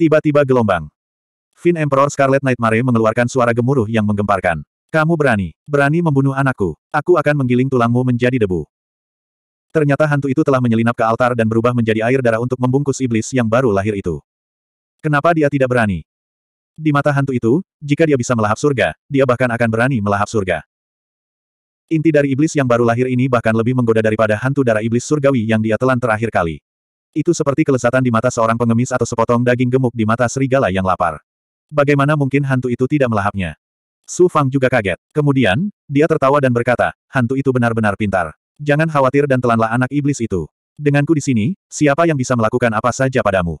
Tiba-tiba gelombang. Fin Emperor Scarlet Nightmare mengeluarkan suara gemuruh yang menggemparkan. Kamu berani, berani membunuh anakku. Aku akan menggiling tulangmu menjadi debu. Ternyata hantu itu telah menyelinap ke altar dan berubah menjadi air darah untuk membungkus iblis yang baru lahir itu. Kenapa dia tidak berani? Di mata hantu itu, jika dia bisa melahap surga, dia bahkan akan berani melahap surga. Inti dari iblis yang baru lahir ini bahkan lebih menggoda daripada hantu darah iblis surgawi yang dia telan terakhir kali. Itu seperti kelesatan di mata seorang pengemis atau sepotong daging gemuk di mata serigala yang lapar. Bagaimana mungkin hantu itu tidak melahapnya? Su Fang juga kaget. Kemudian, dia tertawa dan berkata, hantu itu benar-benar pintar. Jangan khawatir dan telanlah anak iblis itu. Denganku di sini, siapa yang bisa melakukan apa saja padamu?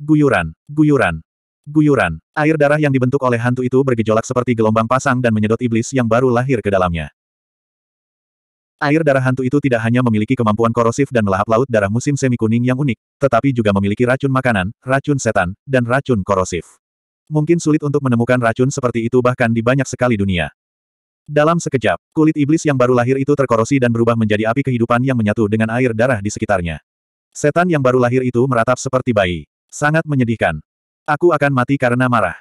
Guyuran, guyuran, guyuran. Air darah yang dibentuk oleh hantu itu bergejolak seperti gelombang pasang dan menyedot iblis yang baru lahir ke dalamnya. Air darah hantu itu tidak hanya memiliki kemampuan korosif dan melahap laut darah musim semi kuning yang unik, tetapi juga memiliki racun makanan, racun setan, dan racun korosif. Mungkin sulit untuk menemukan racun seperti itu bahkan di banyak sekali dunia. Dalam sekejap, kulit iblis yang baru lahir itu terkorosi dan berubah menjadi api kehidupan yang menyatu dengan air darah di sekitarnya. Setan yang baru lahir itu meratap seperti bayi. Sangat menyedihkan. Aku akan mati karena marah.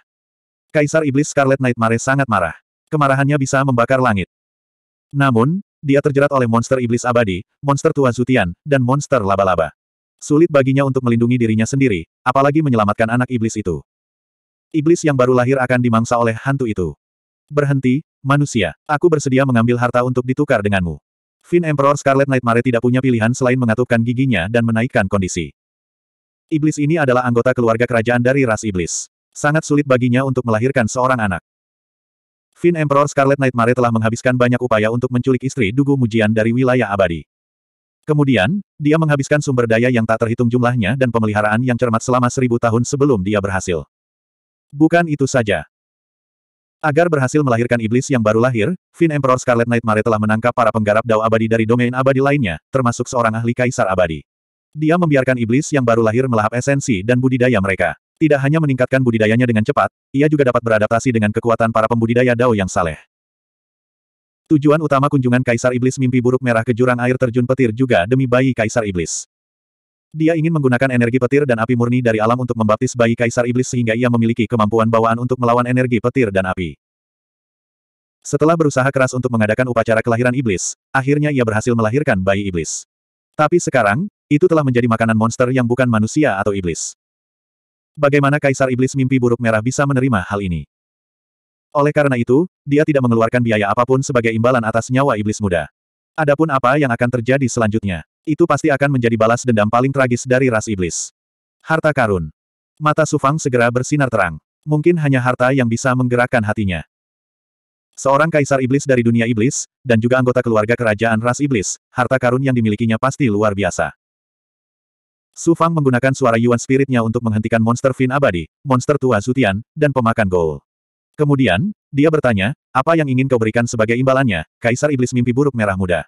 Kaisar Iblis Scarlet Nightmare sangat marah. Kemarahannya bisa membakar langit. Namun, dia terjerat oleh monster iblis abadi, monster tuan Zutian, dan monster laba-laba. Sulit baginya untuk melindungi dirinya sendiri, apalagi menyelamatkan anak iblis itu. Iblis yang baru lahir akan dimangsa oleh hantu itu. Berhenti, manusia. Aku bersedia mengambil harta untuk ditukar denganmu. Finn, Emperor Scarlet Nightmare tidak punya pilihan selain mengatupkan giginya dan menaikkan kondisi. Iblis ini adalah anggota keluarga kerajaan dari ras iblis. Sangat sulit baginya untuk melahirkan seorang anak. Finn Emperor Scarlet Nightmare telah menghabiskan banyak upaya untuk menculik istri Dugu Mujian dari wilayah abadi. Kemudian, dia menghabiskan sumber daya yang tak terhitung jumlahnya dan pemeliharaan yang cermat selama seribu tahun sebelum dia berhasil. Bukan itu saja. Agar berhasil melahirkan iblis yang baru lahir, Finn Emperor Scarlet Nightmare telah menangkap para penggarap dao abadi dari domain abadi lainnya, termasuk seorang ahli kaisar abadi. Dia membiarkan iblis yang baru lahir melahap esensi dan budidaya mereka. Tidak hanya meningkatkan budidayanya dengan cepat, ia juga dapat beradaptasi dengan kekuatan para pembudidaya Dao yang saleh. Tujuan utama kunjungan Kaisar Iblis mimpi buruk merah ke jurang air terjun petir juga demi bayi Kaisar Iblis. Dia ingin menggunakan energi petir dan api murni dari alam untuk membaptis bayi Kaisar Iblis sehingga ia memiliki kemampuan bawaan untuk melawan energi petir dan api. Setelah berusaha keras untuk mengadakan upacara kelahiran iblis, akhirnya ia berhasil melahirkan bayi iblis. Tapi sekarang, itu telah menjadi makanan monster yang bukan manusia atau iblis. Bagaimana Kaisar Iblis Mimpi Buruk Merah bisa menerima hal ini? Oleh karena itu, dia tidak mengeluarkan biaya apapun sebagai imbalan atas nyawa Iblis Muda. Adapun apa yang akan terjadi selanjutnya, itu pasti akan menjadi balas dendam paling tragis dari ras Iblis. Harta karun. Mata Sufang segera bersinar terang. Mungkin hanya harta yang bisa menggerakkan hatinya. Seorang kaisar iblis dari dunia iblis, dan juga anggota keluarga kerajaan ras iblis, harta karun yang dimilikinya pasti luar biasa. Su Fang menggunakan suara Yuan Spiritnya untuk menghentikan monster Fin abadi, monster tua Zutian, dan pemakan Goul. Kemudian, dia bertanya, apa yang ingin kau berikan sebagai imbalannya, Kaisar Iblis Mimpi Buruk Merah Muda?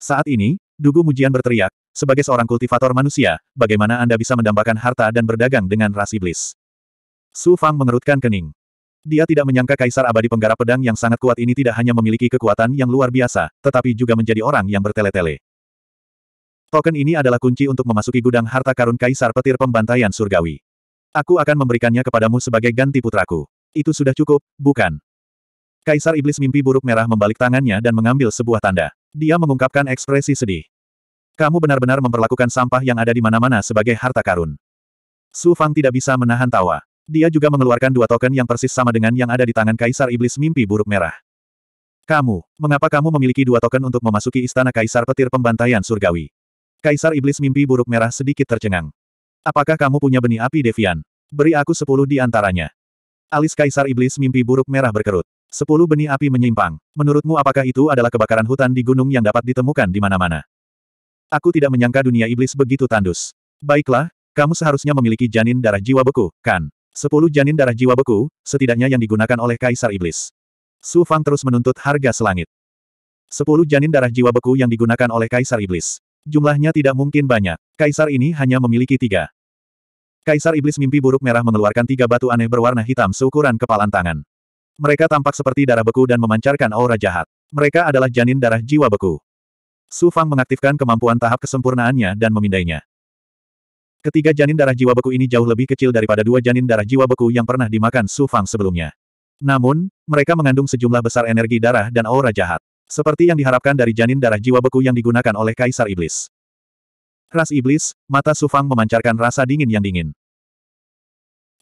Saat ini, Dugu Mujian berteriak, sebagai seorang kultivator manusia, bagaimana Anda bisa mendambakan harta dan berdagang dengan ras iblis? Su Fang mengerutkan kening. Dia tidak menyangka Kaisar Abadi Penggarap Pedang yang sangat kuat ini tidak hanya memiliki kekuatan yang luar biasa, tetapi juga menjadi orang yang bertele-tele. Token ini adalah kunci untuk memasuki gudang harta karun Kaisar Petir Pembantaian Surgawi. Aku akan memberikannya kepadamu sebagai ganti putraku. Itu sudah cukup, bukan? Kaisar Iblis Mimpi Buruk Merah membalik tangannya dan mengambil sebuah tanda. Dia mengungkapkan ekspresi sedih. Kamu benar-benar memperlakukan sampah yang ada di mana-mana sebagai harta karun. Su Fang tidak bisa menahan tawa. Dia juga mengeluarkan dua token yang persis sama dengan yang ada di tangan Kaisar Iblis Mimpi Buruk Merah. Kamu, mengapa kamu memiliki dua token untuk memasuki Istana Kaisar Petir Pembantaian Surgawi? Kaisar Iblis Mimpi Buruk Merah sedikit tercengang. Apakah kamu punya benih api Devian? Beri aku sepuluh di antaranya. Alis Kaisar Iblis Mimpi Buruk Merah berkerut. Sepuluh benih api menyimpang. Menurutmu apakah itu adalah kebakaran hutan di gunung yang dapat ditemukan di mana-mana? Aku tidak menyangka dunia iblis begitu tandus. Baiklah, kamu seharusnya memiliki janin darah jiwa beku, kan? Sepuluh janin darah jiwa beku, setidaknya yang digunakan oleh Kaisar Iblis. Su Fang terus menuntut harga selangit. Sepuluh janin darah jiwa beku yang digunakan oleh Kaisar Iblis. Jumlahnya tidak mungkin banyak. Kaisar ini hanya memiliki tiga. Kaisar Iblis Mimpi Buruk Merah mengeluarkan tiga batu aneh berwarna hitam seukuran kepalan tangan. Mereka tampak seperti darah beku dan memancarkan aura jahat. Mereka adalah janin darah jiwa beku. Su Fang mengaktifkan kemampuan tahap kesempurnaannya dan memindainya. Ketiga janin darah jiwa beku ini jauh lebih kecil daripada dua janin darah jiwa beku yang pernah dimakan Su Fang sebelumnya. Namun, mereka mengandung sejumlah besar energi darah dan aura jahat. Seperti yang diharapkan dari janin darah jiwa beku yang digunakan oleh Kaisar Iblis. Ras Iblis, mata Sufang memancarkan rasa dingin yang dingin.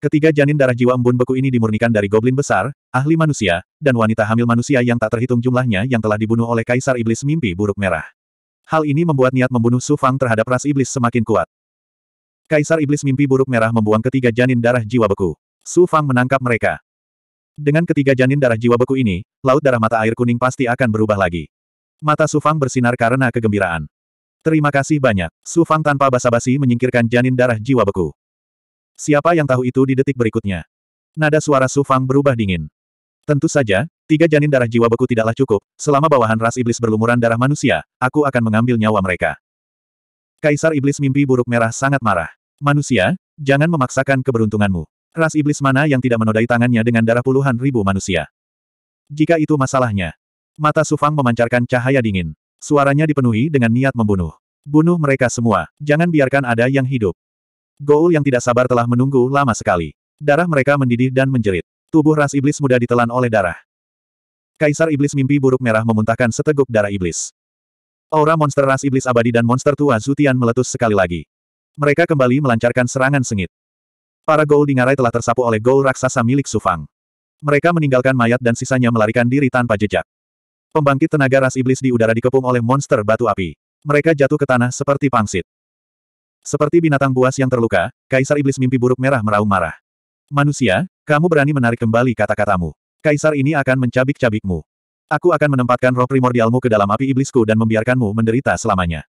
Ketiga janin darah jiwa embun beku ini dimurnikan dari goblin besar, ahli manusia, dan wanita hamil manusia yang tak terhitung jumlahnya yang telah dibunuh oleh Kaisar Iblis Mimpi Buruk Merah. Hal ini membuat niat membunuh Sufang terhadap ras iblis semakin kuat. Kaisar Iblis Mimpi Buruk Merah membuang ketiga janin darah jiwa beku. Sufang menangkap mereka. Dengan ketiga janin darah jiwa beku ini, laut darah mata air kuning pasti akan berubah lagi. Mata Sufang bersinar karena kegembiraan. Terima kasih banyak. Sufang tanpa basa-basi menyingkirkan janin darah jiwa beku. Siapa yang tahu itu di detik berikutnya? Nada suara Sufang berubah dingin. Tentu saja, tiga janin darah jiwa beku tidaklah cukup. Selama bawahan ras iblis berlumuran darah manusia, aku akan mengambil nyawa mereka. Kaisar Iblis Mimpi Buruk Merah sangat marah. Manusia, jangan memaksakan keberuntunganmu. Ras iblis mana yang tidak menodai tangannya dengan darah puluhan ribu manusia? Jika itu masalahnya. Mata Sufang memancarkan cahaya dingin. Suaranya dipenuhi dengan niat membunuh. Bunuh mereka semua, jangan biarkan ada yang hidup. Goul yang tidak sabar telah menunggu lama sekali. Darah mereka mendidih dan menjerit. Tubuh ras iblis mudah ditelan oleh darah. Kaisar iblis mimpi buruk merah memuntahkan seteguk darah iblis. Aura monster ras iblis abadi dan monster tua Zutian meletus sekali lagi. Mereka kembali melancarkan serangan sengit. Para gol Dingarai telah tersapu oleh gol raksasa milik Sufang. Mereka meninggalkan mayat dan sisanya melarikan diri tanpa jejak. Pembangkit tenaga ras iblis di udara dikepung oleh monster batu api. Mereka jatuh ke tanah seperti pangsit. Seperti binatang buas yang terluka, Kaisar Iblis Mimpi Buruk Merah meraung marah. Manusia, kamu berani menarik kembali kata-katamu. Kaisar ini akan mencabik-cabikmu. Aku akan menempatkan roh primordialmu ke dalam api iblisku dan membiarkanmu menderita selamanya.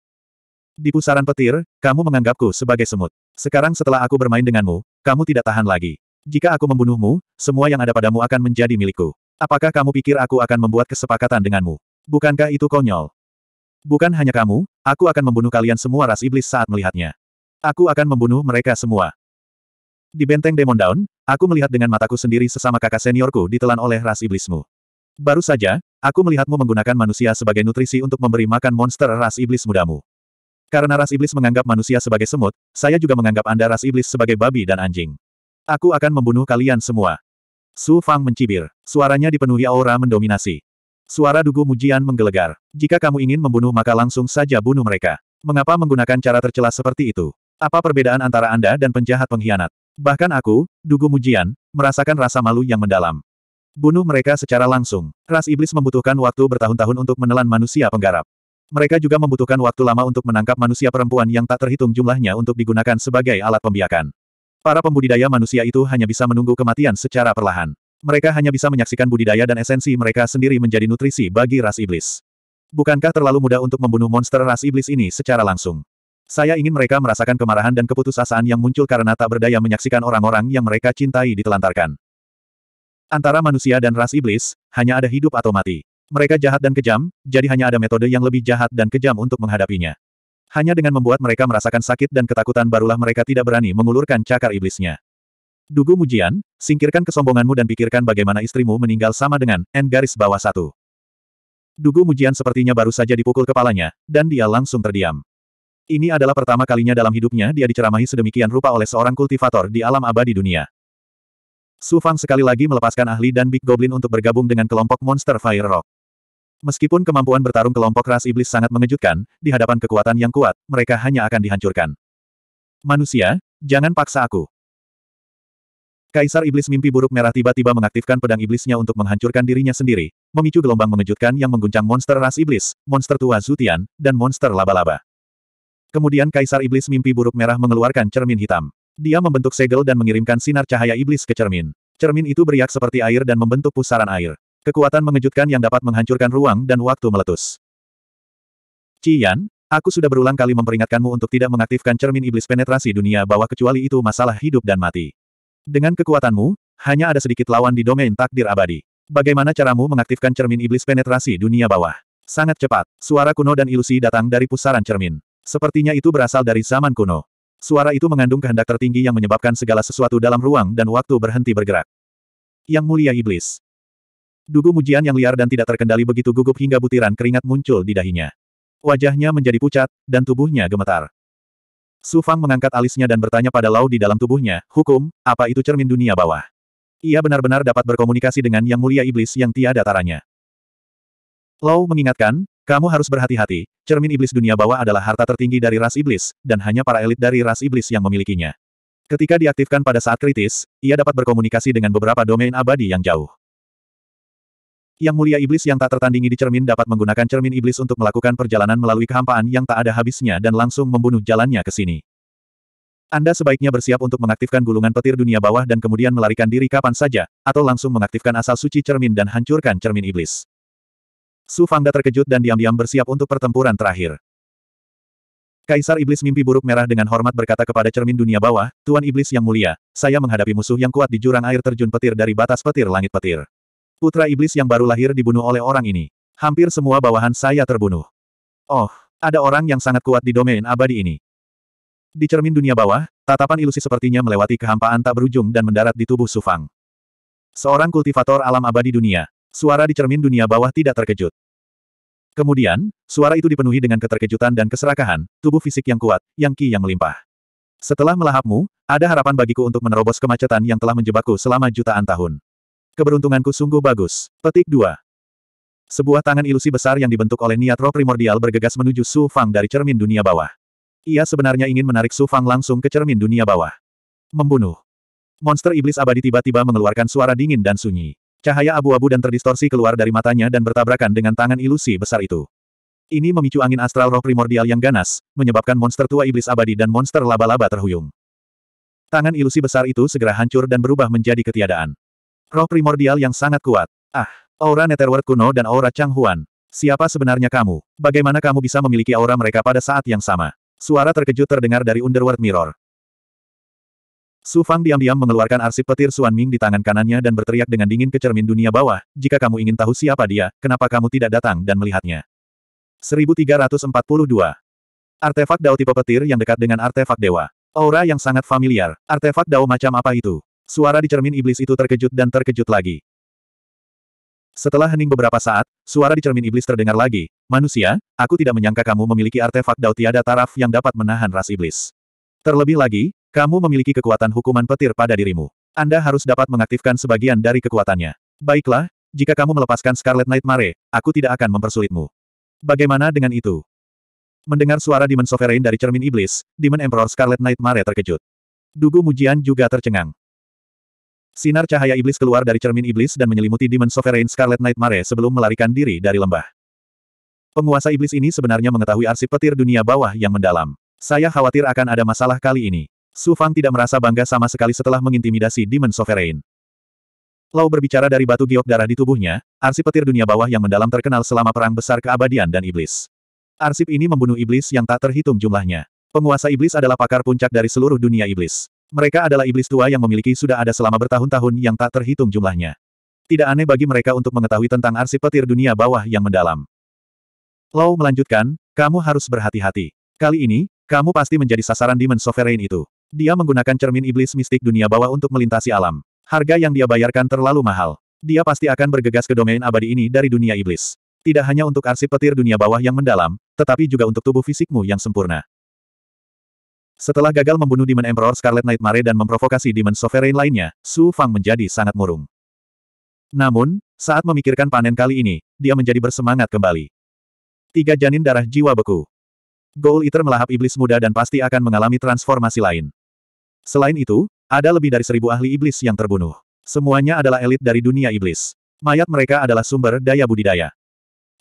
Di pusaran petir, kamu menganggapku sebagai semut. Sekarang setelah aku bermain denganmu, kamu tidak tahan lagi. Jika aku membunuhmu, semua yang ada padamu akan menjadi milikku. Apakah kamu pikir aku akan membuat kesepakatan denganmu? Bukankah itu konyol? Bukan hanya kamu, aku akan membunuh kalian semua ras iblis saat melihatnya. Aku akan membunuh mereka semua. Di benteng Demon Down, aku melihat dengan mataku sendiri sesama kakak seniorku ditelan oleh ras iblismu. Baru saja, aku melihatmu menggunakan manusia sebagai nutrisi untuk memberi makan monster ras iblis mudamu. Karena ras iblis menganggap manusia sebagai semut, saya juga menganggap Anda ras iblis sebagai babi dan anjing. Aku akan membunuh kalian semua. Su Fang mencibir. Suaranya dipenuhi aura mendominasi. Suara dugu mujian menggelegar. Jika kamu ingin membunuh maka langsung saja bunuh mereka. Mengapa menggunakan cara tercela seperti itu? Apa perbedaan antara Anda dan penjahat pengkhianat? Bahkan aku, dugu mujian, merasakan rasa malu yang mendalam. Bunuh mereka secara langsung. Ras iblis membutuhkan waktu bertahun-tahun untuk menelan manusia penggarap. Mereka juga membutuhkan waktu lama untuk menangkap manusia perempuan yang tak terhitung jumlahnya untuk digunakan sebagai alat pembiakan. Para pembudidaya manusia itu hanya bisa menunggu kematian secara perlahan. Mereka hanya bisa menyaksikan budidaya dan esensi mereka sendiri menjadi nutrisi bagi ras iblis. Bukankah terlalu mudah untuk membunuh monster ras iblis ini secara langsung? Saya ingin mereka merasakan kemarahan dan keputusasaan yang muncul karena tak berdaya menyaksikan orang-orang yang mereka cintai ditelantarkan. Antara manusia dan ras iblis, hanya ada hidup atau mati. Mereka jahat dan kejam, jadi hanya ada metode yang lebih jahat dan kejam untuk menghadapinya. Hanya dengan membuat mereka merasakan sakit dan ketakutan barulah mereka tidak berani mengulurkan cakar iblisnya. Dugu Mujian, singkirkan kesombonganmu dan pikirkan bagaimana istrimu meninggal sama dengan N garis bawah satu. Dugu Mujian sepertinya baru saja dipukul kepalanya, dan dia langsung terdiam. Ini adalah pertama kalinya dalam hidupnya dia diceramahi sedemikian rupa oleh seorang kultivator di alam abadi dunia. Su Fang sekali lagi melepaskan ahli dan Big Goblin untuk bergabung dengan kelompok Monster Fire Rock. Meskipun kemampuan bertarung kelompok ras iblis sangat mengejutkan, di hadapan kekuatan yang kuat, mereka hanya akan dihancurkan. Manusia, jangan paksa aku. Kaisar Iblis Mimpi Buruk Merah tiba-tiba mengaktifkan pedang iblisnya untuk menghancurkan dirinya sendiri, memicu gelombang mengejutkan yang mengguncang monster ras iblis, monster tua Zutian, dan monster laba-laba. Kemudian Kaisar Iblis Mimpi Buruk Merah mengeluarkan cermin hitam. Dia membentuk segel dan mengirimkan sinar cahaya iblis ke cermin. Cermin itu beriak seperti air dan membentuk pusaran air. Kekuatan mengejutkan yang dapat menghancurkan ruang dan waktu meletus. Cian, aku sudah berulang kali memperingatkanmu untuk tidak mengaktifkan cermin iblis penetrasi dunia bawah kecuali itu masalah hidup dan mati. Dengan kekuatanmu, hanya ada sedikit lawan di domain takdir abadi. Bagaimana caramu mengaktifkan cermin iblis penetrasi dunia bawah? Sangat cepat, suara kuno dan ilusi datang dari pusaran cermin. Sepertinya itu berasal dari zaman kuno. Suara itu mengandung kehendak tertinggi yang menyebabkan segala sesuatu dalam ruang dan waktu berhenti bergerak. Yang mulia iblis, Dugu mujian yang liar dan tidak terkendali begitu gugup hingga butiran keringat muncul di dahinya. Wajahnya menjadi pucat, dan tubuhnya gemetar. Su Fang mengangkat alisnya dan bertanya pada Lau di dalam tubuhnya, Hukum, apa itu cermin dunia bawah? Ia benar-benar dapat berkomunikasi dengan Yang Mulia Iblis yang tiada taranya. Lau mengingatkan, kamu harus berhati-hati, cermin iblis dunia bawah adalah harta tertinggi dari ras iblis, dan hanya para elit dari ras iblis yang memilikinya. Ketika diaktifkan pada saat kritis, ia dapat berkomunikasi dengan beberapa domain abadi yang jauh. Yang mulia iblis yang tak tertandingi di cermin dapat menggunakan cermin iblis untuk melakukan perjalanan melalui kehampaan yang tak ada habisnya dan langsung membunuh jalannya ke sini. Anda sebaiknya bersiap untuk mengaktifkan gulungan petir dunia bawah dan kemudian melarikan diri kapan saja, atau langsung mengaktifkan asal suci cermin dan hancurkan cermin iblis. Su Fangda terkejut dan diam-diam bersiap untuk pertempuran terakhir. Kaisar Iblis Mimpi Buruk Merah dengan hormat berkata kepada cermin dunia bawah, Tuan Iblis yang mulia, saya menghadapi musuh yang kuat di jurang air terjun petir dari batas petir langit petir. Putra iblis yang baru lahir dibunuh oleh orang ini. Hampir semua bawahan saya terbunuh. Oh, ada orang yang sangat kuat di domain abadi ini. Di cermin dunia bawah, tatapan ilusi sepertinya melewati kehampaan tak berujung dan mendarat di tubuh Sufang. Seorang kultivator alam abadi dunia. Suara di cermin dunia bawah tidak terkejut. Kemudian, suara itu dipenuhi dengan keterkejutan dan keserakahan, tubuh fisik yang kuat, yang ki yang melimpah. Setelah melahapmu, ada harapan bagiku untuk menerobos kemacetan yang telah menjebakku selama jutaan tahun. Keberuntunganku sungguh bagus. Petik 2. Sebuah tangan ilusi besar yang dibentuk oleh niat roh primordial bergegas menuju Su Fang dari cermin dunia bawah. Ia sebenarnya ingin menarik Su Fang langsung ke cermin dunia bawah. Membunuh. Monster iblis abadi tiba-tiba mengeluarkan suara dingin dan sunyi. Cahaya abu-abu dan terdistorsi keluar dari matanya dan bertabrakan dengan tangan ilusi besar itu. Ini memicu angin astral roh primordial yang ganas, menyebabkan monster tua iblis abadi dan monster laba-laba terhuyung. Tangan ilusi besar itu segera hancur dan berubah menjadi ketiadaan. Roh primordial yang sangat kuat. Ah, aura Netherworld kuno dan aura Chang Huan. Siapa sebenarnya kamu? Bagaimana kamu bisa memiliki aura mereka pada saat yang sama? Suara terkejut terdengar dari Underworld Mirror. Su Fang diam-diam mengeluarkan arsip petir Suan Ming di tangan kanannya dan berteriak dengan dingin ke cermin dunia bawah, jika kamu ingin tahu siapa dia, kenapa kamu tidak datang dan melihatnya? 1342. Artefak Dao tipe petir yang dekat dengan artefak dewa. Aura yang sangat familiar. Artefak Dao macam apa itu? Suara di cermin iblis itu terkejut dan terkejut lagi. Setelah hening beberapa saat, suara di cermin iblis terdengar lagi. Manusia, aku tidak menyangka kamu memiliki artefak dao tiada taraf yang dapat menahan ras iblis. Terlebih lagi, kamu memiliki kekuatan hukuman petir pada dirimu. Anda harus dapat mengaktifkan sebagian dari kekuatannya. Baiklah, jika kamu melepaskan Scarlet Nightmare, aku tidak akan mempersulitmu. Bagaimana dengan itu? Mendengar suara Demon Sovereign dari cermin iblis, Demon Emperor Scarlet Nightmare terkejut. Dugu Mujian juga tercengang. Sinar cahaya iblis keluar dari cermin iblis dan menyelimuti Demon Sovereign Scarlet Nightmare sebelum melarikan diri dari lembah. Penguasa iblis ini sebenarnya mengetahui arsip petir dunia bawah yang mendalam. Saya khawatir akan ada masalah kali ini. Su Fang tidak merasa bangga sama sekali setelah mengintimidasi Demon Sovereign. Lau berbicara dari batu giok darah di tubuhnya, arsip petir dunia bawah yang mendalam terkenal selama perang besar keabadian dan iblis. Arsip ini membunuh iblis yang tak terhitung jumlahnya. Penguasa iblis adalah pakar puncak dari seluruh dunia iblis. Mereka adalah iblis tua yang memiliki sudah ada selama bertahun-tahun yang tak terhitung jumlahnya. Tidak aneh bagi mereka untuk mengetahui tentang arsip petir dunia bawah yang mendalam. Lau melanjutkan, kamu harus berhati-hati. Kali ini, kamu pasti menjadi sasaran Demon Sovereign itu. Dia menggunakan cermin iblis mistik dunia bawah untuk melintasi alam. Harga yang dia bayarkan terlalu mahal. Dia pasti akan bergegas ke domain abadi ini dari dunia iblis. Tidak hanya untuk arsip petir dunia bawah yang mendalam, tetapi juga untuk tubuh fisikmu yang sempurna. Setelah gagal membunuh Demon Emperor Scarlet Knight Mare dan memprovokasi Demon Sovereign lainnya, Su Fang menjadi sangat murung. Namun, saat memikirkan panen kali ini, dia menjadi bersemangat kembali. Tiga janin darah jiwa beku. Goal Eater melahap iblis muda dan pasti akan mengalami transformasi lain. Selain itu, ada lebih dari seribu ahli iblis yang terbunuh. Semuanya adalah elit dari dunia iblis. Mayat mereka adalah sumber daya budidaya.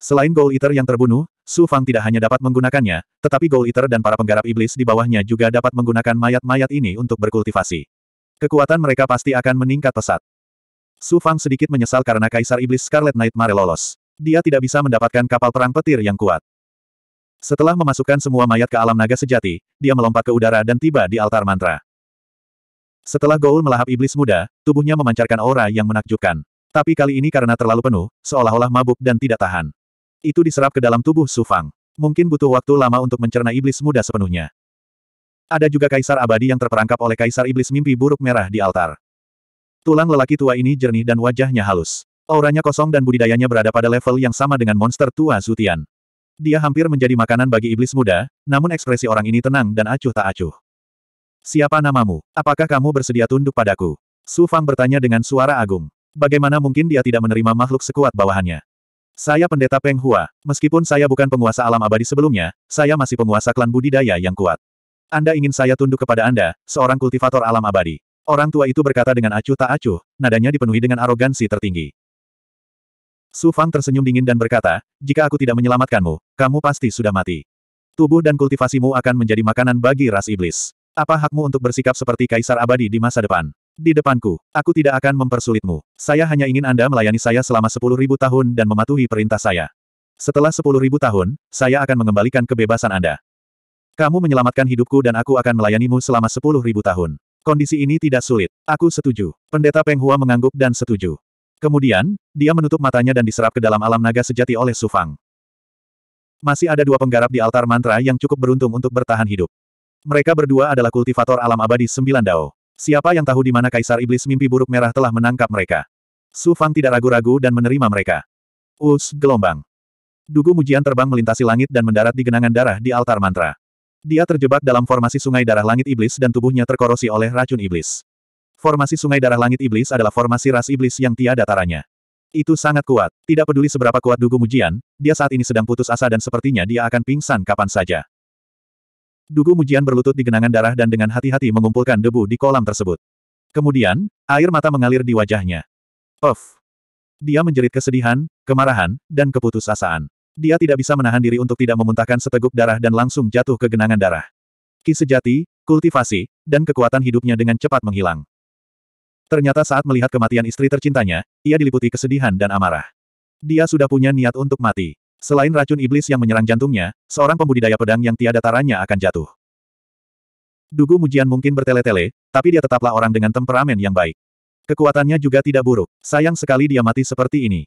Selain Goal Eater yang terbunuh, Su Fang tidak hanya dapat menggunakannya, tetapi Gold Eater dan para penggarap iblis di bawahnya juga dapat menggunakan mayat-mayat ini untuk berkultivasi. Kekuatan mereka pasti akan meningkat pesat. Su Fang sedikit menyesal karena Kaisar Iblis Scarlet Knight Mare lolos. Dia tidak bisa mendapatkan kapal perang petir yang kuat. Setelah memasukkan semua mayat ke alam naga sejati, dia melompat ke udara dan tiba di altar mantra. Setelah Goul melahap iblis muda, tubuhnya memancarkan aura yang menakjubkan. Tapi kali ini karena terlalu penuh, seolah-olah mabuk dan tidak tahan. Itu diserap ke dalam tubuh Su Fang. Mungkin butuh waktu lama untuk mencerna iblis muda sepenuhnya. Ada juga kaisar abadi yang terperangkap oleh kaisar iblis mimpi buruk merah di altar. Tulang lelaki tua ini jernih dan wajahnya halus. Auranya kosong dan budidayanya berada pada level yang sama dengan monster tua Zutian. Dia hampir menjadi makanan bagi iblis muda, namun ekspresi orang ini tenang dan acuh tak acuh. Siapa namamu? Apakah kamu bersedia tunduk padaku? Su Fang bertanya dengan suara agung. Bagaimana mungkin dia tidak menerima makhluk sekuat bawahannya? Saya pendeta Peng Hua. Meskipun saya bukan penguasa alam abadi sebelumnya, saya masih penguasa klan budidaya yang kuat. Anda ingin saya tunduk kepada Anda, seorang kultivator alam abadi. Orang tua itu berkata dengan acuh tak acuh, nadanya dipenuhi dengan arogansi tertinggi. Su Fang tersenyum dingin dan berkata, jika aku tidak menyelamatkanmu, kamu pasti sudah mati. Tubuh dan kultivasimu akan menjadi makanan bagi ras iblis. Apa hakmu untuk bersikap seperti kaisar abadi di masa depan? Di depanku, aku tidak akan mempersulitmu. Saya hanya ingin Anda melayani saya selama sepuluh ribu tahun dan mematuhi perintah saya. Setelah sepuluh ribu tahun, saya akan mengembalikan kebebasan Anda. Kamu menyelamatkan hidupku dan aku akan melayanimu selama sepuluh ribu tahun. Kondisi ini tidak sulit. Aku setuju. Pendeta Penghua mengangguk dan setuju. Kemudian, dia menutup matanya dan diserap ke dalam alam naga sejati oleh Sufang. Masih ada dua penggarap di altar mantra yang cukup beruntung untuk bertahan hidup. Mereka berdua adalah kultivator alam abadi sembilan dao. Siapa yang tahu di mana Kaisar Iblis Mimpi Buruk Merah telah menangkap mereka? Su Fang tidak ragu-ragu dan menerima mereka. Us, gelombang. Dugu mujian terbang melintasi langit dan mendarat di genangan darah di altar mantra. Dia terjebak dalam formasi sungai darah langit iblis dan tubuhnya terkorosi oleh racun iblis. Formasi sungai darah langit iblis adalah formasi ras iblis yang tiada taranya. Itu sangat kuat. Tidak peduli seberapa kuat Dugu Mujian, dia saat ini sedang putus asa dan sepertinya dia akan pingsan kapan saja. Dugu Mujian berlutut di genangan darah dan dengan hati-hati mengumpulkan debu di kolam tersebut. Kemudian, air mata mengalir di wajahnya. Of! Dia menjerit kesedihan, kemarahan, dan keputusasaan. Dia tidak bisa menahan diri untuk tidak memuntahkan seteguk darah dan langsung jatuh ke genangan darah. Ki sejati, kultivasi, dan kekuatan hidupnya dengan cepat menghilang. Ternyata saat melihat kematian istri tercintanya, ia diliputi kesedihan dan amarah. Dia sudah punya niat untuk mati. Selain racun iblis yang menyerang jantungnya, seorang pembudidaya pedang yang tiada taranya akan jatuh. Dugu mujian mungkin bertele-tele, tapi dia tetaplah orang dengan temperamen yang baik. Kekuatannya juga tidak buruk. Sayang sekali dia mati seperti ini.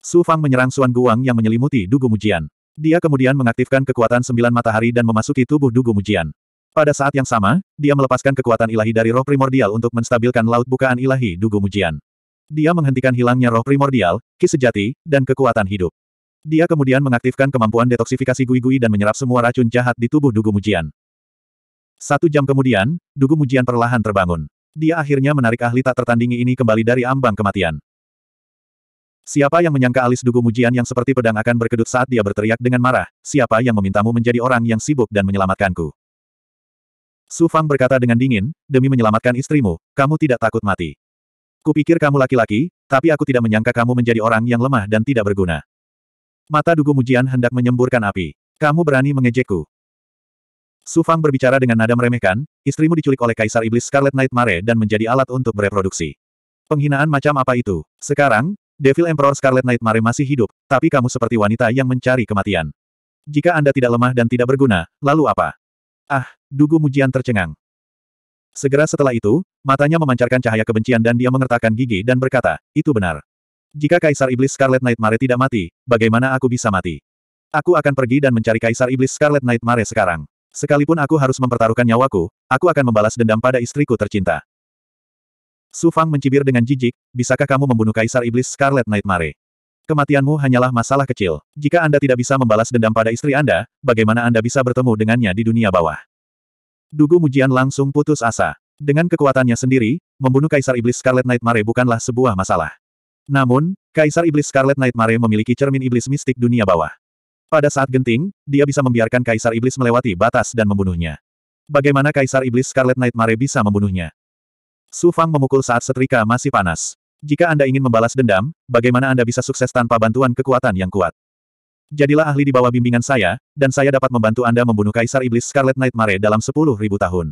Su Fang menyerang Suan Guang yang menyelimuti Dugu Mujian. Dia kemudian mengaktifkan kekuatan sembilan matahari dan memasuki tubuh Dugu Mujian. Pada saat yang sama, dia melepaskan kekuatan ilahi dari roh primordial untuk menstabilkan laut bukaan ilahi Dugu Mujian. Dia menghentikan hilangnya roh primordial, ki sejati, dan kekuatan hidup. Dia kemudian mengaktifkan kemampuan detoksifikasi Gui-Gui dan menyerap semua racun jahat di tubuh Dugu Mujian. Satu jam kemudian, Dugu Mujian perlahan terbangun. Dia akhirnya menarik ahli tak tertandingi ini kembali dari ambang kematian. Siapa yang menyangka alis Dugu Mujian yang seperti pedang akan berkedut saat dia berteriak dengan marah, siapa yang memintamu menjadi orang yang sibuk dan menyelamatkanku? Su Fang berkata dengan dingin, demi menyelamatkan istrimu, kamu tidak takut mati. Kupikir kamu laki-laki, tapi aku tidak menyangka kamu menjadi orang yang lemah dan tidak berguna. Mata Dugu Mujian hendak menyemburkan api. Kamu berani mengejekku. Su Fang berbicara dengan nada meremehkan, istrimu diculik oleh Kaisar Iblis Scarlet Knight Mare dan menjadi alat untuk bereproduksi. Penghinaan macam apa itu? Sekarang, Devil Emperor Scarlet Knight Mare masih hidup, tapi kamu seperti wanita yang mencari kematian. Jika Anda tidak lemah dan tidak berguna, lalu apa? Ah, Dugu Mujian tercengang. Segera setelah itu, matanya memancarkan cahaya kebencian dan dia mengertakkan gigi dan berkata, itu benar. Jika Kaisar Iblis Scarlet Nightmare tidak mati, bagaimana aku bisa mati? Aku akan pergi dan mencari Kaisar Iblis Scarlet Nightmare sekarang. Sekalipun aku harus mempertaruhkan nyawaku, aku akan membalas dendam pada istriku tercinta. Su Fang mencibir dengan jijik, bisakah kamu membunuh Kaisar Iblis Scarlet Nightmare? Kematianmu hanyalah masalah kecil. Jika Anda tidak bisa membalas dendam pada istri Anda, bagaimana Anda bisa bertemu dengannya di dunia bawah? Dugu Mujian langsung putus asa. Dengan kekuatannya sendiri, membunuh Kaisar Iblis Scarlet Nightmare bukanlah sebuah masalah. Namun, Kaisar Iblis Scarlet Nightmare memiliki cermin iblis mistik dunia bawah. Pada saat genting, dia bisa membiarkan Kaisar Iblis melewati batas dan membunuhnya. Bagaimana Kaisar Iblis Scarlet Nightmare bisa membunuhnya? Su Fang memukul saat setrika masih panas. Jika Anda ingin membalas dendam, bagaimana Anda bisa sukses tanpa bantuan kekuatan yang kuat? Jadilah ahli di bawah bimbingan saya, dan saya dapat membantu Anda membunuh Kaisar Iblis Scarlet Nightmare dalam dalam 10.000 tahun.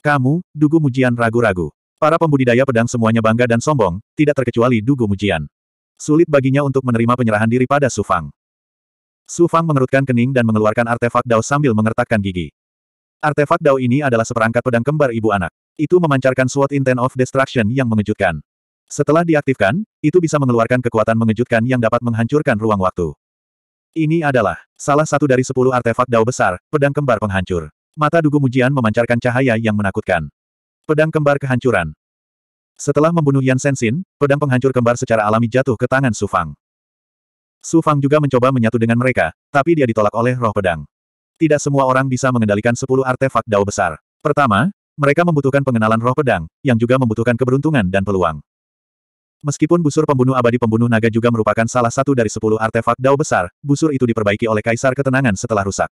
Kamu, dugu mujian ragu-ragu. Para pembudidaya pedang semuanya bangga dan sombong, tidak terkecuali Dugu Mujian. Sulit baginya untuk menerima penyerahan diri pada Su Fang. Su Fang mengerutkan kening dan mengeluarkan artefak Dao sambil mengertakkan gigi. Artefak Dao ini adalah seperangkat pedang kembar ibu anak. Itu memancarkan Sword Intent of Destruction yang mengejutkan. Setelah diaktifkan, itu bisa mengeluarkan kekuatan mengejutkan yang dapat menghancurkan ruang waktu. Ini adalah salah satu dari sepuluh artefak Dao besar, pedang kembar penghancur. Mata Dugu Mujian memancarkan cahaya yang menakutkan. Pedang kembar kehancuran. Setelah membunuh Yan Sensin, pedang penghancur kembar secara alami jatuh ke tangan Su Fang. Su Fang juga mencoba menyatu dengan mereka, tapi dia ditolak oleh roh pedang. Tidak semua orang bisa mengendalikan 10 artefak dao besar. Pertama, mereka membutuhkan pengenalan roh pedang, yang juga membutuhkan keberuntungan dan peluang. Meskipun busur pembunuh abadi pembunuh naga juga merupakan salah satu dari 10 artefak dao besar, busur itu diperbaiki oleh Kaisar Ketenangan setelah rusak.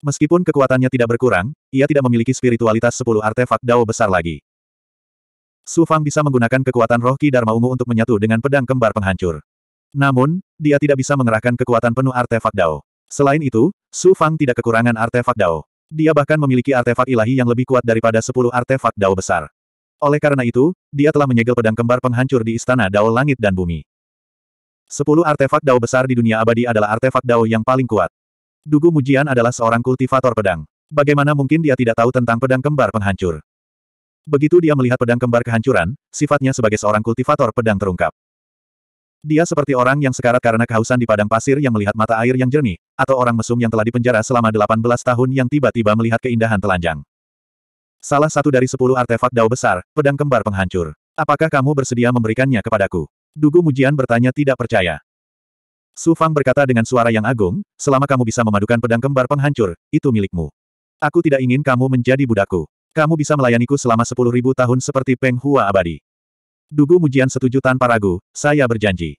Meskipun kekuatannya tidak berkurang, ia tidak memiliki spiritualitas sepuluh artefak dao besar lagi. Su Fang bisa menggunakan kekuatan roh Ki Dharma Ungu untuk menyatu dengan pedang kembar penghancur. Namun, dia tidak bisa mengerahkan kekuatan penuh artefak dao. Selain itu, Su Fang tidak kekurangan artefak dao. Dia bahkan memiliki artefak ilahi yang lebih kuat daripada sepuluh artefak dao besar. Oleh karena itu, dia telah menyegel pedang kembar penghancur di istana dao langit dan bumi. Sepuluh artefak dao besar di dunia abadi adalah artefak dao yang paling kuat. Dugu Mujian adalah seorang kultivator pedang. Bagaimana mungkin dia tidak tahu tentang pedang kembar penghancur? Begitu dia melihat pedang kembar kehancuran, sifatnya sebagai seorang kultivator pedang terungkap. Dia seperti orang yang sekarat karena kehausan di padang pasir yang melihat mata air yang jernih, atau orang mesum yang telah dipenjara selama 18 tahun yang tiba-tiba melihat keindahan telanjang. Salah satu dari sepuluh artefak dao besar, pedang kembar penghancur. Apakah kamu bersedia memberikannya kepadaku? Dugu Mujian bertanya tidak percaya. Su Fang berkata dengan suara yang agung, selama kamu bisa memadukan pedang kembar penghancur, itu milikmu. Aku tidak ingin kamu menjadi budakku. Kamu bisa melayaniku selama sepuluh ribu tahun seperti Peng Hua abadi. Dugu Mujian setuju tanpa ragu, saya berjanji.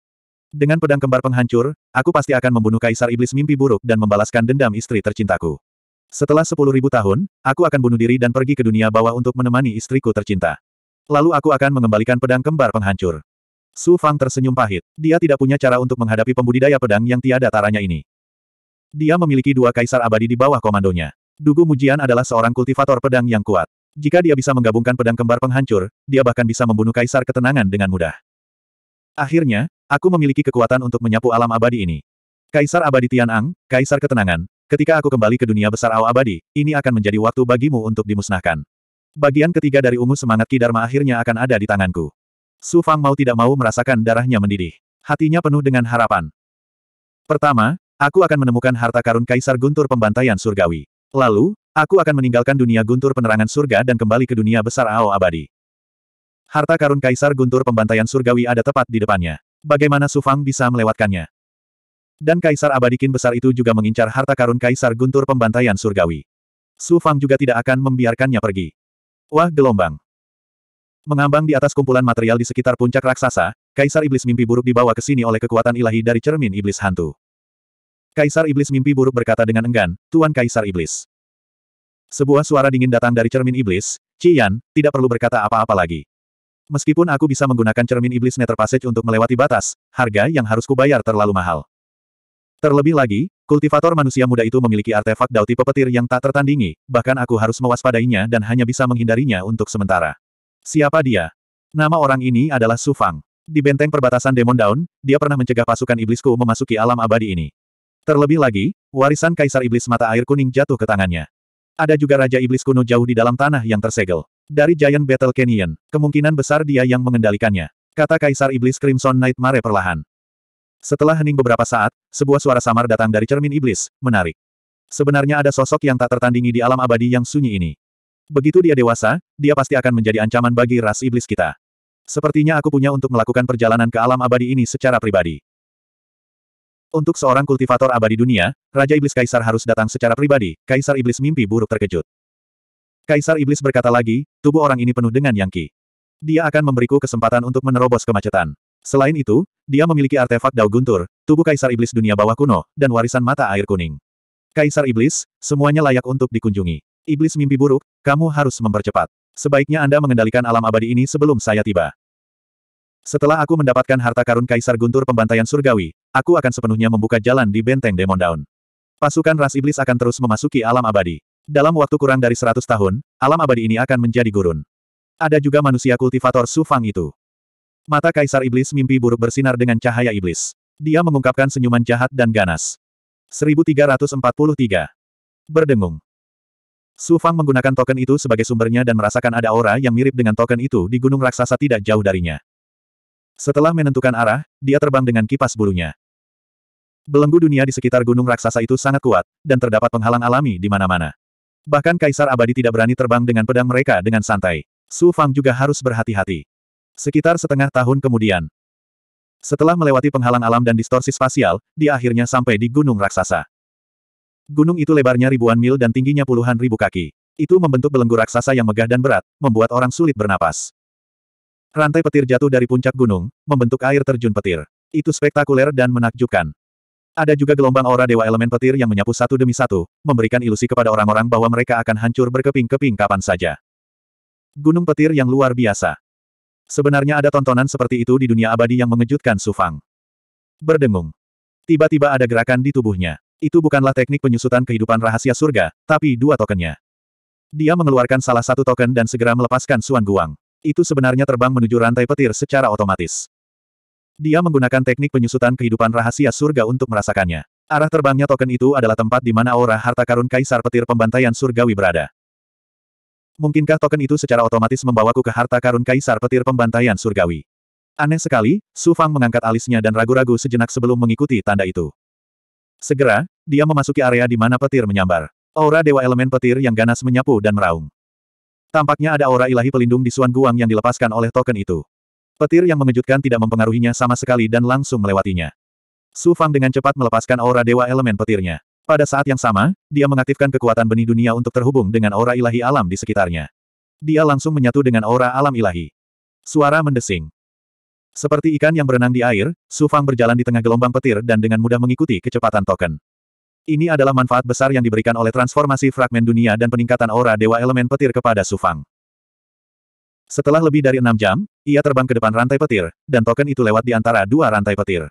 Dengan pedang kembar penghancur, aku pasti akan membunuh Kaisar Iblis Mimpi Buruk dan membalaskan dendam istri tercintaku. Setelah sepuluh ribu tahun, aku akan bunuh diri dan pergi ke dunia bawah untuk menemani istriku tercinta. Lalu aku akan mengembalikan pedang kembar penghancur. Su Fang tersenyum pahit. Dia tidak punya cara untuk menghadapi pembudidaya pedang yang tiada taranya ini. Dia memiliki dua kaisar abadi di bawah komandonya. Dugu Mujian adalah seorang kultivator pedang yang kuat. Jika dia bisa menggabungkan pedang kembar penghancur, dia bahkan bisa membunuh kaisar ketenangan dengan mudah. Akhirnya, aku memiliki kekuatan untuk menyapu alam abadi ini. Kaisar abadi Tian Ang, kaisar ketenangan, ketika aku kembali ke dunia besar Ao abadi, ini akan menjadi waktu bagimu untuk dimusnahkan. Bagian ketiga dari ungu semangat Kidarma akhirnya akan ada di tanganku. Su Fang mau tidak mau merasakan darahnya mendidih. Hatinya penuh dengan harapan. Pertama, aku akan menemukan harta karun Kaisar Guntur Pembantaian Surgawi. Lalu, aku akan meninggalkan dunia Guntur Penerangan Surga dan kembali ke dunia besar Ao Abadi. Harta karun Kaisar Guntur Pembantaian Surgawi ada tepat di depannya. Bagaimana Su Fang bisa melewatkannya? dan Kaisar Abadikin besar itu juga mengincar harta karun Kaisar Guntur Pembantaian Surgawi. Su Fang juga tidak akan membiarkannya pergi. Wah gelombang. Mengambang di atas kumpulan material di sekitar puncak raksasa, Kaisar Iblis Mimpi Buruk dibawa ke sini oleh kekuatan ilahi dari cermin Iblis Hantu. Kaisar Iblis Mimpi Buruk berkata dengan enggan, Tuan Kaisar Iblis. Sebuah suara dingin datang dari cermin Iblis, Cian, tidak perlu berkata apa-apa lagi. Meskipun aku bisa menggunakan cermin Iblis Nether Passage untuk melewati batas, harga yang harus kubayar terlalu mahal. Terlebih lagi, kultivator manusia muda itu memiliki artefak dauti pepetir yang tak tertandingi, bahkan aku harus mewaspadainya dan hanya bisa menghindarinya untuk sementara. Siapa dia? Nama orang ini adalah Sufang. Di benteng perbatasan Demon Daun, dia pernah mencegah pasukan iblisku memasuki alam abadi ini. Terlebih lagi, warisan Kaisar Iblis Mata Air Kuning jatuh ke tangannya. Ada juga Raja Iblis kuno jauh di dalam tanah yang tersegel. Dari Giant Battle Canyon, kemungkinan besar dia yang mengendalikannya. Kata Kaisar Iblis Crimson Knight Mare perlahan. Setelah hening beberapa saat, sebuah suara samar datang dari cermin iblis, menarik. Sebenarnya ada sosok yang tak tertandingi di alam abadi yang sunyi ini. Begitu dia dewasa, dia pasti akan menjadi ancaman bagi ras iblis kita. Sepertinya aku punya untuk melakukan perjalanan ke alam abadi ini secara pribadi. Untuk seorang kultivator abadi dunia, Raja Iblis Kaisar harus datang secara pribadi, Kaisar Iblis mimpi buruk terkejut. Kaisar Iblis berkata lagi, tubuh orang ini penuh dengan yangki. Dia akan memberiku kesempatan untuk menerobos kemacetan. Selain itu, dia memiliki artefak Dao guntur, tubuh Kaisar Iblis dunia bawah kuno, dan warisan mata air kuning. Kaisar Iblis, semuanya layak untuk dikunjungi. Iblis mimpi buruk, kamu harus mempercepat. Sebaiknya Anda mengendalikan alam abadi ini sebelum saya tiba. Setelah aku mendapatkan harta karun Kaisar Guntur pembantaian surgawi, aku akan sepenuhnya membuka jalan di benteng Demon Daun. Pasukan ras iblis akan terus memasuki alam abadi. Dalam waktu kurang dari 100 tahun, alam abadi ini akan menjadi gurun. Ada juga manusia kultivator Sufang itu. Mata Kaisar Iblis mimpi buruk bersinar dengan cahaya iblis. Dia mengungkapkan senyuman jahat dan ganas. 1343. Berdengung. Su Fang menggunakan token itu sebagai sumbernya dan merasakan ada aura yang mirip dengan token itu di gunung raksasa tidak jauh darinya. Setelah menentukan arah, dia terbang dengan kipas bulunya. Belenggu dunia di sekitar gunung raksasa itu sangat kuat, dan terdapat penghalang alami di mana-mana. Bahkan Kaisar Abadi tidak berani terbang dengan pedang mereka dengan santai. Su Fang juga harus berhati-hati. Sekitar setengah tahun kemudian. Setelah melewati penghalang alam dan distorsi spasial, dia akhirnya sampai di gunung raksasa. Gunung itu lebarnya ribuan mil dan tingginya puluhan ribu kaki. Itu membentuk belenggu raksasa yang megah dan berat, membuat orang sulit bernapas. Rantai petir jatuh dari puncak gunung, membentuk air terjun petir. Itu spektakuler dan menakjubkan. Ada juga gelombang aura dewa elemen petir yang menyapu satu demi satu, memberikan ilusi kepada orang-orang bahwa mereka akan hancur berkeping-keping kapan saja. Gunung petir yang luar biasa. Sebenarnya ada tontonan seperti itu di dunia abadi yang mengejutkan Sufang. Berdengung. Tiba-tiba ada gerakan di tubuhnya. Itu bukanlah teknik penyusutan kehidupan rahasia surga, tapi dua tokennya. Dia mengeluarkan salah satu token dan segera melepaskan Suan Guang. Itu sebenarnya terbang menuju rantai petir secara otomatis. Dia menggunakan teknik penyusutan kehidupan rahasia surga untuk merasakannya. Arah terbangnya token itu adalah tempat di mana aura harta karun kaisar petir pembantaian surgawi berada. Mungkinkah token itu secara otomatis membawaku ke harta karun kaisar petir pembantaian surgawi? Aneh sekali, Su Fang mengangkat alisnya dan ragu-ragu sejenak sebelum mengikuti tanda itu. Segera, dia memasuki area di mana petir menyambar. Aura dewa elemen petir yang ganas menyapu dan meraung. Tampaknya ada aura ilahi pelindung di Suan Guang yang dilepaskan oleh token itu. Petir yang mengejutkan tidak mempengaruhinya sama sekali dan langsung melewatinya. Su Fang dengan cepat melepaskan aura dewa elemen petirnya. Pada saat yang sama, dia mengaktifkan kekuatan benih dunia untuk terhubung dengan aura ilahi alam di sekitarnya. Dia langsung menyatu dengan aura alam ilahi. Suara mendesing. Seperti ikan yang berenang di air, Su Fang berjalan di tengah gelombang petir dan dengan mudah mengikuti kecepatan token. Ini adalah manfaat besar yang diberikan oleh transformasi fragmen dunia dan peningkatan aura dewa elemen petir kepada Su Fang. Setelah lebih dari enam jam, ia terbang ke depan rantai petir, dan token itu lewat di antara dua rantai petir.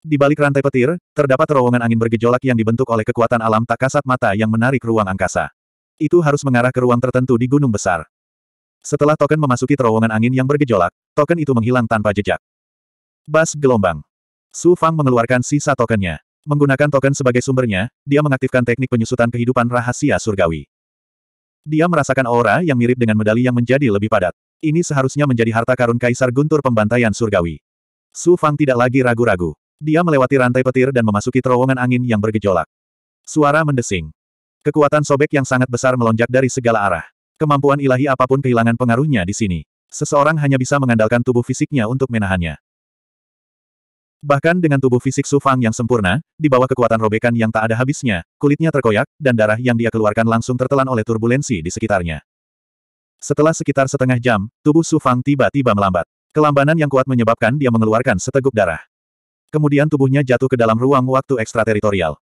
Di balik rantai petir, terdapat terowongan angin bergejolak yang dibentuk oleh kekuatan alam tak kasat mata yang menarik ruang angkasa. Itu harus mengarah ke ruang tertentu di gunung besar. Setelah token memasuki terowongan angin yang bergejolak, token itu menghilang tanpa jejak. Bas gelombang. Su Fang mengeluarkan sisa tokennya. Menggunakan token sebagai sumbernya, dia mengaktifkan teknik penyusutan kehidupan rahasia surgawi. Dia merasakan aura yang mirip dengan medali yang menjadi lebih padat. Ini seharusnya menjadi harta karun Kaisar Guntur Pembantaian Surgawi. Su Fang tidak lagi ragu-ragu. Dia melewati rantai petir dan memasuki terowongan angin yang bergejolak. Suara mendesing. Kekuatan sobek yang sangat besar melonjak dari segala arah. Kemampuan ilahi apapun kehilangan pengaruhnya di sini. Seseorang hanya bisa mengandalkan tubuh fisiknya untuk menahannya. Bahkan dengan tubuh fisik Su Fang yang sempurna, di bawah kekuatan robekan yang tak ada habisnya, kulitnya terkoyak, dan darah yang dia keluarkan langsung tertelan oleh turbulensi di sekitarnya. Setelah sekitar setengah jam, tubuh Su Fang tiba-tiba melambat. Kelambanan yang kuat menyebabkan dia mengeluarkan seteguk darah. Kemudian tubuhnya jatuh ke dalam ruang waktu ekstrateritorial.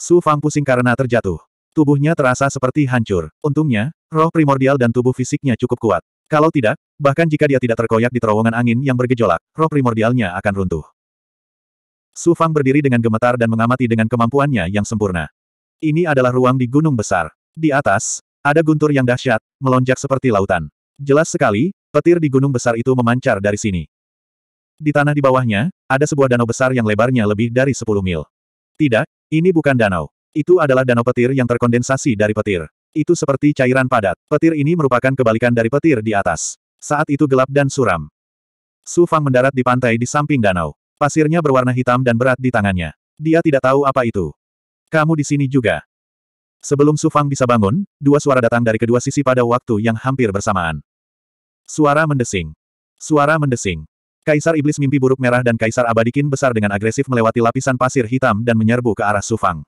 Su Fang pusing karena terjatuh. Tubuhnya terasa seperti hancur. Untungnya, roh primordial dan tubuh fisiknya cukup kuat. Kalau tidak, bahkan jika dia tidak terkoyak di terowongan angin yang bergejolak, roh primordialnya akan runtuh. Su Fang berdiri dengan gemetar dan mengamati dengan kemampuannya yang sempurna. Ini adalah ruang di gunung besar. Di atas, ada guntur yang dahsyat, melonjak seperti lautan. Jelas sekali, petir di gunung besar itu memancar dari sini. Di tanah di bawahnya, ada sebuah danau besar yang lebarnya lebih dari 10 mil. Tidak, ini bukan danau. Itu adalah danau petir yang terkondensasi dari petir. Itu seperti cairan padat. Petir ini merupakan kebalikan dari petir di atas. Saat itu gelap dan suram. Su Fang mendarat di pantai di samping danau. Pasirnya berwarna hitam dan berat di tangannya. Dia tidak tahu apa itu. Kamu di sini juga. Sebelum Su Fang bisa bangun, dua suara datang dari kedua sisi pada waktu yang hampir bersamaan. Suara mendesing. Suara mendesing. Kaisar Iblis Mimpi Buruk Merah dan Kaisar Abadikin Besar dengan agresif melewati lapisan pasir hitam dan menyerbu ke arah Su Fang.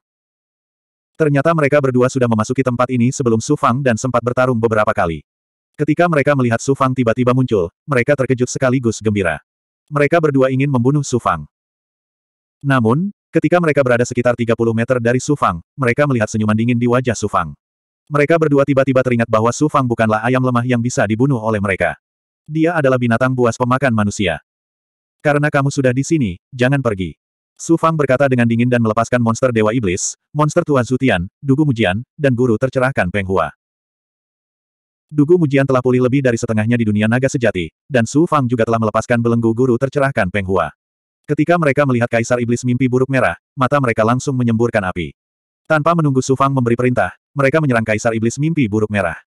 Ternyata mereka berdua sudah memasuki tempat ini sebelum Su Fang dan sempat bertarung beberapa kali. Ketika mereka melihat Su Fang tiba-tiba muncul, mereka terkejut sekaligus gembira. Mereka berdua ingin membunuh Su Fang. Namun, ketika mereka berada sekitar 30 meter dari Su Fang, mereka melihat senyuman dingin di wajah Su Fang. Mereka berdua tiba-tiba teringat bahwa Su Fang bukanlah ayam lemah yang bisa dibunuh oleh mereka. Dia adalah binatang buas pemakan manusia. Karena kamu sudah di sini, jangan pergi. Su Fang berkata dengan dingin dan melepaskan monster Dewa Iblis, monster tuan Zutian, Dugu Mujian, dan guru tercerahkan Peng Hua. Dugu Mujian telah pulih lebih dari setengahnya di dunia naga sejati, dan Su Fang juga telah melepaskan belenggu guru tercerahkan Peng Hua. Ketika mereka melihat Kaisar Iblis mimpi buruk merah, mata mereka langsung menyemburkan api. Tanpa menunggu Su Fang memberi perintah, mereka menyerang Kaisar Iblis mimpi buruk merah.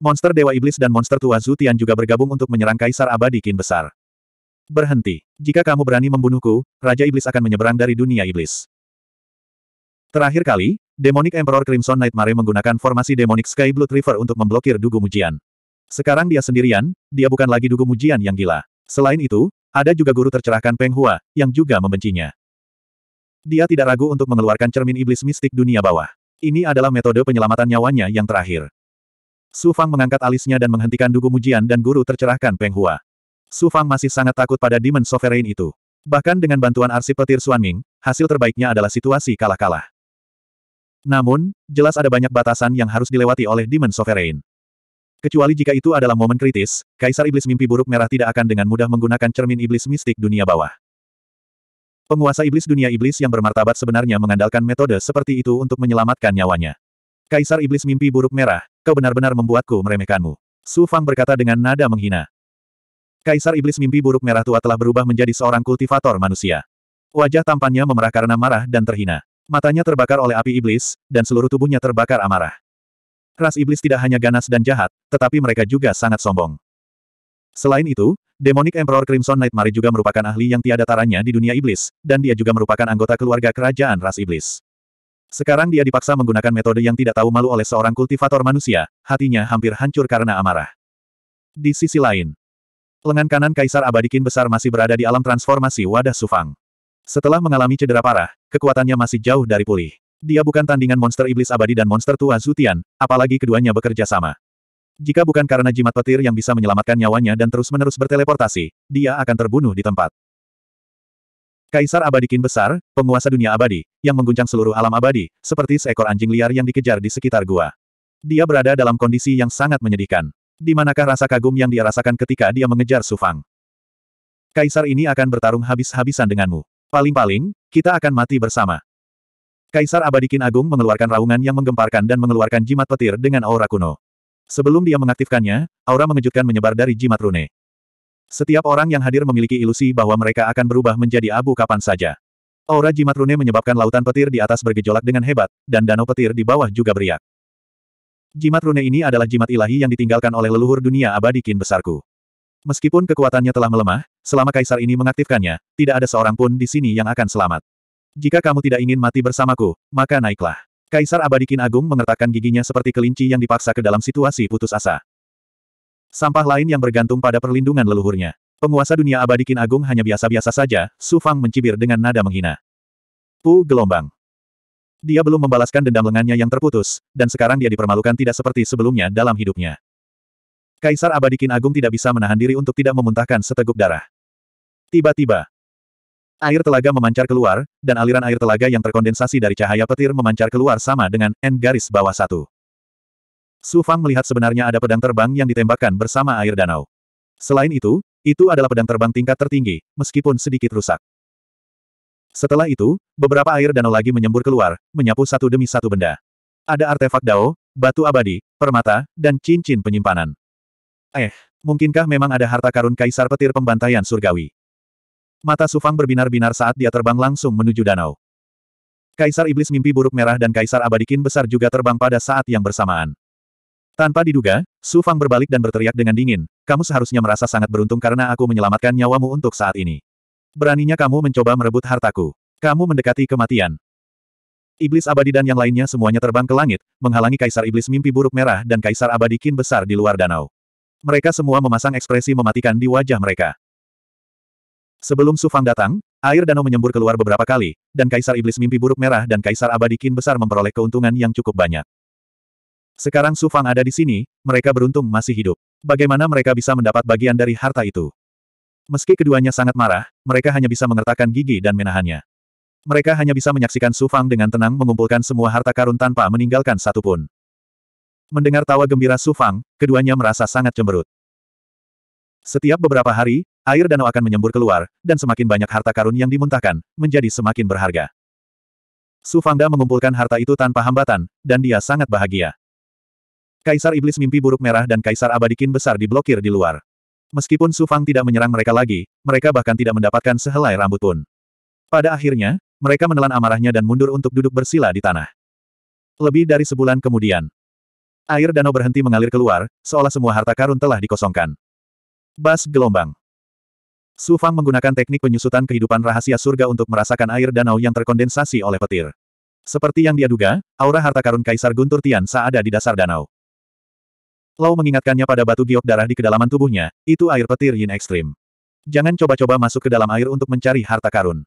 Monster Dewa Iblis dan Monster tuan Zutian juga bergabung untuk menyerang Kaisar Abadi Kin Besar. Berhenti. Jika kamu berani membunuhku, Raja Iblis akan menyeberang dari dunia iblis. Terakhir kali, Demonic Emperor Crimson Nightmare menggunakan formasi Demonic Sky Blood River untuk memblokir Dugu Mujian. Sekarang dia sendirian, dia bukan lagi Dugu Mujian yang gila. Selain itu, ada juga guru tercerahkan Peng Hua, yang juga membencinya. Dia tidak ragu untuk mengeluarkan cermin iblis mistik dunia bawah. Ini adalah metode penyelamatan nyawanya yang terakhir. Su Fang mengangkat alisnya dan menghentikan Dugu Mujian dan guru tercerahkan Peng Hua. Su Fang masih sangat takut pada Demon Sovereign itu. Bahkan dengan bantuan arsip petir Ming, hasil terbaiknya adalah situasi kalah-kalah. Namun, jelas ada banyak batasan yang harus dilewati oleh Demon Sovereign. Kecuali jika itu adalah momen kritis, Kaisar Iblis Mimpi Buruk Merah tidak akan dengan mudah menggunakan cermin iblis mistik dunia bawah. Penguasa iblis dunia iblis yang bermartabat sebenarnya mengandalkan metode seperti itu untuk menyelamatkan nyawanya. Kaisar Iblis Mimpi Buruk Merah, kau benar-benar membuatku meremehkanmu. Su Fang berkata dengan nada menghina. Kaisar Iblis Mimpi Buruk Merah Tua telah berubah menjadi seorang kultivator manusia. Wajah tampannya memerah karena marah dan terhina. Matanya terbakar oleh api iblis, dan seluruh tubuhnya terbakar amarah. Ras iblis tidak hanya ganas dan jahat, tetapi mereka juga sangat sombong. Selain itu, Demonic Emperor Crimson Knight Mari juga merupakan ahli yang tiada taranya di dunia iblis, dan dia juga merupakan anggota keluarga kerajaan ras iblis. Sekarang dia dipaksa menggunakan metode yang tidak tahu malu oleh seorang kultivator manusia, hatinya hampir hancur karena amarah. Di sisi lain, Lengan kanan Kaisar Abadikin besar masih berada di alam transformasi wadah Sufang. Setelah mengalami cedera parah, kekuatannya masih jauh dari pulih. Dia bukan tandingan monster iblis abadi dan monster tua Zutian, apalagi keduanya bekerja sama. Jika bukan karena jimat petir yang bisa menyelamatkan nyawanya dan terus-menerus berteleportasi, dia akan terbunuh di tempat. Kaisar Abadikin Besar, penguasa dunia abadi, yang mengguncang seluruh alam abadi, seperti seekor anjing liar yang dikejar di sekitar gua. Dia berada dalam kondisi yang sangat menyedihkan. Di manakah rasa kagum yang dia rasakan ketika dia mengejar Sufang? Kaisar ini akan bertarung habis-habisan denganmu. Paling-paling, kita akan mati bersama. Kaisar Abadikin Agung mengeluarkan raungan yang menggemparkan dan mengeluarkan jimat petir dengan aura kuno. Sebelum dia mengaktifkannya, aura mengejutkan menyebar dari jimat rune. Setiap orang yang hadir memiliki ilusi bahwa mereka akan berubah menjadi abu kapan saja. Aura jimat rune menyebabkan lautan petir di atas bergejolak dengan hebat, dan danau petir di bawah juga beriak. Jimat rune ini adalah jimat ilahi yang ditinggalkan oleh leluhur dunia abadi kin besarku. Meskipun kekuatannya telah melemah, selama kaisar ini mengaktifkannya, tidak ada seorang pun di sini yang akan selamat. Jika kamu tidak ingin mati bersamaku, maka naiklah. Kaisar abadi kin agung mengertakkan giginya seperti kelinci yang dipaksa ke dalam situasi putus asa. Sampah lain yang bergantung pada perlindungan leluhurnya. Penguasa dunia abadi kin agung hanya biasa-biasa saja, Su Fang mencibir dengan nada menghina. Pu gelombang. Dia belum membalaskan dendam lengannya yang terputus, dan sekarang dia dipermalukan tidak seperti sebelumnya dalam hidupnya. Kaisar Abadikin Agung tidak bisa menahan diri untuk tidak memuntahkan seteguk darah. Tiba-tiba, air telaga memancar keluar, dan aliran air telaga yang terkondensasi dari cahaya petir memancar keluar sama dengan N garis bawah satu. Su Fang melihat sebenarnya ada pedang terbang yang ditembakkan bersama air danau. Selain itu, itu adalah pedang terbang tingkat tertinggi, meskipun sedikit rusak. Setelah itu, beberapa air danau lagi menyembur keluar, menyapu satu demi satu benda. Ada artefak dao, batu abadi, permata, dan cincin penyimpanan. Eh, mungkinkah memang ada harta karun kaisar petir pembantaian surgawi? Mata Sufang berbinar-binar saat dia terbang langsung menuju danau. Kaisar Iblis Mimpi Buruk Merah dan Kaisar Abadi Besar juga terbang pada saat yang bersamaan. Tanpa diduga, Sufang berbalik dan berteriak dengan dingin, kamu seharusnya merasa sangat beruntung karena aku menyelamatkan nyawamu untuk saat ini. Beraninya kamu mencoba merebut hartaku. Kamu mendekati kematian. Iblis abadi dan yang lainnya semuanya terbang ke langit, menghalangi Kaisar Iblis Mimpi Buruk Merah dan Kaisar Abadi Kin Besar di luar danau. Mereka semua memasang ekspresi mematikan di wajah mereka. Sebelum Sufang datang, air danau menyembur keluar beberapa kali, dan Kaisar Iblis Mimpi Buruk Merah dan Kaisar Abadi Kin Besar memperoleh keuntungan yang cukup banyak. Sekarang Sufang ada di sini, mereka beruntung masih hidup. Bagaimana mereka bisa mendapat bagian dari harta itu? Meski keduanya sangat marah, mereka hanya bisa mengertakkan gigi dan menahannya. Mereka hanya bisa menyaksikan Su Fang dengan tenang mengumpulkan semua harta karun tanpa meninggalkan satupun. Mendengar tawa gembira Su Fang, keduanya merasa sangat cemberut. Setiap beberapa hari, air danau akan menyembur keluar, dan semakin banyak harta karun yang dimuntahkan, menjadi semakin berharga. Su Fangda mengumpulkan harta itu tanpa hambatan, dan dia sangat bahagia. Kaisar Iblis Mimpi Buruk Merah dan Kaisar Abadikin Besar diblokir di luar. Meskipun Su Fang tidak menyerang mereka lagi, mereka bahkan tidak mendapatkan sehelai rambut pun. Pada akhirnya, mereka menelan amarahnya dan mundur untuk duduk bersila di tanah. Lebih dari sebulan kemudian, air danau berhenti mengalir keluar, seolah semua harta karun telah dikosongkan. Bas gelombang. Su Fang menggunakan teknik penyusutan kehidupan rahasia surga untuk merasakan air danau yang terkondensasi oleh petir. Seperti yang dia duga, aura harta karun Kaisar Guntur saat ada di dasar danau. Lau mengingatkannya pada batu giok darah di kedalaman tubuhnya, itu air petir yin ekstrim. Jangan coba-coba masuk ke dalam air untuk mencari harta karun.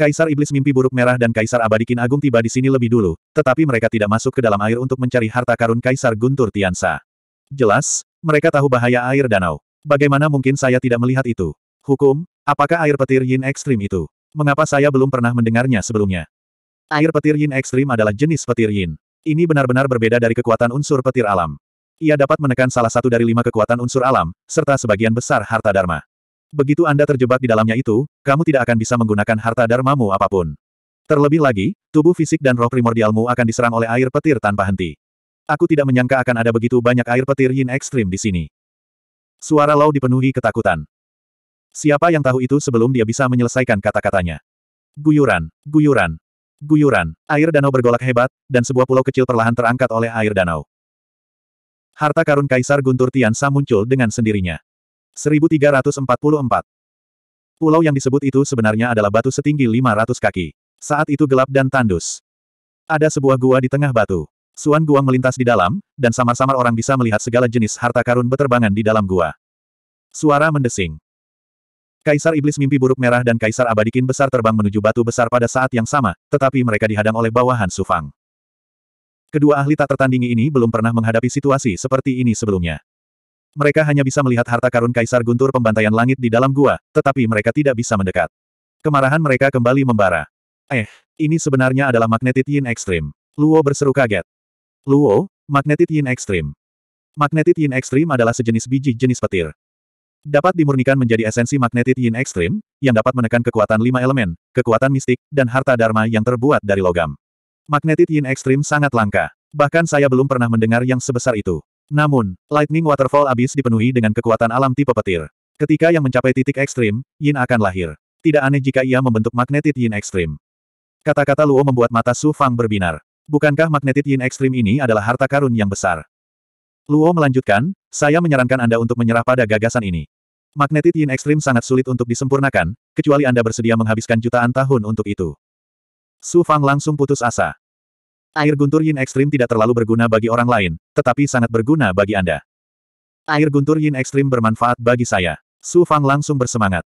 Kaisar Iblis Mimpi Buruk Merah dan Kaisar Abadikin Agung tiba di sini lebih dulu, tetapi mereka tidak masuk ke dalam air untuk mencari harta karun Kaisar Guntur Tiansa. Jelas, mereka tahu bahaya air danau. Bagaimana mungkin saya tidak melihat itu? Hukum, apakah air petir yin ekstrim itu? Mengapa saya belum pernah mendengarnya sebelumnya? Air petir yin ekstrim adalah jenis petir yin. Ini benar-benar berbeda dari kekuatan unsur petir alam. Ia dapat menekan salah satu dari lima kekuatan unsur alam, serta sebagian besar harta dharma. Begitu Anda terjebak di dalamnya itu, kamu tidak akan bisa menggunakan harta dharmamu apapun. Terlebih lagi, tubuh fisik dan roh primordialmu akan diserang oleh air petir tanpa henti. Aku tidak menyangka akan ada begitu banyak air petir yin ekstrim di sini. Suara Lau dipenuhi ketakutan. Siapa yang tahu itu sebelum dia bisa menyelesaikan kata-katanya? Guyuran, guyuran, Guyuran, air danau bergolak hebat, dan sebuah pulau kecil perlahan terangkat oleh air danau. Harta karun Kaisar Guntur Tiansa muncul dengan sendirinya. 1344. Pulau yang disebut itu sebenarnya adalah batu setinggi 500 kaki. Saat itu gelap dan tandus. Ada sebuah gua di tengah batu. Suan Guang melintas di dalam, dan samar-samar orang bisa melihat segala jenis harta karun beterbangan di dalam gua. Suara mendesing. Kaisar Iblis Mimpi Buruk Merah dan Kaisar Abadikin Besar terbang menuju batu besar pada saat yang sama, tetapi mereka dihadang oleh bawahan Sufang. Kedua ahli tak tertandingi ini belum pernah menghadapi situasi seperti ini sebelumnya. Mereka hanya bisa melihat harta karun Kaisar Guntur pembantaian langit di dalam gua, tetapi mereka tidak bisa mendekat. Kemarahan mereka kembali membara. Eh, ini sebenarnya adalah Magnetit yin ekstrim. Luo berseru kaget. Luo, Magnetit yin ekstrim. Magnetit yin ekstrim adalah sejenis biji jenis petir. Dapat dimurnikan menjadi esensi magnetit yin ekstrim, yang dapat menekan kekuatan lima elemen, kekuatan mistik, dan harta dharma yang terbuat dari logam. Magnetit yin ekstrim sangat langka. Bahkan saya belum pernah mendengar yang sebesar itu. Namun, Lightning Waterfall abis dipenuhi dengan kekuatan alam tipe petir. Ketika yang mencapai titik ekstrim, Yin akan lahir. Tidak aneh jika ia membentuk magnetit Yin ekstrim. Kata-kata Luo membuat mata Su Fang berbinar. Bukankah magnetit Yin ekstrim ini adalah harta karun yang besar? Luo melanjutkan, saya menyarankan Anda untuk menyerah pada gagasan ini. Magnetit Yin Ekstrim sangat sulit untuk disempurnakan, kecuali Anda bersedia menghabiskan jutaan tahun untuk itu. Su Fang langsung putus asa. Air guntur Yin Ekstrim tidak terlalu berguna bagi orang lain, tetapi sangat berguna bagi Anda. Air guntur Yin Ekstrim bermanfaat bagi saya. Su Fang langsung bersemangat.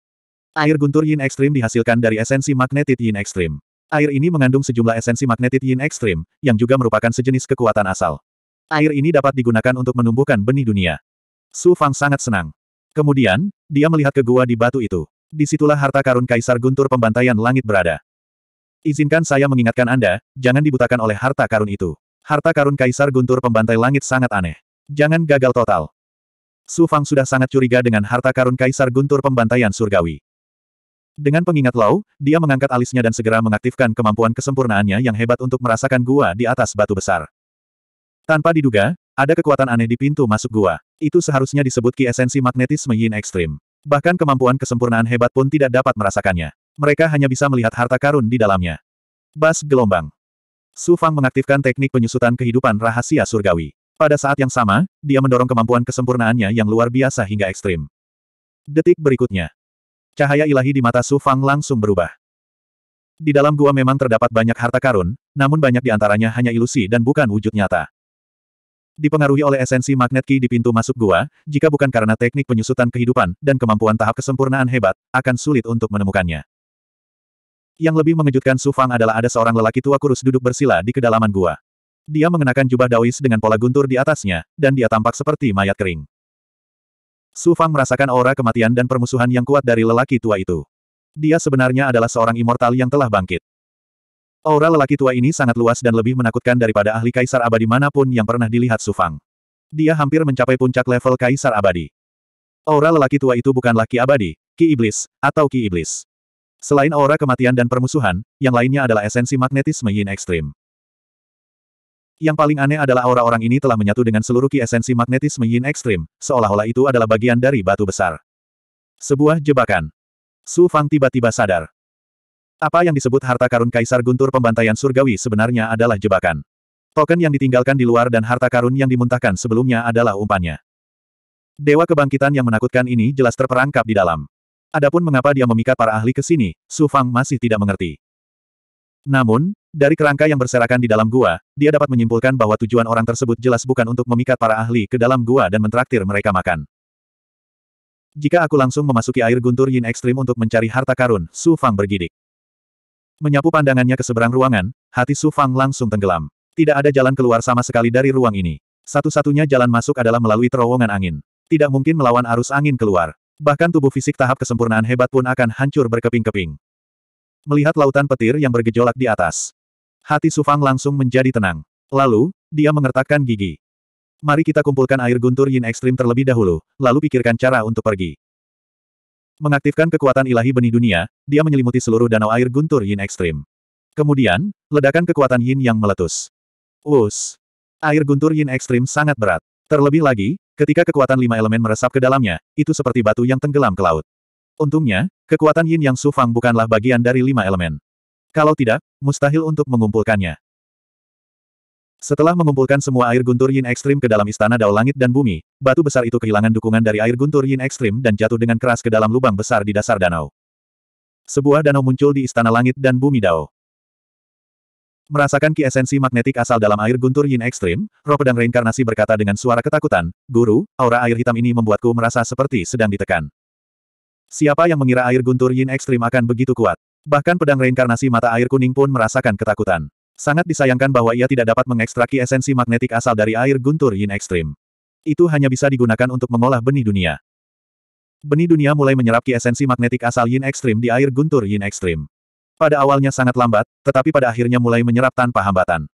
Air guntur Yin Ekstrim dihasilkan dari esensi magnetit Yin Ekstrim. Air ini mengandung sejumlah esensi magnetit Yin Ekstrim, yang juga merupakan sejenis kekuatan asal. Air ini dapat digunakan untuk menumbuhkan benih dunia. Su Fang sangat senang. Kemudian, dia melihat ke gua di batu itu. Disitulah harta karun Kaisar Guntur Pembantaian Langit berada. Izinkan saya mengingatkan Anda, jangan dibutakan oleh harta karun itu. Harta karun Kaisar Guntur Pembantai Langit sangat aneh. Jangan gagal total. Su Fang sudah sangat curiga dengan harta karun Kaisar Guntur Pembantaian Surgawi. Dengan pengingat Lau, dia mengangkat alisnya dan segera mengaktifkan kemampuan kesempurnaannya yang hebat untuk merasakan gua di atas batu besar. Tanpa diduga, ada kekuatan aneh di pintu masuk gua. Itu seharusnya disebut ki esensi magnetisme yin ekstrim. Bahkan kemampuan kesempurnaan hebat pun tidak dapat merasakannya. Mereka hanya bisa melihat harta karun di dalamnya. Bas gelombang. Su Fang mengaktifkan teknik penyusutan kehidupan rahasia surgawi. Pada saat yang sama, dia mendorong kemampuan kesempurnaannya yang luar biasa hingga ekstrim. Detik berikutnya. Cahaya ilahi di mata Su Fang langsung berubah. Di dalam gua memang terdapat banyak harta karun, namun banyak di antaranya hanya ilusi dan bukan wujud nyata. Dipengaruhi oleh esensi magnet Ki di pintu masuk gua, jika bukan karena teknik penyusutan kehidupan dan kemampuan tahap kesempurnaan hebat, akan sulit untuk menemukannya. Yang lebih mengejutkan Su Fang adalah ada seorang lelaki tua kurus duduk bersila di kedalaman gua. Dia mengenakan jubah daois dengan pola guntur di atasnya, dan dia tampak seperti mayat kering. Su Fang merasakan aura kematian dan permusuhan yang kuat dari lelaki tua itu. Dia sebenarnya adalah seorang immortal yang telah bangkit. Aura lelaki tua ini sangat luas dan lebih menakutkan daripada ahli kaisar abadi manapun yang pernah dilihat Sufang. Dia hampir mencapai puncak level kaisar abadi. Aura lelaki tua itu bukan ki abadi, ki iblis, atau ki iblis. Selain aura kematian dan permusuhan, yang lainnya adalah esensi magnetisme yin ekstrim. Yang paling aneh adalah aura orang ini telah menyatu dengan seluruh ki esensi magnetisme yin ekstrim, seolah-olah itu adalah bagian dari batu besar. Sebuah jebakan. Su Fang tiba-tiba sadar. Apa yang disebut harta karun Kaisar Guntur pembantaian surgawi sebenarnya adalah jebakan. Token yang ditinggalkan di luar dan harta karun yang dimuntahkan sebelumnya adalah umpannya. Dewa kebangkitan yang menakutkan ini jelas terperangkap di dalam. Adapun mengapa dia memikat para ahli ke sini, Su Fang masih tidak mengerti. Namun, dari kerangka yang berserakan di dalam gua, dia dapat menyimpulkan bahwa tujuan orang tersebut jelas bukan untuk memikat para ahli ke dalam gua dan mentraktir mereka makan. Jika aku langsung memasuki air guntur yin ekstrim untuk mencari harta karun, Su Fang bergidik. Menyapu pandangannya ke seberang ruangan, hati Su Fang langsung tenggelam. Tidak ada jalan keluar sama sekali dari ruang ini. Satu-satunya jalan masuk adalah melalui terowongan angin. Tidak mungkin melawan arus angin keluar. Bahkan tubuh fisik tahap kesempurnaan hebat pun akan hancur berkeping-keping. Melihat lautan petir yang bergejolak di atas. Hati Su Fang langsung menjadi tenang. Lalu, dia mengertakkan gigi. Mari kita kumpulkan air guntur yin ekstrim terlebih dahulu, lalu pikirkan cara untuk pergi. Mengaktifkan kekuatan ilahi benih dunia, dia menyelimuti seluruh danau air guntur yin ekstrim. Kemudian, ledakan kekuatan yin yang meletus. Us. Air guntur yin ekstrim sangat berat. Terlebih lagi, ketika kekuatan lima elemen meresap ke dalamnya, itu seperti batu yang tenggelam ke laut. Untungnya, kekuatan yin yang sufang bukanlah bagian dari lima elemen. Kalau tidak, mustahil untuk mengumpulkannya. Setelah mengumpulkan semua air guntur yin ekstrim ke dalam istana dao langit dan bumi, batu besar itu kehilangan dukungan dari air guntur yin ekstrim dan jatuh dengan keras ke dalam lubang besar di dasar danau. Sebuah danau muncul di istana langit dan bumi dao. Merasakan ki esensi magnetik asal dalam air guntur yin ekstrim, roh pedang reinkarnasi berkata dengan suara ketakutan, Guru, aura air hitam ini membuatku merasa seperti sedang ditekan. Siapa yang mengira air guntur yin ekstrim akan begitu kuat? Bahkan pedang reinkarnasi mata air kuning pun merasakan ketakutan. Sangat disayangkan bahwa ia tidak dapat mengekstraki esensi magnetik asal dari air guntur yin ekstrim. Itu hanya bisa digunakan untuk mengolah benih dunia. Benih dunia mulai menyerap ki esensi magnetik asal yin ekstrim di air guntur yin ekstrim. Pada awalnya sangat lambat, tetapi pada akhirnya mulai menyerap tanpa hambatan.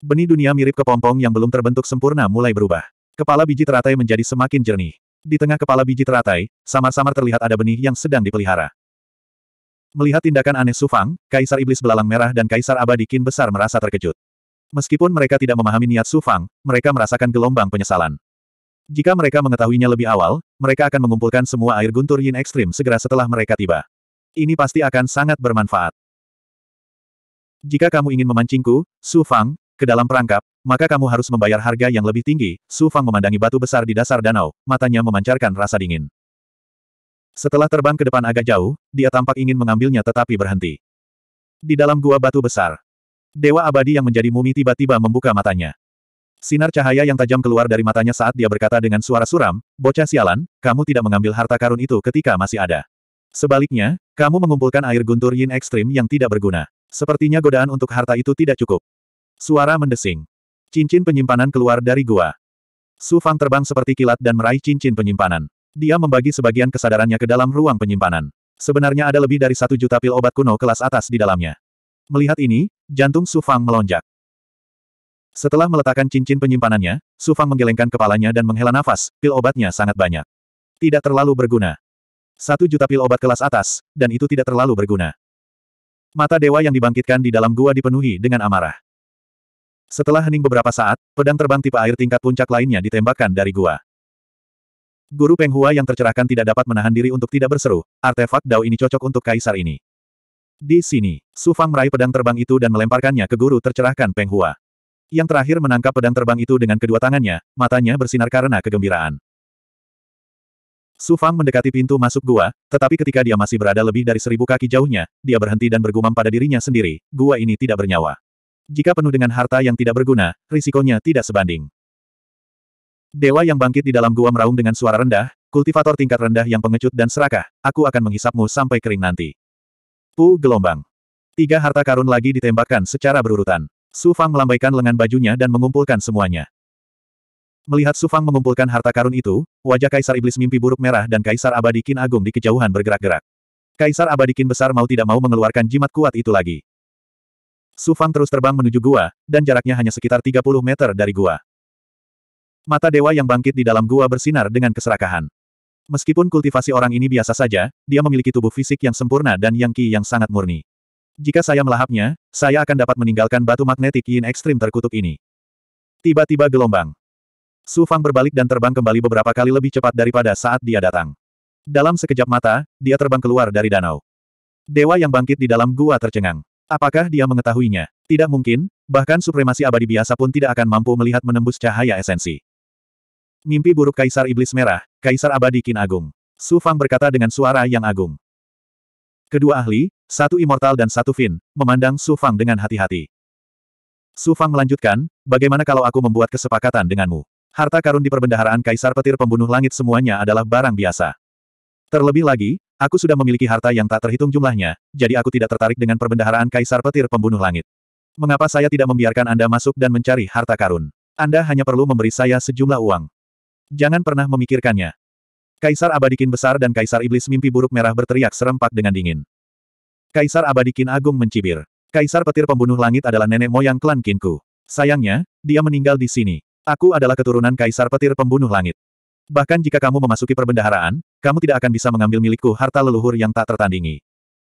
Benih dunia mirip kepompong yang belum terbentuk sempurna mulai berubah. Kepala biji teratai menjadi semakin jernih. Di tengah kepala biji teratai, samar-samar terlihat ada benih yang sedang dipelihara. Melihat tindakan aneh Sufang, Kaisar Iblis Belalang Merah dan Kaisar Abadi Kin Besar merasa terkejut. Meskipun mereka tidak memahami niat Sufang, mereka merasakan gelombang penyesalan. Jika mereka mengetahuinya lebih awal, mereka akan mengumpulkan semua air guntur yin ekstrim segera setelah mereka tiba. Ini pasti akan sangat bermanfaat. Jika kamu ingin memancingku, Su Fang, ke dalam perangkap, maka kamu harus membayar harga yang lebih tinggi. Su Fang memandangi batu besar di dasar danau, matanya memancarkan rasa dingin. Setelah terbang ke depan agak jauh, dia tampak ingin mengambilnya tetapi berhenti. Di dalam gua batu besar, Dewa abadi yang menjadi mumi tiba-tiba membuka matanya. Sinar cahaya yang tajam keluar dari matanya saat dia berkata dengan suara suram, Bocah sialan, kamu tidak mengambil harta karun itu ketika masih ada. Sebaliknya, kamu mengumpulkan air guntur yin ekstrim yang tidak berguna. Sepertinya godaan untuk harta itu tidak cukup. Suara mendesing. Cincin penyimpanan keluar dari gua. Su Fang terbang seperti kilat dan meraih cincin penyimpanan. Dia membagi sebagian kesadarannya ke dalam ruang penyimpanan. Sebenarnya ada lebih dari satu juta pil obat kuno kelas atas di dalamnya. Melihat ini, jantung Su Fang melonjak. Setelah meletakkan cincin penyimpanannya, Su Fang menggelengkan kepalanya dan menghela nafas, pil obatnya sangat banyak. Tidak terlalu berguna. Satu juta pil obat kelas atas, dan itu tidak terlalu berguna. Mata dewa yang dibangkitkan di dalam gua dipenuhi dengan amarah. Setelah hening beberapa saat, pedang terbang tipe air tingkat puncak lainnya ditembakkan dari gua. Guru Penghua yang tercerahkan tidak dapat menahan diri untuk tidak berseru, artefak Dao ini cocok untuk kaisar ini. Di sini, Su Fang meraih pedang terbang itu dan melemparkannya ke guru tercerahkan Penghua. Yang terakhir menangkap pedang terbang itu dengan kedua tangannya, matanya bersinar karena kegembiraan. Su Fang mendekati pintu masuk gua, tetapi ketika dia masih berada lebih dari seribu kaki jauhnya, dia berhenti dan bergumam pada dirinya sendiri, gua ini tidak bernyawa. Jika penuh dengan harta yang tidak berguna, risikonya tidak sebanding. Dewa yang bangkit di dalam gua meraung dengan suara rendah, kultivator tingkat rendah yang pengecut dan serakah, aku akan menghisapmu sampai kering nanti. Pu gelombang. Tiga harta karun lagi ditembakkan secara berurutan. Su Fang melambaikan lengan bajunya dan mengumpulkan semuanya. Melihat Su Fang mengumpulkan harta karun itu, wajah Kaisar Iblis Mimpi Buruk Merah dan Kaisar Abadi Kin Agung di kejauhan bergerak-gerak. Kaisar Abadi Kin Besar mau tidak mau mengeluarkan jimat kuat itu lagi. Su Fang terus terbang menuju gua, dan jaraknya hanya sekitar 30 meter dari gua. Mata dewa yang bangkit di dalam gua bersinar dengan keserakahan. Meskipun kultivasi orang ini biasa saja, dia memiliki tubuh fisik yang sempurna dan yang ki yang sangat murni. Jika saya melahapnya, saya akan dapat meninggalkan batu magnetik yin ekstrim terkutuk ini. Tiba-tiba gelombang. Su Fang berbalik dan terbang kembali beberapa kali lebih cepat daripada saat dia datang. Dalam sekejap mata, dia terbang keluar dari danau. Dewa yang bangkit di dalam gua tercengang. Apakah dia mengetahuinya? Tidak mungkin, bahkan supremasi abadi biasa pun tidak akan mampu melihat menembus cahaya esensi. Mimpi buruk Kaisar Iblis Merah, Kaisar Abadi Kin Agung. Su Fang berkata dengan suara yang agung. Kedua ahli, satu immortal dan satu fin, memandang Su Fang dengan hati-hati. Su Fang melanjutkan, bagaimana kalau aku membuat kesepakatan denganmu? Harta karun di perbendaharaan Kaisar Petir Pembunuh Langit semuanya adalah barang biasa. Terlebih lagi, aku sudah memiliki harta yang tak terhitung jumlahnya, jadi aku tidak tertarik dengan perbendaharaan Kaisar Petir Pembunuh Langit. Mengapa saya tidak membiarkan Anda masuk dan mencari harta karun? Anda hanya perlu memberi saya sejumlah uang. Jangan pernah memikirkannya. Kaisar Abadikin Besar dan Kaisar Iblis Mimpi Buruk Merah berteriak serempak dengan dingin. Kaisar Abadikin Agung mencibir. Kaisar Petir Pembunuh Langit adalah nenek moyang klan Kinku. Sayangnya, dia meninggal di sini. Aku adalah keturunan Kaisar Petir Pembunuh Langit. Bahkan jika kamu memasuki perbendaharaan, kamu tidak akan bisa mengambil milikku harta leluhur yang tak tertandingi.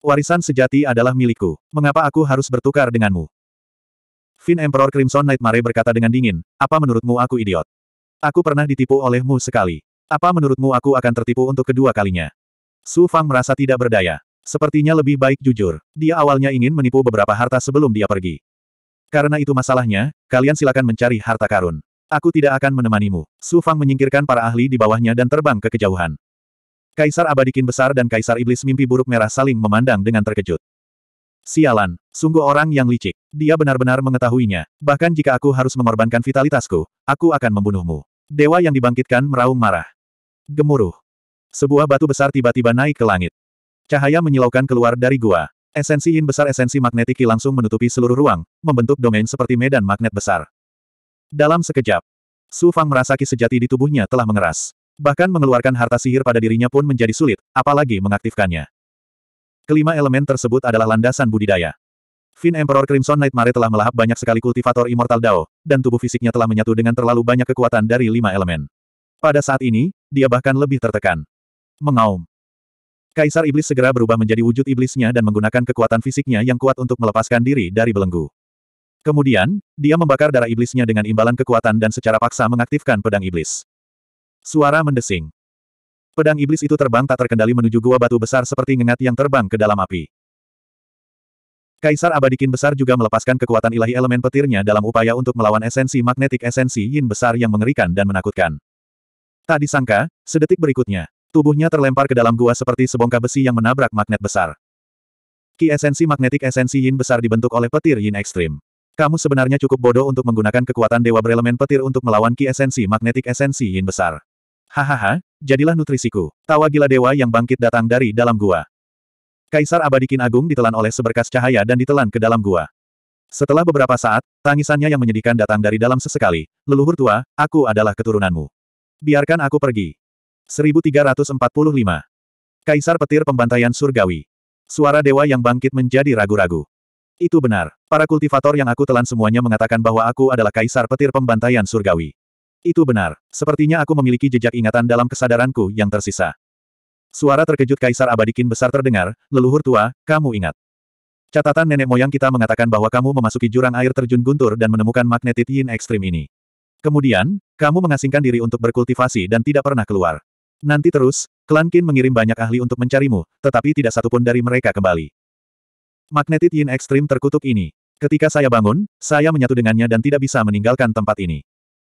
Warisan sejati adalah milikku. Mengapa aku harus bertukar denganmu? Fin Emperor Crimson Nightmare berkata dengan dingin, apa menurutmu aku idiot? Aku pernah ditipu olehmu sekali. Apa menurutmu aku akan tertipu untuk kedua kalinya? Su Fang merasa tidak berdaya. Sepertinya lebih baik jujur. Dia awalnya ingin menipu beberapa harta sebelum dia pergi. Karena itu masalahnya, kalian silakan mencari harta karun. Aku tidak akan menemanimu. Su Fang menyingkirkan para ahli di bawahnya dan terbang ke kejauhan. Kaisar Abadikin Besar dan Kaisar Iblis Mimpi Buruk Merah saling memandang dengan terkejut. Sialan, sungguh orang yang licik. Dia benar-benar mengetahuinya. Bahkan jika aku harus mengorbankan vitalitasku, aku akan membunuhmu. Dewa yang dibangkitkan meraung marah. Gemuruh. Sebuah batu besar tiba-tiba naik ke langit. Cahaya menyilaukan keluar dari gua. Esensi in besar esensi magnetik langsung menutupi seluruh ruang, membentuk domain seperti medan magnet besar. Dalam sekejap, Su Fang merasa sejati di tubuhnya telah mengeras. Bahkan mengeluarkan harta sihir pada dirinya pun menjadi sulit, apalagi mengaktifkannya. Kelima elemen tersebut adalah landasan budidaya. Fin Emperor Crimson Nightmare telah melahap banyak sekali kultivator Immortal Dao, dan tubuh fisiknya telah menyatu dengan terlalu banyak kekuatan dari lima elemen. Pada saat ini, dia bahkan lebih tertekan. Mengaum. Kaisar Iblis segera berubah menjadi wujud iblisnya dan menggunakan kekuatan fisiknya yang kuat untuk melepaskan diri dari belenggu. Kemudian, dia membakar darah iblisnya dengan imbalan kekuatan dan secara paksa mengaktifkan pedang iblis. Suara mendesing. Pedang iblis itu terbang tak terkendali menuju gua batu besar seperti ngengat yang terbang ke dalam api. Kaisar Abadikin Besar juga melepaskan kekuatan ilahi elemen petirnya dalam upaya untuk melawan esensi magnetik esensi yin besar yang mengerikan dan menakutkan. Tak disangka, sedetik berikutnya, tubuhnya terlempar ke dalam gua seperti sebongkah besi yang menabrak magnet besar. Ki esensi magnetik esensi yin besar dibentuk oleh petir yin ekstrim. Kamu sebenarnya cukup bodoh untuk menggunakan kekuatan dewa berelemen petir untuk melawan ki esensi magnetik esensi yin besar. Hahaha, jadilah nutrisiku. Tawa gila dewa yang bangkit datang dari dalam gua. Kaisar Abadikin Agung ditelan oleh seberkas cahaya dan ditelan ke dalam gua. Setelah beberapa saat, tangisannya yang menyedihkan datang dari dalam sesekali. Leluhur tua, aku adalah keturunanmu. Biarkan aku pergi. 1345. Kaisar Petir Pembantaian Surgawi. Suara dewa yang bangkit menjadi ragu-ragu. Itu benar. Para kultivator yang aku telan semuanya mengatakan bahwa aku adalah Kaisar Petir Pembantaian Surgawi. Itu benar. Sepertinya aku memiliki jejak ingatan dalam kesadaranku yang tersisa. Suara terkejut Kaisar Abadikin besar terdengar, leluhur tua, kamu ingat. Catatan nenek moyang kita mengatakan bahwa kamu memasuki jurang air terjun guntur dan menemukan magnetit yin ekstrim ini. Kemudian, kamu mengasingkan diri untuk berkultivasi dan tidak pernah keluar. Nanti terus, klan Qin mengirim banyak ahli untuk mencarimu, tetapi tidak satupun dari mereka kembali. Magnetit yin ekstrim terkutuk ini. Ketika saya bangun, saya menyatu dengannya dan tidak bisa meninggalkan tempat ini.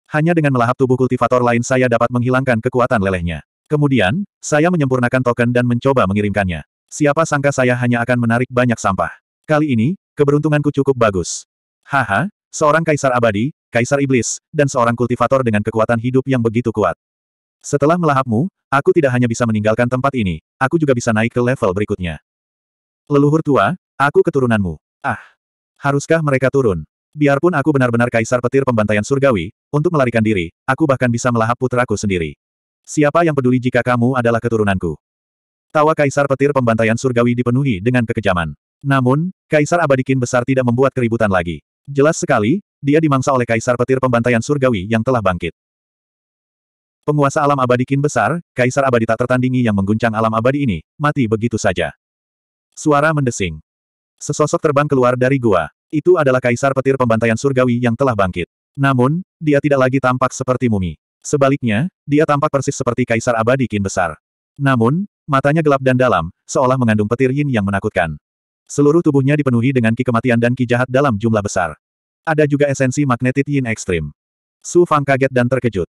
Hanya dengan melahap tubuh kultivator lain saya dapat menghilangkan kekuatan lelehnya. Kemudian, saya menyempurnakan token dan mencoba mengirimkannya. Siapa sangka saya hanya akan menarik banyak sampah. Kali ini, keberuntunganku cukup bagus. Haha, seorang kaisar abadi, kaisar iblis, dan seorang kultivator dengan kekuatan hidup yang begitu kuat. Setelah melahapmu, aku tidak hanya bisa meninggalkan tempat ini, aku juga bisa naik ke level berikutnya. Leluhur tua, aku keturunanmu. Ah, haruskah mereka turun? Biarpun aku benar-benar kaisar petir pembantaian surgawi, untuk melarikan diri, aku bahkan bisa melahap putraku sendiri. Siapa yang peduli jika kamu adalah keturunanku? Tawa kaisar petir pembantaian surgawi dipenuhi dengan kekejaman. Namun, kaisar abadikin besar tidak membuat keributan lagi. Jelas sekali, dia dimangsa oleh kaisar petir pembantaian surgawi yang telah bangkit. Penguasa alam abadikin besar, kaisar abadi tak tertandingi yang mengguncang alam abadi ini, mati begitu saja. Suara mendesing. Sesosok terbang keluar dari gua. Itu adalah kaisar petir pembantaian surgawi yang telah bangkit. Namun, dia tidak lagi tampak seperti mumi. Sebaliknya, dia tampak persis seperti kaisar abadi kin besar. Namun, matanya gelap dan dalam, seolah mengandung petir yin yang menakutkan. Seluruh tubuhnya dipenuhi dengan ki kematian dan ki jahat dalam jumlah besar. Ada juga esensi magnetit yin ekstrim. Su Fang kaget dan terkejut.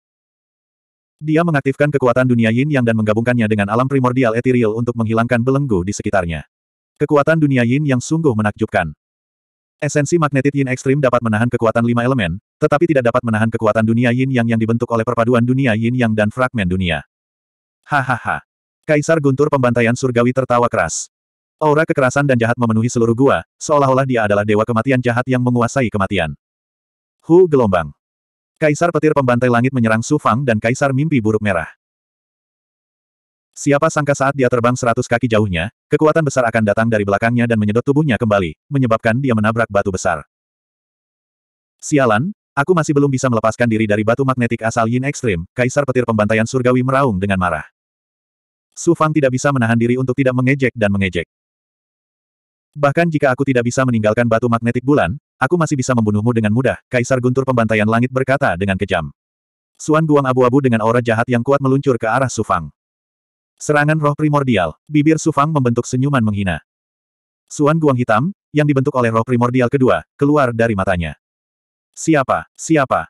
Dia mengaktifkan kekuatan dunia yin yang dan menggabungkannya dengan alam primordial etiril untuk menghilangkan belenggu di sekitarnya. Kekuatan dunia yin yang sungguh menakjubkan. Esensi magnetit yin ekstrim dapat menahan kekuatan lima elemen, tetapi tidak dapat menahan kekuatan dunia yin yang yang dibentuk oleh perpaduan dunia yin yang dan fragmen dunia. Hahaha. Kaisar Guntur Pembantaian Surgawi tertawa keras. Aura kekerasan dan jahat memenuhi seluruh gua, seolah-olah dia adalah dewa kematian jahat yang menguasai kematian. Hu gelombang. Kaisar Petir Pembantai Langit menyerang Su Fang dan Kaisar Mimpi Buruk Merah. Siapa sangka saat dia terbang seratus kaki jauhnya, kekuatan besar akan datang dari belakangnya dan menyedot tubuhnya kembali, menyebabkan dia menabrak batu besar. Sialan, aku masih belum bisa melepaskan diri dari batu magnetik asal Yin Ekstrim, Kaisar Petir Pembantaian Surgawi meraung dengan marah. Su Fang tidak bisa menahan diri untuk tidak mengejek dan mengejek. Bahkan jika aku tidak bisa meninggalkan batu magnetik bulan, aku masih bisa membunuhmu dengan mudah, Kaisar Guntur Pembantaian Langit berkata dengan kejam. Suan Guang abu-abu dengan aura jahat yang kuat meluncur ke arah Su Fang. Serangan roh primordial, bibir Sufang membentuk senyuman menghina. Suan Guang Hitam, yang dibentuk oleh roh primordial kedua, keluar dari matanya. Siapa? Siapa?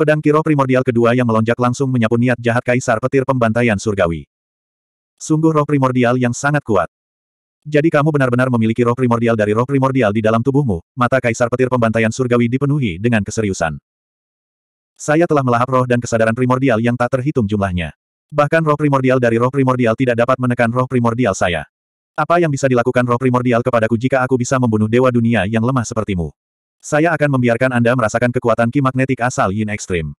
Pedang kiro primordial kedua yang melonjak langsung menyapu niat jahat Kaisar Petir Pembantaian Surgawi. Sungguh roh primordial yang sangat kuat. Jadi kamu benar-benar memiliki roh primordial dari roh primordial di dalam tubuhmu, mata Kaisar Petir Pembantaian Surgawi dipenuhi dengan keseriusan. Saya telah melahap roh dan kesadaran primordial yang tak terhitung jumlahnya. Bahkan roh primordial dari roh primordial tidak dapat menekan roh primordial saya. Apa yang bisa dilakukan roh primordial kepadaku jika aku bisa membunuh dewa dunia yang lemah sepertimu? Saya akan membiarkan Anda merasakan kekuatan ki magnetik asal yin ekstrim.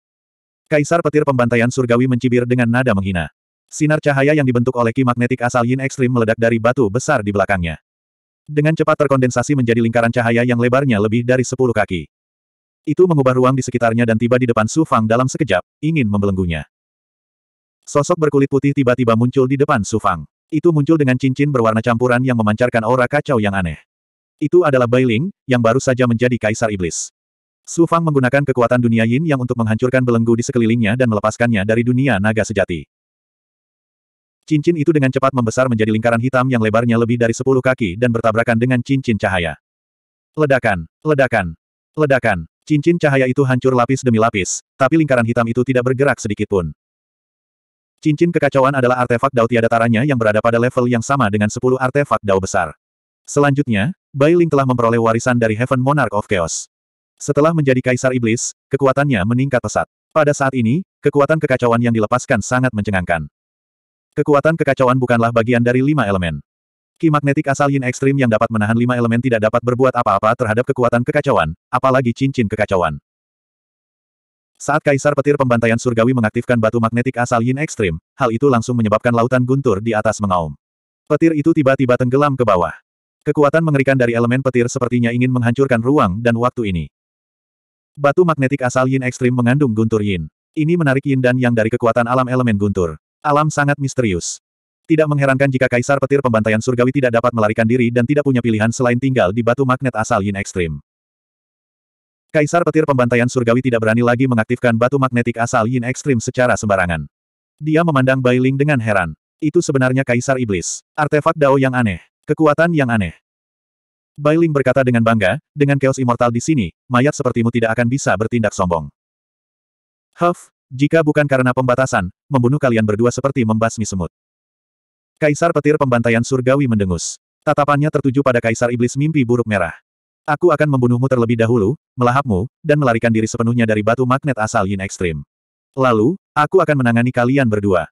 Kaisar petir pembantaian surgawi mencibir dengan nada menghina. Sinar cahaya yang dibentuk oleh ki magnetik asal yin ekstrim meledak dari batu besar di belakangnya. Dengan cepat terkondensasi menjadi lingkaran cahaya yang lebarnya lebih dari 10 kaki. Itu mengubah ruang di sekitarnya dan tiba di depan Su Fang dalam sekejap, ingin membelenggunya. Sosok berkulit putih tiba-tiba muncul di depan Sufang. Itu muncul dengan cincin berwarna campuran yang memancarkan aura kacau yang aneh. Itu adalah Bailing, yang baru saja menjadi Kaisar Iblis. Su Fang menggunakan kekuatan dunia yin yang untuk menghancurkan belenggu di sekelilingnya dan melepaskannya dari dunia naga sejati. Cincin itu dengan cepat membesar menjadi lingkaran hitam yang lebarnya lebih dari 10 kaki dan bertabrakan dengan cincin cahaya. Ledakan, ledakan, ledakan. Cincin cahaya itu hancur lapis demi lapis, tapi lingkaran hitam itu tidak bergerak sedikitpun. Cincin kekacauan adalah artefak Dao tiada taranya yang berada pada level yang sama dengan 10 artefak Dao besar. Selanjutnya, Ling telah memperoleh warisan dari Heaven Monarch of Chaos. Setelah menjadi Kaisar Iblis, kekuatannya meningkat pesat. Pada saat ini, kekuatan kekacauan yang dilepaskan sangat mencengangkan. Kekuatan kekacauan bukanlah bagian dari lima elemen. Ki magnetik asal Yin Ekstrim yang dapat menahan lima elemen tidak dapat berbuat apa-apa terhadap kekuatan kekacauan, apalagi cincin kekacauan. Saat Kaisar Petir Pembantaian Surgawi mengaktifkan batu magnetik asal Yin Ekstrim, hal itu langsung menyebabkan lautan guntur di atas mengaum. Petir itu tiba-tiba tenggelam ke bawah. Kekuatan mengerikan dari elemen petir sepertinya ingin menghancurkan ruang dan waktu ini. Batu magnetik asal Yin Ekstrim mengandung guntur Yin. Ini menarik Yin dan Yang dari kekuatan alam elemen guntur. Alam sangat misterius. Tidak mengherankan jika Kaisar Petir Pembantaian Surgawi tidak dapat melarikan diri dan tidak punya pilihan selain tinggal di batu magnet asal Yin Ekstrim. Kaisar petir pembantaian surgawi tidak berani lagi mengaktifkan batu magnetik asal Yin Ekstrim secara sembarangan. Dia memandang Ling dengan heran. Itu sebenarnya Kaisar Iblis. Artefak Dao yang aneh. Kekuatan yang aneh. Ling berkata dengan bangga, dengan Chaos immortal di sini, mayat sepertimu tidak akan bisa bertindak sombong. Huff, jika bukan karena pembatasan, membunuh kalian berdua seperti membasmi semut. Kaisar petir pembantaian surgawi mendengus. Tatapannya tertuju pada Kaisar Iblis mimpi buruk merah. Aku akan membunuhmu terlebih dahulu, melahapmu, dan melarikan diri sepenuhnya dari batu magnet asal Yin Ekstrim. Lalu, aku akan menangani kalian berdua.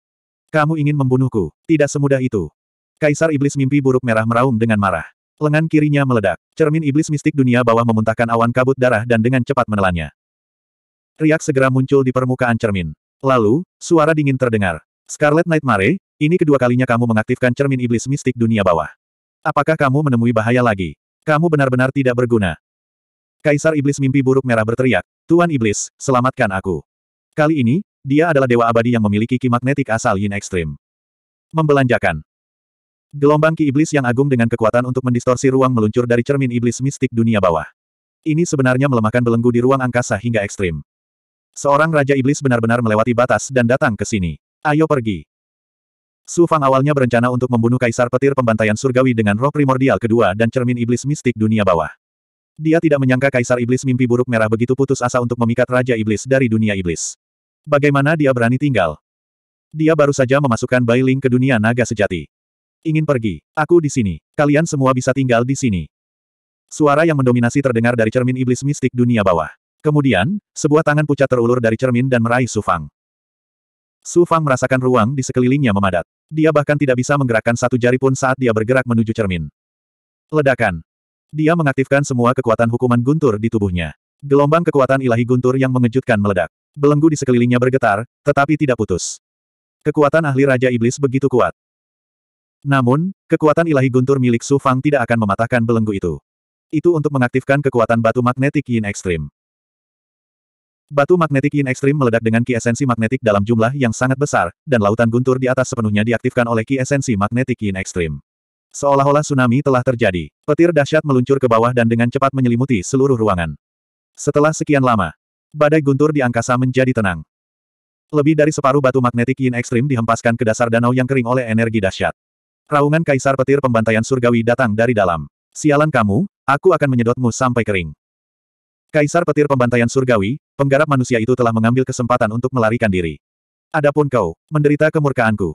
Kamu ingin membunuhku, tidak semudah itu. Kaisar Iblis Mimpi Buruk Merah meraung dengan marah. Lengan kirinya meledak. Cermin Iblis Mistik Dunia bawah memuntahkan awan kabut darah dan dengan cepat menelannya. Riak segera muncul di permukaan cermin. Lalu, suara dingin terdengar. Scarlet Nightmare, ini kedua kalinya kamu mengaktifkan cermin Iblis Mistik Dunia bawah. Apakah kamu menemui bahaya lagi? Kamu benar-benar tidak berguna. Kaisar Iblis Mimpi Buruk Merah berteriak, Tuan Iblis, selamatkan aku. Kali ini, dia adalah dewa abadi yang memiliki ki magnetik asal Yin Ekstrim. Membelanjakan. Gelombang ki iblis yang agung dengan kekuatan untuk mendistorsi ruang meluncur dari cermin iblis mistik dunia bawah. Ini sebenarnya melemahkan belenggu di ruang angkasa hingga ekstrim. Seorang raja iblis benar-benar melewati batas dan datang ke sini. Ayo pergi. Su Fang awalnya berencana untuk membunuh Kaisar Petir Pembantaian Surgawi dengan roh primordial kedua dan cermin iblis mistik dunia bawah. Dia tidak menyangka Kaisar Iblis mimpi buruk merah begitu putus asa untuk memikat Raja Iblis dari dunia iblis. Bagaimana dia berani tinggal? Dia baru saja memasukkan Bai Ling ke dunia naga sejati. Ingin pergi, aku di sini, kalian semua bisa tinggal di sini. Suara yang mendominasi terdengar dari cermin iblis mistik dunia bawah. Kemudian, sebuah tangan pucat terulur dari cermin dan meraih Su Fang. Su Fang merasakan ruang di sekelilingnya memadat. Dia bahkan tidak bisa menggerakkan satu jari pun saat dia bergerak menuju cermin. Ledakan. Dia mengaktifkan semua kekuatan hukuman guntur di tubuhnya. Gelombang kekuatan ilahi guntur yang mengejutkan meledak. Belenggu di sekelilingnya bergetar, tetapi tidak putus. Kekuatan ahli Raja Iblis begitu kuat. Namun, kekuatan ilahi guntur milik Su Fang tidak akan mematahkan belenggu itu. Itu untuk mengaktifkan kekuatan batu magnetik Yin Ekstrim. Batu magnetik Yin Ekstrim meledak dengan ki esensi magnetik dalam jumlah yang sangat besar, dan lautan guntur di atas sepenuhnya diaktifkan oleh ki esensi magnetik Yin Ekstrim. Seolah-olah tsunami telah terjadi. Petir dahsyat meluncur ke bawah dan dengan cepat menyelimuti seluruh ruangan. Setelah sekian lama, badai guntur di angkasa menjadi tenang. Lebih dari separuh batu magnetik Yin Ekstrim dihempaskan ke dasar danau yang kering oleh energi dahsyat. Raungan Kaisar Petir Pembantaian Surgawi datang dari dalam. Sialan kamu, aku akan menyedotmu sampai kering. Kaisar petir pembantaian surgawi, penggarap manusia itu telah mengambil kesempatan untuk melarikan diri. Adapun kau, menderita kemurkaanku.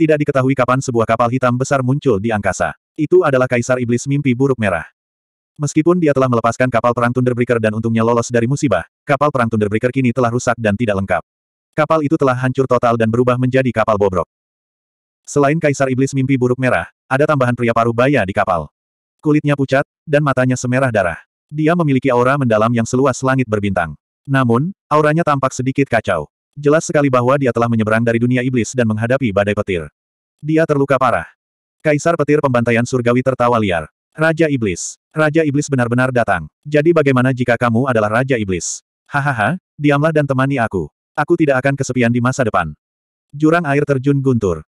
Tidak diketahui kapan sebuah kapal hitam besar muncul di angkasa. Itu adalah Kaisar Iblis Mimpi Buruk Merah. Meskipun dia telah melepaskan kapal perang Thunderbreaker dan untungnya lolos dari musibah, kapal perang Thunderbreaker kini telah rusak dan tidak lengkap. Kapal itu telah hancur total dan berubah menjadi kapal bobrok. Selain Kaisar Iblis Mimpi Buruk Merah, ada tambahan pria paruh baya di kapal. Kulitnya pucat, dan matanya semerah darah. Dia memiliki aura mendalam yang seluas langit berbintang. Namun, auranya tampak sedikit kacau. Jelas sekali bahwa dia telah menyeberang dari dunia iblis dan menghadapi badai petir. Dia terluka parah. Kaisar petir pembantaian surgawi tertawa liar. Raja Iblis. Raja Iblis benar-benar datang. Jadi bagaimana jika kamu adalah Raja Iblis? Hahaha, diamlah dan temani aku. Aku tidak akan kesepian di masa depan. Jurang air terjun guntur.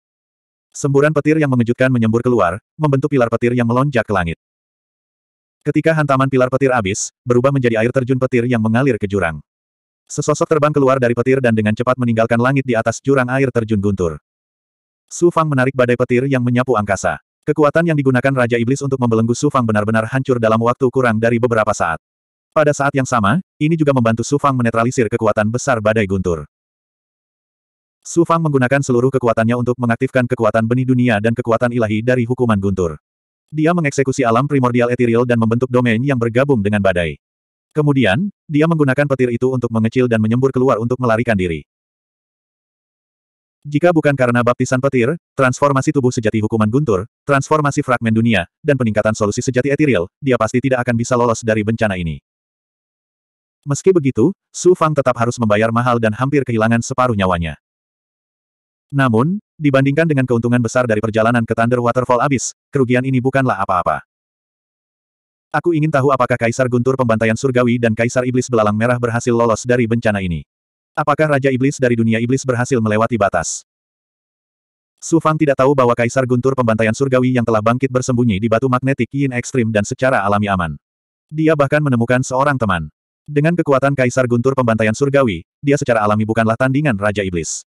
Semburan petir yang mengejutkan menyembur keluar, membentuk pilar petir yang melonjak ke langit. Ketika hantaman pilar petir habis, berubah menjadi air terjun petir yang mengalir ke jurang. Sesosok terbang keluar dari petir dan dengan cepat meninggalkan langit di atas jurang air terjun guntur. Su Fang menarik badai petir yang menyapu angkasa. Kekuatan yang digunakan Raja Iblis untuk membelenggu Su Fang benar-benar hancur dalam waktu kurang dari beberapa saat. Pada saat yang sama, ini juga membantu Su Fang menetralisir kekuatan besar badai guntur. Su Fang menggunakan seluruh kekuatannya untuk mengaktifkan kekuatan benih dunia dan kekuatan ilahi dari hukuman guntur. Dia mengeksekusi alam primordial etiril dan membentuk domain yang bergabung dengan badai. Kemudian, dia menggunakan petir itu untuk mengecil dan menyembur keluar untuk melarikan diri. Jika bukan karena baptisan petir, transformasi tubuh sejati hukuman guntur, transformasi fragmen dunia, dan peningkatan solusi sejati etiril, dia pasti tidak akan bisa lolos dari bencana ini. Meski begitu, Su Fang tetap harus membayar mahal dan hampir kehilangan separuh nyawanya. Namun, dibandingkan dengan keuntungan besar dari perjalanan ke Thunder Waterfall Abyss, kerugian ini bukanlah apa-apa. Aku ingin tahu apakah Kaisar Guntur Pembantaian Surgawi dan Kaisar Iblis Belalang Merah berhasil lolos dari bencana ini. Apakah Raja Iblis dari dunia Iblis berhasil melewati batas? Su Fang tidak tahu bahwa Kaisar Guntur Pembantaian Surgawi yang telah bangkit bersembunyi di batu magnetik Yin Ekstrim dan secara alami aman. Dia bahkan menemukan seorang teman. Dengan kekuatan Kaisar Guntur Pembantaian Surgawi, dia secara alami bukanlah tandingan Raja Iblis.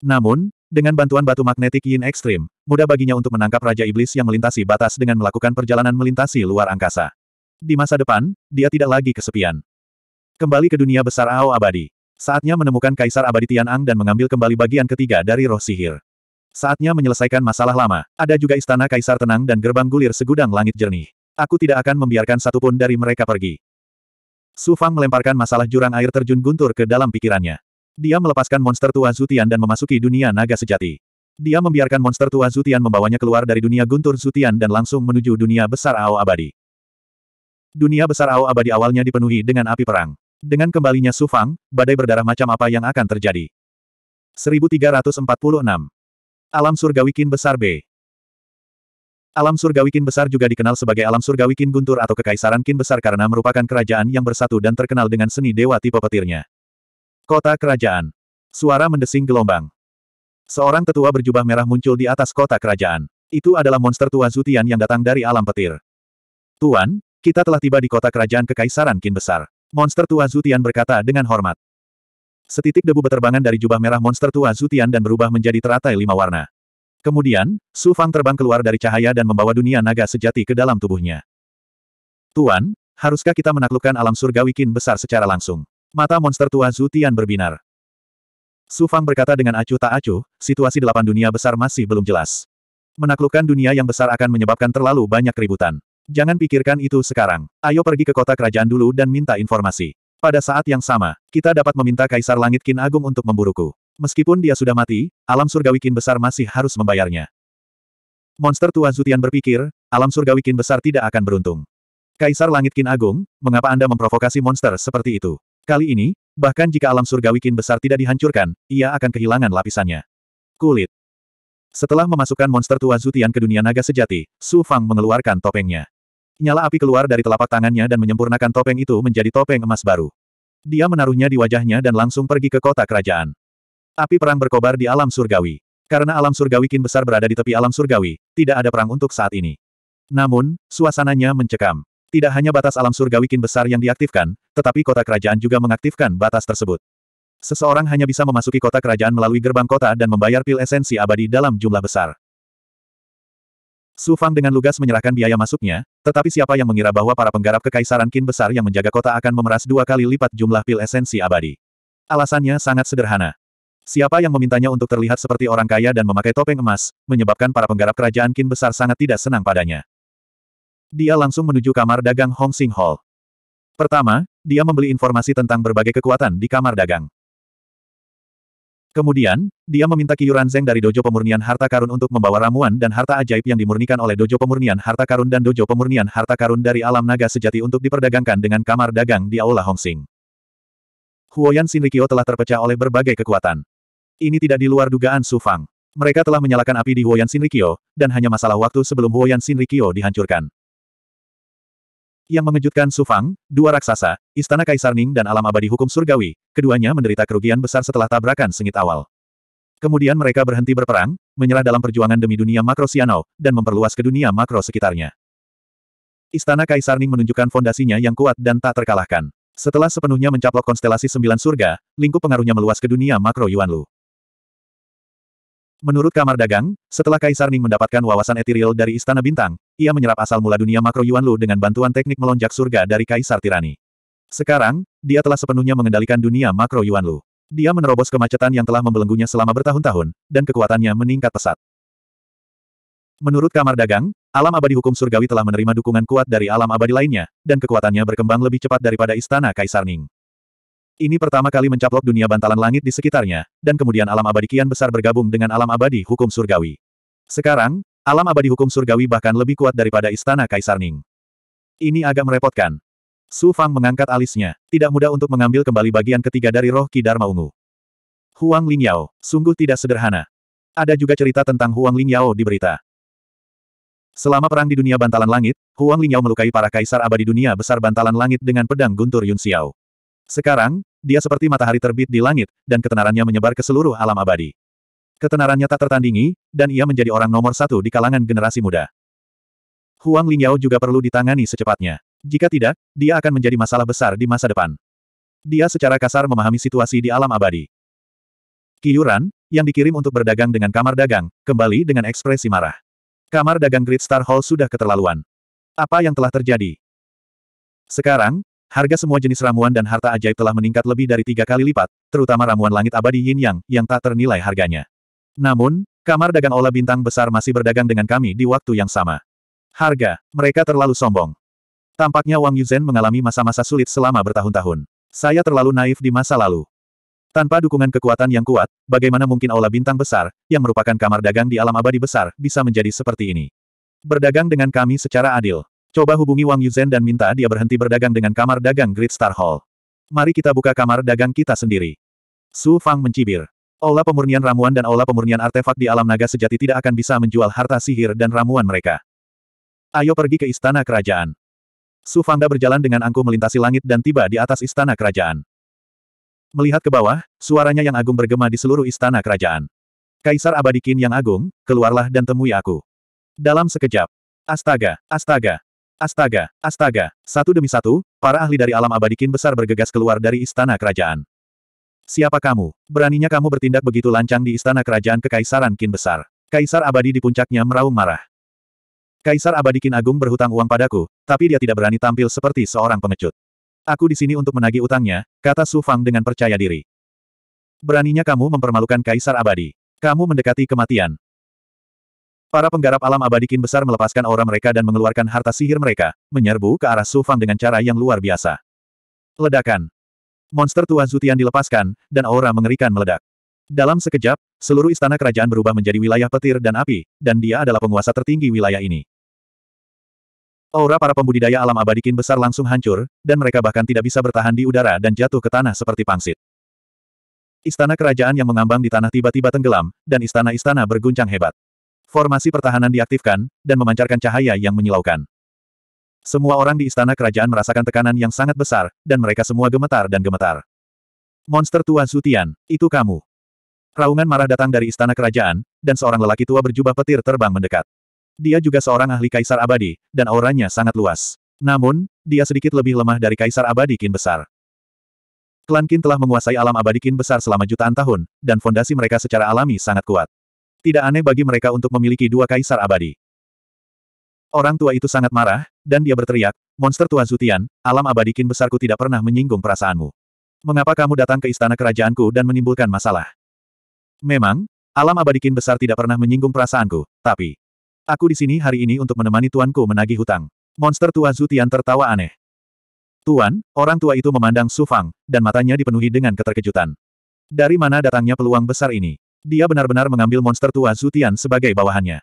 Namun, dengan bantuan batu magnetik Yin Ekstrim, mudah baginya untuk menangkap Raja Iblis yang melintasi batas dengan melakukan perjalanan melintasi luar angkasa. Di masa depan, dia tidak lagi kesepian. Kembali ke dunia besar Ao Abadi. Saatnya menemukan Kaisar Abadi Tianang dan mengambil kembali bagian ketiga dari roh sihir. Saatnya menyelesaikan masalah lama. Ada juga istana Kaisar Tenang dan gerbang gulir segudang langit jernih. Aku tidak akan membiarkan satupun dari mereka pergi. Su Fang melemparkan masalah jurang air terjun guntur ke dalam pikirannya. Dia melepaskan monster tua Zutian dan memasuki dunia naga sejati. Dia membiarkan monster tua Zutian membawanya keluar dari dunia guntur Zutian dan langsung menuju dunia besar Ao Abadi. Dunia besar Ao Abadi awalnya dipenuhi dengan api perang. Dengan kembalinya Sufang, badai berdarah macam apa yang akan terjadi. 1346. Alam Surgawi Kin Besar B Alam Surgawi Kin Besar juga dikenal sebagai Alam Surgawi Kin Guntur atau Kekaisaran Kin Besar karena merupakan kerajaan yang bersatu dan terkenal dengan seni dewa tipe petirnya. Kota Kerajaan. Suara mendesing gelombang. Seorang tetua berjubah merah muncul di atas kota kerajaan. Itu adalah monster tua Zutian yang datang dari alam petir. Tuan, kita telah tiba di kota kerajaan Kekaisaran Kin Besar. Monster tua Zutian berkata dengan hormat. Setitik debu beterbangan dari jubah merah monster tua Zutian dan berubah menjadi teratai lima warna. Kemudian, Su Fang terbang keluar dari cahaya dan membawa dunia naga sejati ke dalam tubuhnya. Tuan, haruskah kita menaklukkan alam surgawi Kin Besar secara langsung? Mata monster tua Zutian berbinar. Sufang berkata dengan acuh tak acuh, situasi delapan dunia besar masih belum jelas. Menaklukkan dunia yang besar akan menyebabkan terlalu banyak keributan. Jangan pikirkan itu sekarang. Ayo pergi ke kota kerajaan dulu dan minta informasi. Pada saat yang sama, kita dapat meminta Kaisar Langit Kin Agung untuk memburuku. Meskipun dia sudah mati, alam surgawi Kin Besar masih harus membayarnya. Monster tua Zutian berpikir, alam surgawi Kin Besar tidak akan beruntung. Kaisar Langit Kin Agung, mengapa Anda memprovokasi monster seperti itu? Kali ini, bahkan jika alam surgawi kin besar tidak dihancurkan, ia akan kehilangan lapisannya. Kulit. Setelah memasukkan monster tua Zutian ke dunia naga sejati, Su Fang mengeluarkan topengnya. Nyala api keluar dari telapak tangannya dan menyempurnakan topeng itu menjadi topeng emas baru. Dia menaruhnya di wajahnya dan langsung pergi ke kota kerajaan. Api perang berkobar di alam surgawi. Karena alam surgawi kin besar berada di tepi alam surgawi, tidak ada perang untuk saat ini. Namun, suasananya mencekam. Tidak hanya batas alam surgawi kin besar yang diaktifkan, tetapi kota kerajaan juga mengaktifkan batas tersebut. Seseorang hanya bisa memasuki kota kerajaan melalui gerbang kota dan membayar pil esensi abadi dalam jumlah besar. Su Fang dengan lugas menyerahkan biaya masuknya, tetapi siapa yang mengira bahwa para penggarap kekaisaran kin besar yang menjaga kota akan memeras dua kali lipat jumlah pil esensi abadi. Alasannya sangat sederhana. Siapa yang memintanya untuk terlihat seperti orang kaya dan memakai topeng emas, menyebabkan para penggarap kerajaan kin besar sangat tidak senang padanya dia langsung menuju kamar dagang Hong Sing Hall. Pertama, dia membeli informasi tentang berbagai kekuatan di kamar dagang. Kemudian, dia meminta Kiyuran Zeng dari Dojo Pemurnian Harta Karun untuk membawa ramuan dan harta ajaib yang dimurnikan oleh Dojo Pemurnian Harta Karun dan Dojo Pemurnian Harta Karun dari Alam Naga Sejati untuk diperdagangkan dengan kamar dagang di Aula Sing. Huoyan Sinrikyo telah terpecah oleh berbagai kekuatan. Ini tidak di luar dugaan Su Fang. Mereka telah menyalakan api di Huoyan Sinrikyo, dan hanya masalah waktu sebelum Huoyan Sinrikyo dihancurkan yang mengejutkan Su Fang, dua raksasa, Istana Kaisar Ning dan alam abadi hukum surgawi, keduanya menderita kerugian besar setelah tabrakan sengit awal. Kemudian mereka berhenti berperang, menyerah dalam perjuangan demi dunia makro Siano, dan memperluas ke dunia makro sekitarnya. Istana Kaisar Ning menunjukkan fondasinya yang kuat dan tak terkalahkan. Setelah sepenuhnya mencaplok konstelasi sembilan surga, lingkup pengaruhnya meluas ke dunia makro Yuan Lu. Menurut kamar dagang, setelah Kaisar Ning mendapatkan wawasan etiril dari Istana Bintang, ia menyerap asal mula dunia makro Yuan Lu dengan bantuan teknik melonjak surga dari Kaisar Tirani. Sekarang, dia telah sepenuhnya mengendalikan dunia makro Yuan Lu. Dia menerobos kemacetan yang telah membelenggunya selama bertahun-tahun, dan kekuatannya meningkat pesat. Menurut kamar dagang, alam abadi hukum surgawi telah menerima dukungan kuat dari alam abadi lainnya, dan kekuatannya berkembang lebih cepat daripada istana Kaisar Ning. Ini pertama kali mencaplok dunia bantalan langit di sekitarnya, dan kemudian alam abadi kian besar bergabung dengan alam abadi hukum surgawi. Sekarang, alam abadi hukum surgawi bahkan lebih kuat daripada istana Kaisar Ning. Ini agak merepotkan. Su Fang mengangkat alisnya. Tidak mudah untuk mengambil kembali bagian ketiga dari roh Ki Dharma Ungu. Huang Lingyao, sungguh tidak sederhana. Ada juga cerita tentang Huang Lingyao di berita. Selama perang di dunia bantalan langit, Huang Lingyao melukai para kaisar abadi dunia besar bantalan langit dengan pedang guntur Yun Xiao. Sekarang, dia seperti matahari terbit di langit, dan ketenarannya menyebar ke seluruh alam abadi. Ketenarannya tak tertandingi, dan ia menjadi orang nomor satu di kalangan generasi muda. Huang Lingyao juga perlu ditangani secepatnya. Jika tidak, dia akan menjadi masalah besar di masa depan. Dia secara kasar memahami situasi di alam abadi. Kiyuran, yang dikirim untuk berdagang dengan kamar dagang, kembali dengan ekspresi marah. Kamar dagang Great Star Hall sudah keterlaluan. Apa yang telah terjadi? Sekarang, Harga semua jenis ramuan dan harta ajaib telah meningkat lebih dari tiga kali lipat, terutama ramuan langit abadi Yin Yang, yang tak ternilai harganya. Namun, kamar dagang Ola Bintang Besar masih berdagang dengan kami di waktu yang sama. Harga, mereka terlalu sombong. Tampaknya Wang Yuzhen mengalami masa-masa sulit selama bertahun-tahun. Saya terlalu naif di masa lalu. Tanpa dukungan kekuatan yang kuat, bagaimana mungkin Aula Bintang Besar, yang merupakan kamar dagang di alam abadi besar, bisa menjadi seperti ini? Berdagang dengan kami secara adil. Coba hubungi Wang Yuzhen dan minta dia berhenti berdagang dengan kamar dagang Great Star Hall. Mari kita buka kamar dagang kita sendiri. Su Fang mencibir. Olah pemurnian ramuan dan olah pemurnian artefak di alam naga sejati tidak akan bisa menjual harta sihir dan ramuan mereka. Ayo pergi ke istana kerajaan. Su Fangda berjalan dengan angkuh melintasi langit dan tiba di atas istana kerajaan. Melihat ke bawah, suaranya yang agung bergema di seluruh istana kerajaan. Kaisar Abadikin yang agung, keluarlah dan temui aku. Dalam sekejap. Astaga, astaga, Astaga, astaga, satu demi satu, para ahli dari alam Abadi Kin besar bergegas keluar dari istana kerajaan. Siapa kamu? Beraninya kamu bertindak begitu lancang di istana kerajaan kekaisaran Kin Besar. Kaisar abadi di puncaknya meraung marah. Kaisar abadi Kin Agung berhutang uang padaku, tapi dia tidak berani tampil seperti seorang pengecut. Aku di sini untuk menagih utangnya, kata Su Fang dengan percaya diri. Beraninya kamu mempermalukan Kaisar abadi. Kamu mendekati kematian. Para penggarap alam abadi kin besar melepaskan aura mereka dan mengeluarkan harta sihir mereka, menyerbu ke arah Su Fang dengan cara yang luar biasa. Ledakan. Monster tua Zutian dilepaskan, dan aura mengerikan meledak. Dalam sekejap, seluruh istana kerajaan berubah menjadi wilayah petir dan api, dan dia adalah penguasa tertinggi wilayah ini. Aura para pembudidaya alam abadi kin besar langsung hancur, dan mereka bahkan tidak bisa bertahan di udara dan jatuh ke tanah seperti pangsit. Istana kerajaan yang mengambang di tanah tiba-tiba tenggelam, dan istana-istana berguncang hebat. Formasi pertahanan diaktifkan, dan memancarkan cahaya yang menyilaukan. Semua orang di istana kerajaan merasakan tekanan yang sangat besar, dan mereka semua gemetar dan gemetar. Monster tua Sutian, itu kamu. Raungan marah datang dari istana kerajaan, dan seorang lelaki tua berjubah petir terbang mendekat. Dia juga seorang ahli kaisar abadi, dan auranya sangat luas. Namun, dia sedikit lebih lemah dari kaisar abadi kin besar. Klan Kin telah menguasai alam abadi Kin besar selama jutaan tahun, dan fondasi mereka secara alami sangat kuat. Tidak aneh bagi mereka untuk memiliki dua kaisar abadi. Orang tua itu sangat marah, dan dia berteriak, Monster Tuan Zutian, alam abadi kin besarku tidak pernah menyinggung perasaanmu. Mengapa kamu datang ke istana kerajaanku dan menimbulkan masalah? Memang, alam abadi kin besar tidak pernah menyinggung perasaanku, tapi... Aku di sini hari ini untuk menemani tuanku menagih hutang. Monster Tuan Zutian tertawa aneh. Tuan, orang tua itu memandang Su Fang, dan matanya dipenuhi dengan keterkejutan. Dari mana datangnya peluang besar ini? Dia benar-benar mengambil monster tua Zutian sebagai bawahannya.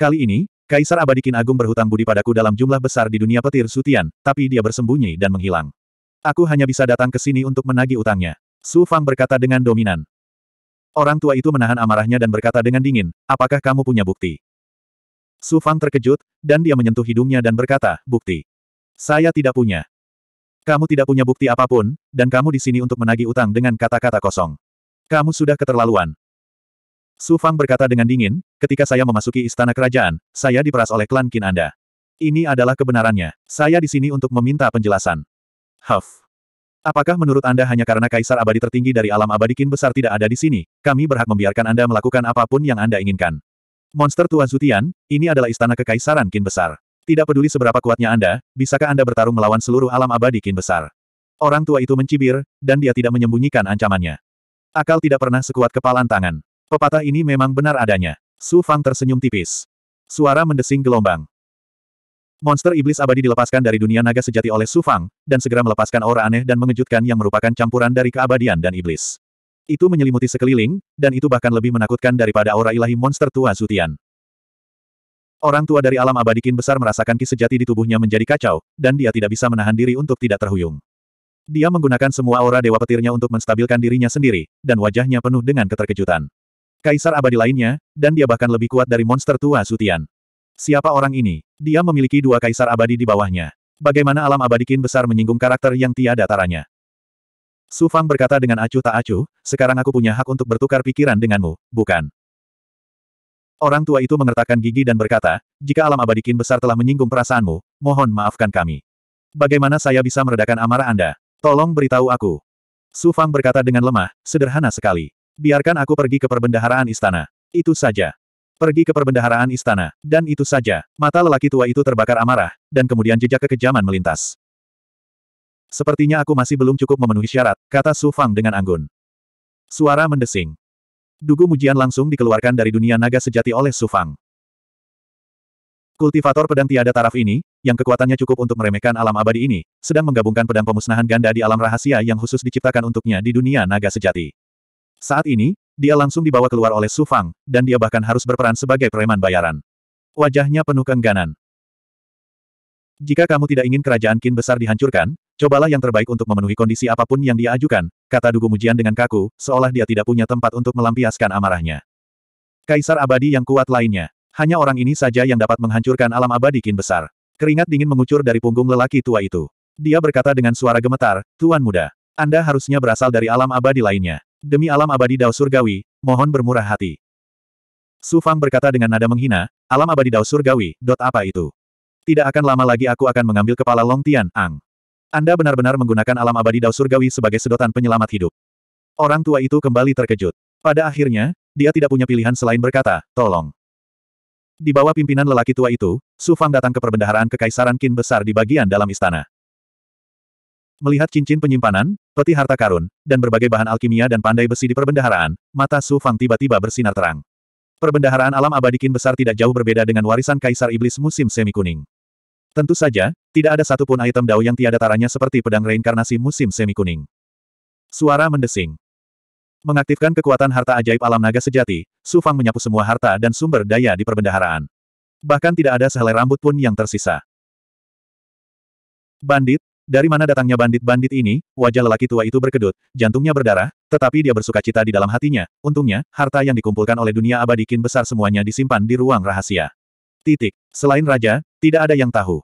Kali ini, Kaisar Abadi Kin Agung berhutang budi padaku dalam jumlah besar di dunia petir Zutian, tapi dia bersembunyi dan menghilang. Aku hanya bisa datang ke sini untuk menagih utangnya. Su Fang berkata dengan dominan. Orang tua itu menahan amarahnya dan berkata dengan dingin, apakah kamu punya bukti? Su Fang terkejut, dan dia menyentuh hidungnya dan berkata, bukti. Saya tidak punya. Kamu tidak punya bukti apapun, dan kamu di sini untuk menagih utang dengan kata-kata kosong. Kamu sudah keterlaluan. Su Fang berkata dengan dingin, ketika saya memasuki istana kerajaan, saya diperas oleh klan Qin Anda. Ini adalah kebenarannya. Saya di sini untuk meminta penjelasan. Huff. Apakah menurut Anda hanya karena kaisar abadi tertinggi dari alam abadi Qin besar tidak ada di sini, kami berhak membiarkan Anda melakukan apapun yang Anda inginkan? Monster Tua Zutian, ini adalah istana kekaisaran Qin besar. Tidak peduli seberapa kuatnya Anda, bisakah Anda bertarung melawan seluruh alam abadi Qin besar? Orang tua itu mencibir, dan dia tidak menyembunyikan ancamannya. Akal tidak pernah sekuat kepalan tangan. Pepatah ini memang benar adanya. Su Fang tersenyum tipis. Suara mendesing gelombang. Monster iblis abadi dilepaskan dari dunia naga sejati oleh Su Fang, dan segera melepaskan aura aneh dan mengejutkan yang merupakan campuran dari keabadian dan iblis. Itu menyelimuti sekeliling, dan itu bahkan lebih menakutkan daripada aura ilahi monster tua Zutian. Orang tua dari alam abadikin besar merasakan ki sejati di tubuhnya menjadi kacau, dan dia tidak bisa menahan diri untuk tidak terhuyung. Dia menggunakan semua aura dewa petirnya untuk menstabilkan dirinya sendiri, dan wajahnya penuh dengan keterkejutan. Kaisar abadi lainnya, dan dia bahkan lebih kuat dari monster tua Sutian. Siapa orang ini? Dia memiliki dua kaisar abadi di bawahnya. Bagaimana alam abadi kin besar menyinggung karakter yang tiada taranya? Su Fang berkata dengan acuh tak acuh, sekarang aku punya hak untuk bertukar pikiran denganmu, bukan? Orang tua itu mengertakkan gigi dan berkata, jika alam abadi kin besar telah menyinggung perasaanmu, mohon maafkan kami. Bagaimana saya bisa meredakan amarah Anda? Tolong beritahu aku. Su Fang berkata dengan lemah, sederhana sekali. Biarkan aku pergi ke perbendaharaan istana. Itu saja. Pergi ke perbendaharaan istana, dan itu saja. Mata lelaki tua itu terbakar amarah, dan kemudian jejak kekejaman melintas. Sepertinya aku masih belum cukup memenuhi syarat, kata Su Fang dengan anggun. Suara mendesing. Dugu mujian langsung dikeluarkan dari dunia naga sejati oleh Su Fang. Kultivator pedang tiada taraf ini, yang kekuatannya cukup untuk meremehkan alam abadi ini, sedang menggabungkan pedang pemusnahan ganda di alam rahasia yang khusus diciptakan untuknya di dunia naga sejati. Saat ini, dia langsung dibawa keluar oleh Su Fang, dan dia bahkan harus berperan sebagai preman bayaran. Wajahnya penuh keengganan. Jika kamu tidak ingin kerajaan Qin besar dihancurkan, cobalah yang terbaik untuk memenuhi kondisi apapun yang dia ajukan, kata Dugu Mujian dengan kaku, seolah dia tidak punya tempat untuk melampiaskan amarahnya. Kaisar abadi yang kuat lainnya. Hanya orang ini saja yang dapat menghancurkan alam abadi kin besar. Keringat dingin mengucur dari punggung lelaki tua itu. Dia berkata dengan suara gemetar, Tuan muda, Anda harusnya berasal dari alam abadi lainnya. Demi alam abadi Dao Surgawi, mohon bermurah hati. Su Fang berkata dengan nada menghina, alam abadi Dao Surgawi, dot apa itu? Tidak akan lama lagi aku akan mengambil kepala Long Tian, Ang. Anda benar-benar menggunakan alam abadi Dao Surgawi sebagai sedotan penyelamat hidup. Orang tua itu kembali terkejut. Pada akhirnya, dia tidak punya pilihan selain berkata, tolong. Di bawah pimpinan lelaki tua itu, Su Fang datang ke perbendaharaan Kekaisaran Qin besar di bagian dalam istana. Melihat cincin penyimpanan, peti harta karun, dan berbagai bahan alkimia dan pandai besi di perbendaharaan, mata Su Fang tiba-tiba bersinar terang. Perbendaharaan alam abadi Qin besar tidak jauh berbeda dengan warisan Kaisar Iblis musim semi kuning. Tentu saja, tidak ada satupun item dao yang tiada taranya seperti pedang reinkarnasi musim semi kuning. Suara mendesing. Mengaktifkan kekuatan harta ajaib alam naga sejati, Su Fang menyapu semua harta dan sumber daya di perbendaharaan. Bahkan tidak ada sehelai rambut pun yang tersisa. Bandit, dari mana datangnya bandit-bandit ini, wajah lelaki tua itu berkedut, jantungnya berdarah, tetapi dia bersuka cita di dalam hatinya. Untungnya, harta yang dikumpulkan oleh dunia abadi kin besar semuanya disimpan di ruang rahasia. Titik. Selain raja, tidak ada yang tahu.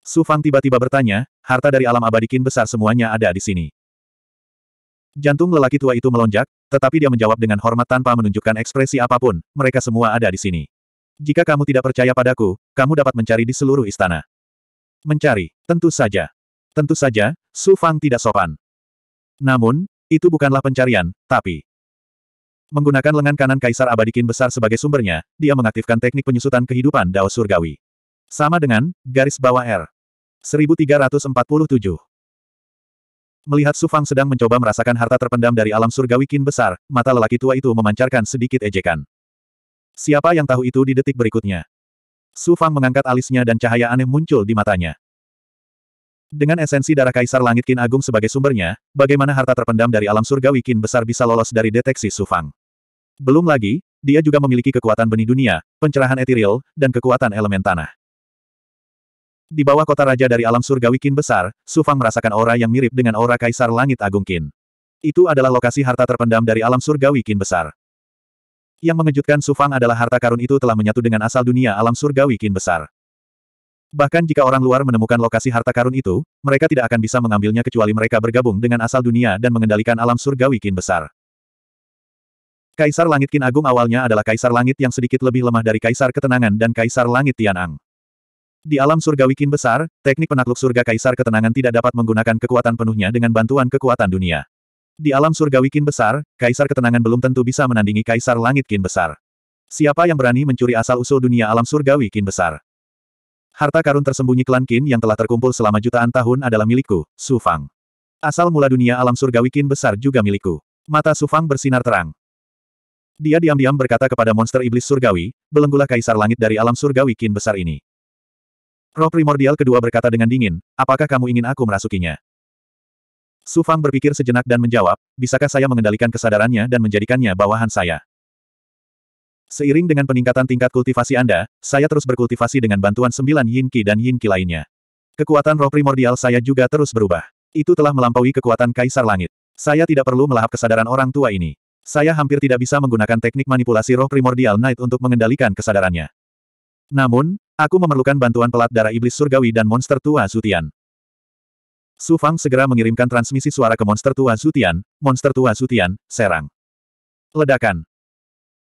Su Fang tiba-tiba bertanya, harta dari alam abadi kin besar semuanya ada di sini. Jantung lelaki tua itu melonjak, tetapi dia menjawab dengan hormat tanpa menunjukkan ekspresi apapun, mereka semua ada di sini. Jika kamu tidak percaya padaku, kamu dapat mencari di seluruh istana. Mencari, tentu saja. Tentu saja, Su Fang tidak sopan. Namun, itu bukanlah pencarian, tapi... Menggunakan lengan kanan Kaisar Abadikin besar sebagai sumbernya, dia mengaktifkan teknik penyusutan kehidupan Dao Surgawi. Sama dengan, garis bawah R. 1347. Melihat Su Fang sedang mencoba merasakan harta terpendam dari alam surgawi kin besar, mata lelaki tua itu memancarkan sedikit ejekan. Siapa yang tahu itu di detik berikutnya? Su Fang mengangkat alisnya dan cahaya aneh muncul di matanya. Dengan esensi darah Kaisar Langit Kin Agung sebagai sumbernya, bagaimana harta terpendam dari alam surgawi kin besar bisa lolos dari deteksi Su Fang? Belum lagi, dia juga memiliki kekuatan benih dunia, pencerahan etiril, dan kekuatan elemen tanah. Di bawah kota raja dari alam surgawi Qin besar, Su Fang merasakan aura yang mirip dengan aura Kaisar Langit Agung Qin. Itu adalah lokasi harta terpendam dari alam surgawi Qin besar. Yang mengejutkan Su Fang adalah harta karun itu telah menyatu dengan asal dunia alam surgawi Qin besar. Bahkan jika orang luar menemukan lokasi harta karun itu, mereka tidak akan bisa mengambilnya kecuali mereka bergabung dengan asal dunia dan mengendalikan alam surgawi Qin besar. Kaisar Langit Qin Agung awalnya adalah Kaisar Langit yang sedikit lebih lemah dari Kaisar Ketenangan dan Kaisar Langit Tianang. Di alam surga kin besar, teknik penakluk surga kaisar ketenangan tidak dapat menggunakan kekuatan penuhnya dengan bantuan kekuatan dunia. Di alam surga kin besar, kaisar ketenangan belum tentu bisa menandingi kaisar langit kin besar. Siapa yang berani mencuri asal-usul dunia alam surga kin besar? Harta karun tersembunyi klan kin yang telah terkumpul selama jutaan tahun adalah milikku, Su Fang. Asal mula dunia alam surga kin besar juga milikku. Mata Su Fang bersinar terang. Dia diam-diam berkata kepada monster iblis surgawi, belenggulah kaisar langit dari alam surgawi kin besar ini. Roh primordial kedua berkata dengan dingin, apakah kamu ingin aku merasukinya? Su Fang berpikir sejenak dan menjawab, bisakah saya mengendalikan kesadarannya dan menjadikannya bawahan saya? Seiring dengan peningkatan tingkat kultivasi Anda, saya terus berkultivasi dengan bantuan sembilan yin ki dan yin ki lainnya. Kekuatan roh primordial saya juga terus berubah. Itu telah melampaui kekuatan kaisar langit. Saya tidak perlu melahap kesadaran orang tua ini. Saya hampir tidak bisa menggunakan teknik manipulasi roh primordial Knight untuk mengendalikan kesadarannya. Namun, Aku memerlukan bantuan pelat darah iblis surgawi dan monster tua Zutian. Su Fang segera mengirimkan transmisi suara ke monster tua Zutian, monster tua Zutian, serang. Ledakan.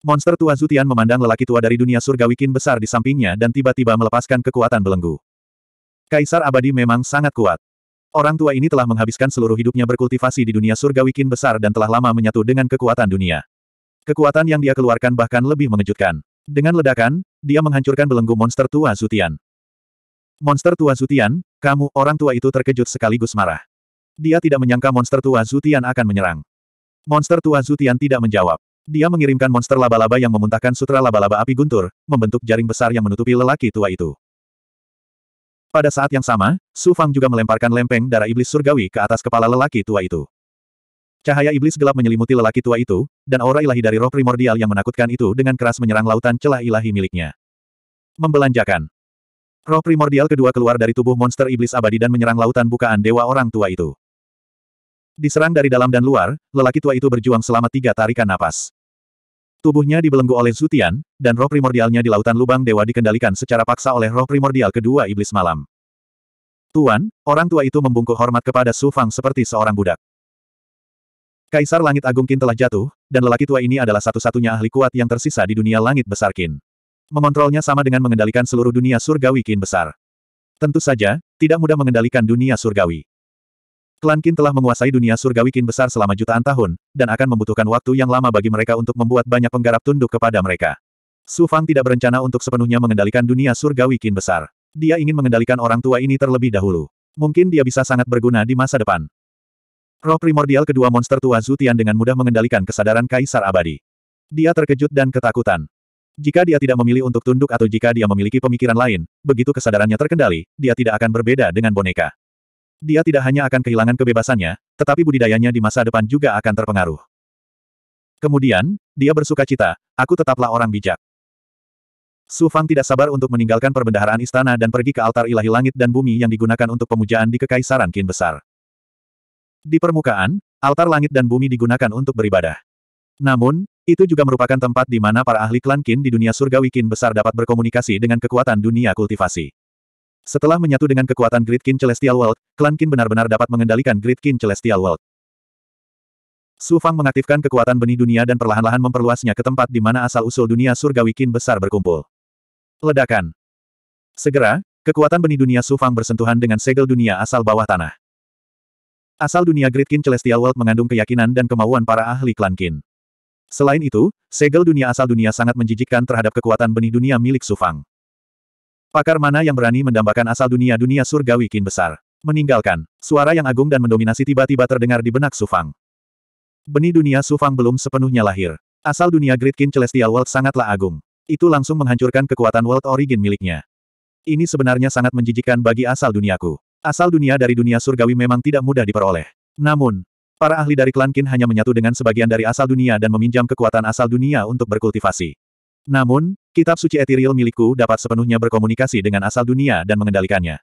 Monster tua Zutian memandang lelaki tua dari dunia surgawi kin besar di sampingnya dan tiba-tiba melepaskan kekuatan belenggu. Kaisar abadi memang sangat kuat. Orang tua ini telah menghabiskan seluruh hidupnya berkultivasi di dunia surgawi kin besar dan telah lama menyatu dengan kekuatan dunia. Kekuatan yang dia keluarkan bahkan lebih mengejutkan. Dengan ledakan, dia menghancurkan belenggu monster tua Zutian. Monster tua Zutian, kamu, orang tua itu terkejut sekaligus marah. Dia tidak menyangka monster tua Zutian akan menyerang. Monster tua Zutian tidak menjawab. Dia mengirimkan monster laba-laba yang memuntahkan sutra laba-laba api guntur, membentuk jaring besar yang menutupi lelaki tua itu. Pada saat yang sama, Su Fang juga melemparkan lempeng darah iblis surgawi ke atas kepala lelaki tua itu. Cahaya iblis gelap menyelimuti lelaki tua itu, dan aura ilahi dari roh primordial yang menakutkan itu dengan keras menyerang lautan celah ilahi miliknya. Membelanjakan. Roh primordial kedua keluar dari tubuh monster iblis abadi dan menyerang lautan bukaan dewa orang tua itu. Diserang dari dalam dan luar, lelaki tua itu berjuang selama tiga tarikan napas. Tubuhnya dibelenggu oleh Zutian, dan roh primordialnya di lautan lubang dewa dikendalikan secara paksa oleh roh primordial kedua iblis malam. Tuan, orang tua itu membungkuk hormat kepada Su Fang seperti seorang budak. Kaisar Langit Agung Qin telah jatuh, dan lelaki tua ini adalah satu-satunya ahli kuat yang tersisa di dunia langit besar Qin. Mengontrolnya sama dengan mengendalikan seluruh dunia surgawi Qin besar. Tentu saja, tidak mudah mengendalikan dunia surgawi. Klan Qin telah menguasai dunia surgawi Qin besar selama jutaan tahun, dan akan membutuhkan waktu yang lama bagi mereka untuk membuat banyak penggarap tunduk kepada mereka. Su Fang tidak berencana untuk sepenuhnya mengendalikan dunia surgawi Qin besar. Dia ingin mengendalikan orang tua ini terlebih dahulu. Mungkin dia bisa sangat berguna di masa depan. Roh primordial kedua monster tua Zutian dengan mudah mengendalikan kesadaran Kaisar Abadi. Dia terkejut dan ketakutan. Jika dia tidak memilih untuk tunduk atau jika dia memiliki pemikiran lain, begitu kesadarannya terkendali, dia tidak akan berbeda dengan boneka. Dia tidak hanya akan kehilangan kebebasannya, tetapi budidayanya di masa depan juga akan terpengaruh. Kemudian, dia bersuka cita, aku tetaplah orang bijak. Su Fang tidak sabar untuk meninggalkan perbendaharaan istana dan pergi ke altar ilahi langit dan bumi yang digunakan untuk pemujaan di kekaisaran Qin Besar. Di permukaan, altar langit dan bumi digunakan untuk beribadah. Namun, itu juga merupakan tempat di mana para ahli klan Qin di dunia surgawi Qin besar dapat berkomunikasi dengan kekuatan dunia kultivasi. Setelah menyatu dengan kekuatan Grid Qin Celestial World, klan Qin benar-benar dapat mengendalikan Grid Qin Celestial World. Su Fang mengaktifkan kekuatan benih dunia dan perlahan-lahan memperluasnya ke tempat di mana asal-usul dunia surgawi Qin besar berkumpul. Ledakan. Segera, kekuatan benih dunia Su Fang bersentuhan dengan segel dunia asal bawah tanah. Asal dunia Great Kin Celestial World mengandung keyakinan dan kemauan para ahli klan Kin. Selain itu, segel dunia asal dunia sangat menjijikkan terhadap kekuatan benih dunia milik Sufang. Pakar mana yang berani mendambakan asal dunia dunia surgawi Kin besar? Meninggalkan, suara yang agung dan mendominasi tiba-tiba terdengar di benak Sufang. Benih dunia Sufang belum sepenuhnya lahir. Asal dunia Great Kin Celestial World sangatlah agung. Itu langsung menghancurkan kekuatan World Origin miliknya. Ini sebenarnya sangat menjijikkan bagi asal duniaku. Asal dunia dari dunia surgawi memang tidak mudah diperoleh. Namun, para ahli dari klan Qin hanya menyatu dengan sebagian dari asal dunia dan meminjam kekuatan asal dunia untuk berkultivasi. Namun, kitab suci etiril milikku dapat sepenuhnya berkomunikasi dengan asal dunia dan mengendalikannya.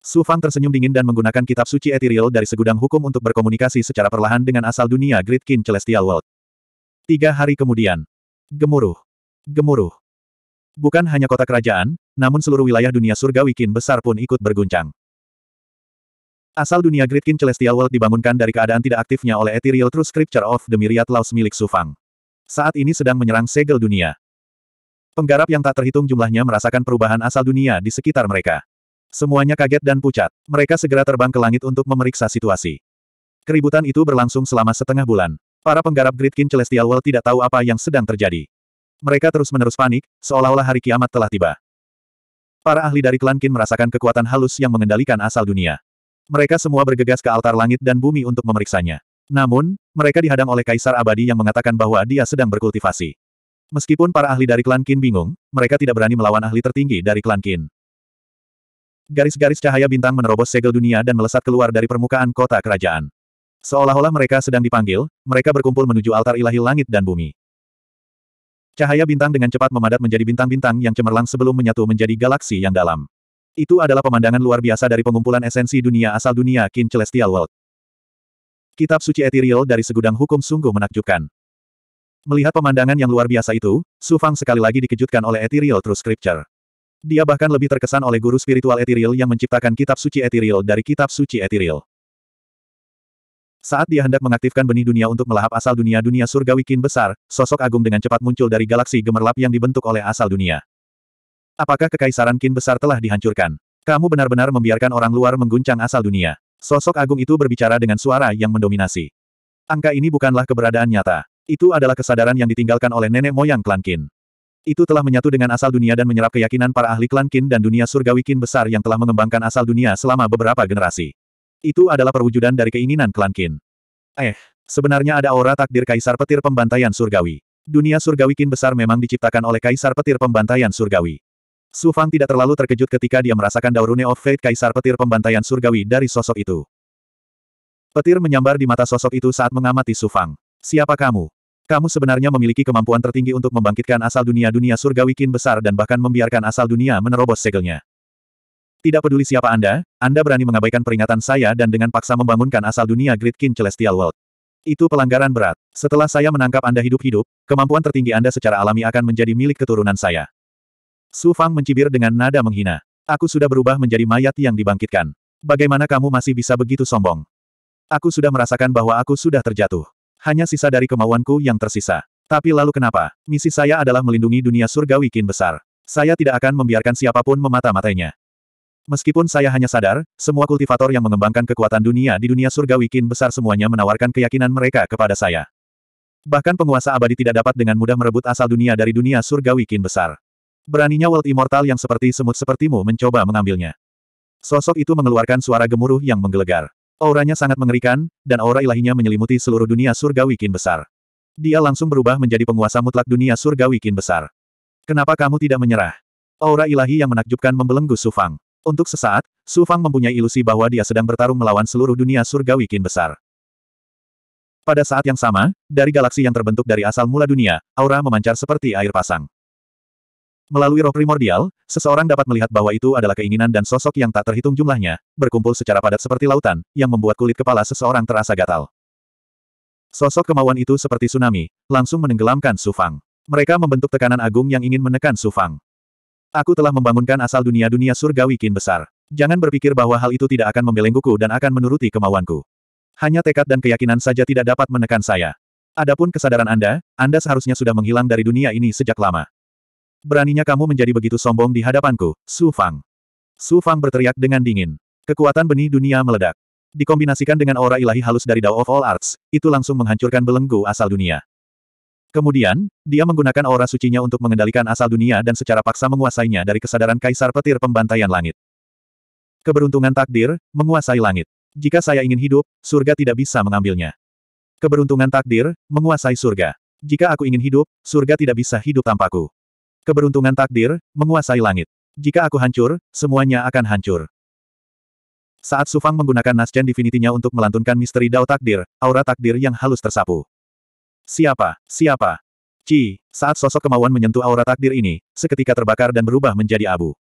Su Fang tersenyum dingin dan menggunakan kitab suci etiril dari segudang hukum untuk berkomunikasi secara perlahan dengan asal dunia Great King Celestial World. Tiga hari kemudian. Gemuruh. Gemuruh. Bukan hanya kota kerajaan, namun seluruh wilayah dunia surgawi Kin besar pun ikut berguncang. Asal dunia Great Kin Celestial World dibangunkan dari keadaan tidak aktifnya oleh Ethereal True Scripture of the Myriad Laws milik Sufang. Saat ini sedang menyerang segel dunia. Penggarap yang tak terhitung jumlahnya merasakan perubahan asal dunia di sekitar mereka. Semuanya kaget dan pucat. Mereka segera terbang ke langit untuk memeriksa situasi. Keributan itu berlangsung selama setengah bulan. Para penggarap Great Kin Celestial World tidak tahu apa yang sedang terjadi. Mereka terus-menerus panik, seolah-olah hari kiamat telah tiba. Para ahli dari klan Qin merasakan kekuatan halus yang mengendalikan asal dunia. Mereka semua bergegas ke altar langit dan bumi untuk memeriksanya. Namun, mereka dihadang oleh Kaisar Abadi yang mengatakan bahwa dia sedang berkultivasi. Meskipun para ahli dari klan Qin bingung, mereka tidak berani melawan ahli tertinggi dari klan Qin. Garis-garis cahaya bintang menerobos segel dunia dan melesat keluar dari permukaan kota kerajaan. Seolah-olah mereka sedang dipanggil, mereka berkumpul menuju altar ilahi langit dan bumi. Cahaya bintang dengan cepat memadat menjadi bintang-bintang yang cemerlang sebelum menyatu menjadi galaksi yang dalam. Itu adalah pemandangan luar biasa dari pengumpulan esensi dunia asal dunia Kin Celestial World. Kitab suci etiril dari segudang hukum sungguh menakjubkan. Melihat pemandangan yang luar biasa itu, Su Fang sekali lagi dikejutkan oleh etiril True Scripture. Dia bahkan lebih terkesan oleh guru spiritual etiril yang menciptakan kitab suci etiril dari kitab suci etiril. Saat dia hendak mengaktifkan benih dunia untuk melahap asal dunia-dunia surgawi kin besar, sosok agung dengan cepat muncul dari galaksi gemerlap yang dibentuk oleh asal dunia. Apakah kekaisaran kin besar telah dihancurkan? Kamu benar-benar membiarkan orang luar mengguncang asal dunia. Sosok agung itu berbicara dengan suara yang mendominasi. Angka ini bukanlah keberadaan nyata. Itu adalah kesadaran yang ditinggalkan oleh nenek moyang klan kin. Itu telah menyatu dengan asal dunia dan menyerap keyakinan para ahli klan kin dan dunia surgawi kin besar yang telah mengembangkan asal dunia selama beberapa generasi. Itu adalah perwujudan dari keinginan klan Qin. Eh, sebenarnya ada aura takdir Kaisar Petir Pembantaian Surgawi. Dunia Surgawi Kin besar memang diciptakan oleh Kaisar Petir Pembantaian Surgawi. Su Fang tidak terlalu terkejut ketika dia merasakan Daurune of Fate Kaisar Petir Pembantaian Surgawi dari sosok itu. Petir menyambar di mata sosok itu saat mengamati Su Fang. Siapa kamu? Kamu sebenarnya memiliki kemampuan tertinggi untuk membangkitkan asal dunia-dunia surgawi kin besar dan bahkan membiarkan asal dunia menerobos segelnya. Tidak peduli siapa Anda, Anda berani mengabaikan peringatan saya dan dengan paksa membangunkan asal dunia Great King Celestial World. Itu pelanggaran berat. Setelah saya menangkap Anda hidup-hidup, kemampuan tertinggi Anda secara alami akan menjadi milik keturunan saya. Su Fang mencibir dengan nada menghina. Aku sudah berubah menjadi mayat yang dibangkitkan. Bagaimana kamu masih bisa begitu sombong? Aku sudah merasakan bahwa aku sudah terjatuh. Hanya sisa dari kemauanku yang tersisa. Tapi lalu kenapa? Misi saya adalah melindungi dunia surgawi kin besar. Saya tidak akan membiarkan siapapun memata-matainya. Meskipun saya hanya sadar, semua kultivator yang mengembangkan kekuatan dunia di dunia Surga Wikin besar semuanya menawarkan keyakinan mereka kepada saya. Bahkan penguasa abadi tidak dapat dengan mudah merebut asal dunia dari dunia Surga Wikin besar. Beraninya World Immortal yang seperti semut sepertimu mencoba mengambilnya. Sosok itu mengeluarkan suara gemuruh yang menggelegar. Auranya sangat mengerikan, dan aura ilahinya menyelimuti seluruh dunia Surga Wikin besar. Dia langsung berubah menjadi penguasa mutlak dunia Surga Wikin besar. Kenapa kamu tidak menyerah? Aura ilahi yang menakjubkan membelenggu Sufang. Untuk sesaat, Su Fang mempunyai ilusi bahwa dia sedang bertarung melawan seluruh dunia surgawi kin besar. Pada saat yang sama, dari galaksi yang terbentuk dari asal mula dunia, aura memancar seperti air pasang. Melalui roh primordial, seseorang dapat melihat bahwa itu adalah keinginan dan sosok yang tak terhitung jumlahnya, berkumpul secara padat seperti lautan, yang membuat kulit kepala seseorang terasa gatal. Sosok kemauan itu seperti tsunami, langsung menenggelamkan Su Fang. Mereka membentuk tekanan agung yang ingin menekan Su Fang. Aku telah membangunkan asal dunia-dunia surgawi kin besar. Jangan berpikir bahwa hal itu tidak akan membelengguku dan akan menuruti kemauanku. Hanya tekad dan keyakinan saja tidak dapat menekan saya. Adapun kesadaran Anda, Anda seharusnya sudah menghilang dari dunia ini sejak lama. Beraninya kamu menjadi begitu sombong di hadapanku, Su Fang. Su Fang berteriak dengan dingin. Kekuatan benih dunia meledak. Dikombinasikan dengan aura ilahi halus dari Dao of All Arts, itu langsung menghancurkan belenggu asal dunia. Kemudian, dia menggunakan aura sucinya untuk mengendalikan asal dunia dan secara paksa menguasainya dari kesadaran Kaisar Petir Pembantaian Langit. Keberuntungan takdir, menguasai langit. Jika saya ingin hidup, surga tidak bisa mengambilnya. Keberuntungan takdir, menguasai surga. Jika aku ingin hidup, surga tidak bisa hidup tanpaku. Keberuntungan takdir, menguasai langit. Jika aku hancur, semuanya akan hancur. Saat Sufang menggunakan Nascen Divinity-nya untuk melantunkan misteri Dao Takdir, aura takdir yang halus tersapu. Siapa? Siapa? Ci, saat sosok kemauan menyentuh aura takdir ini, seketika terbakar dan berubah menjadi abu.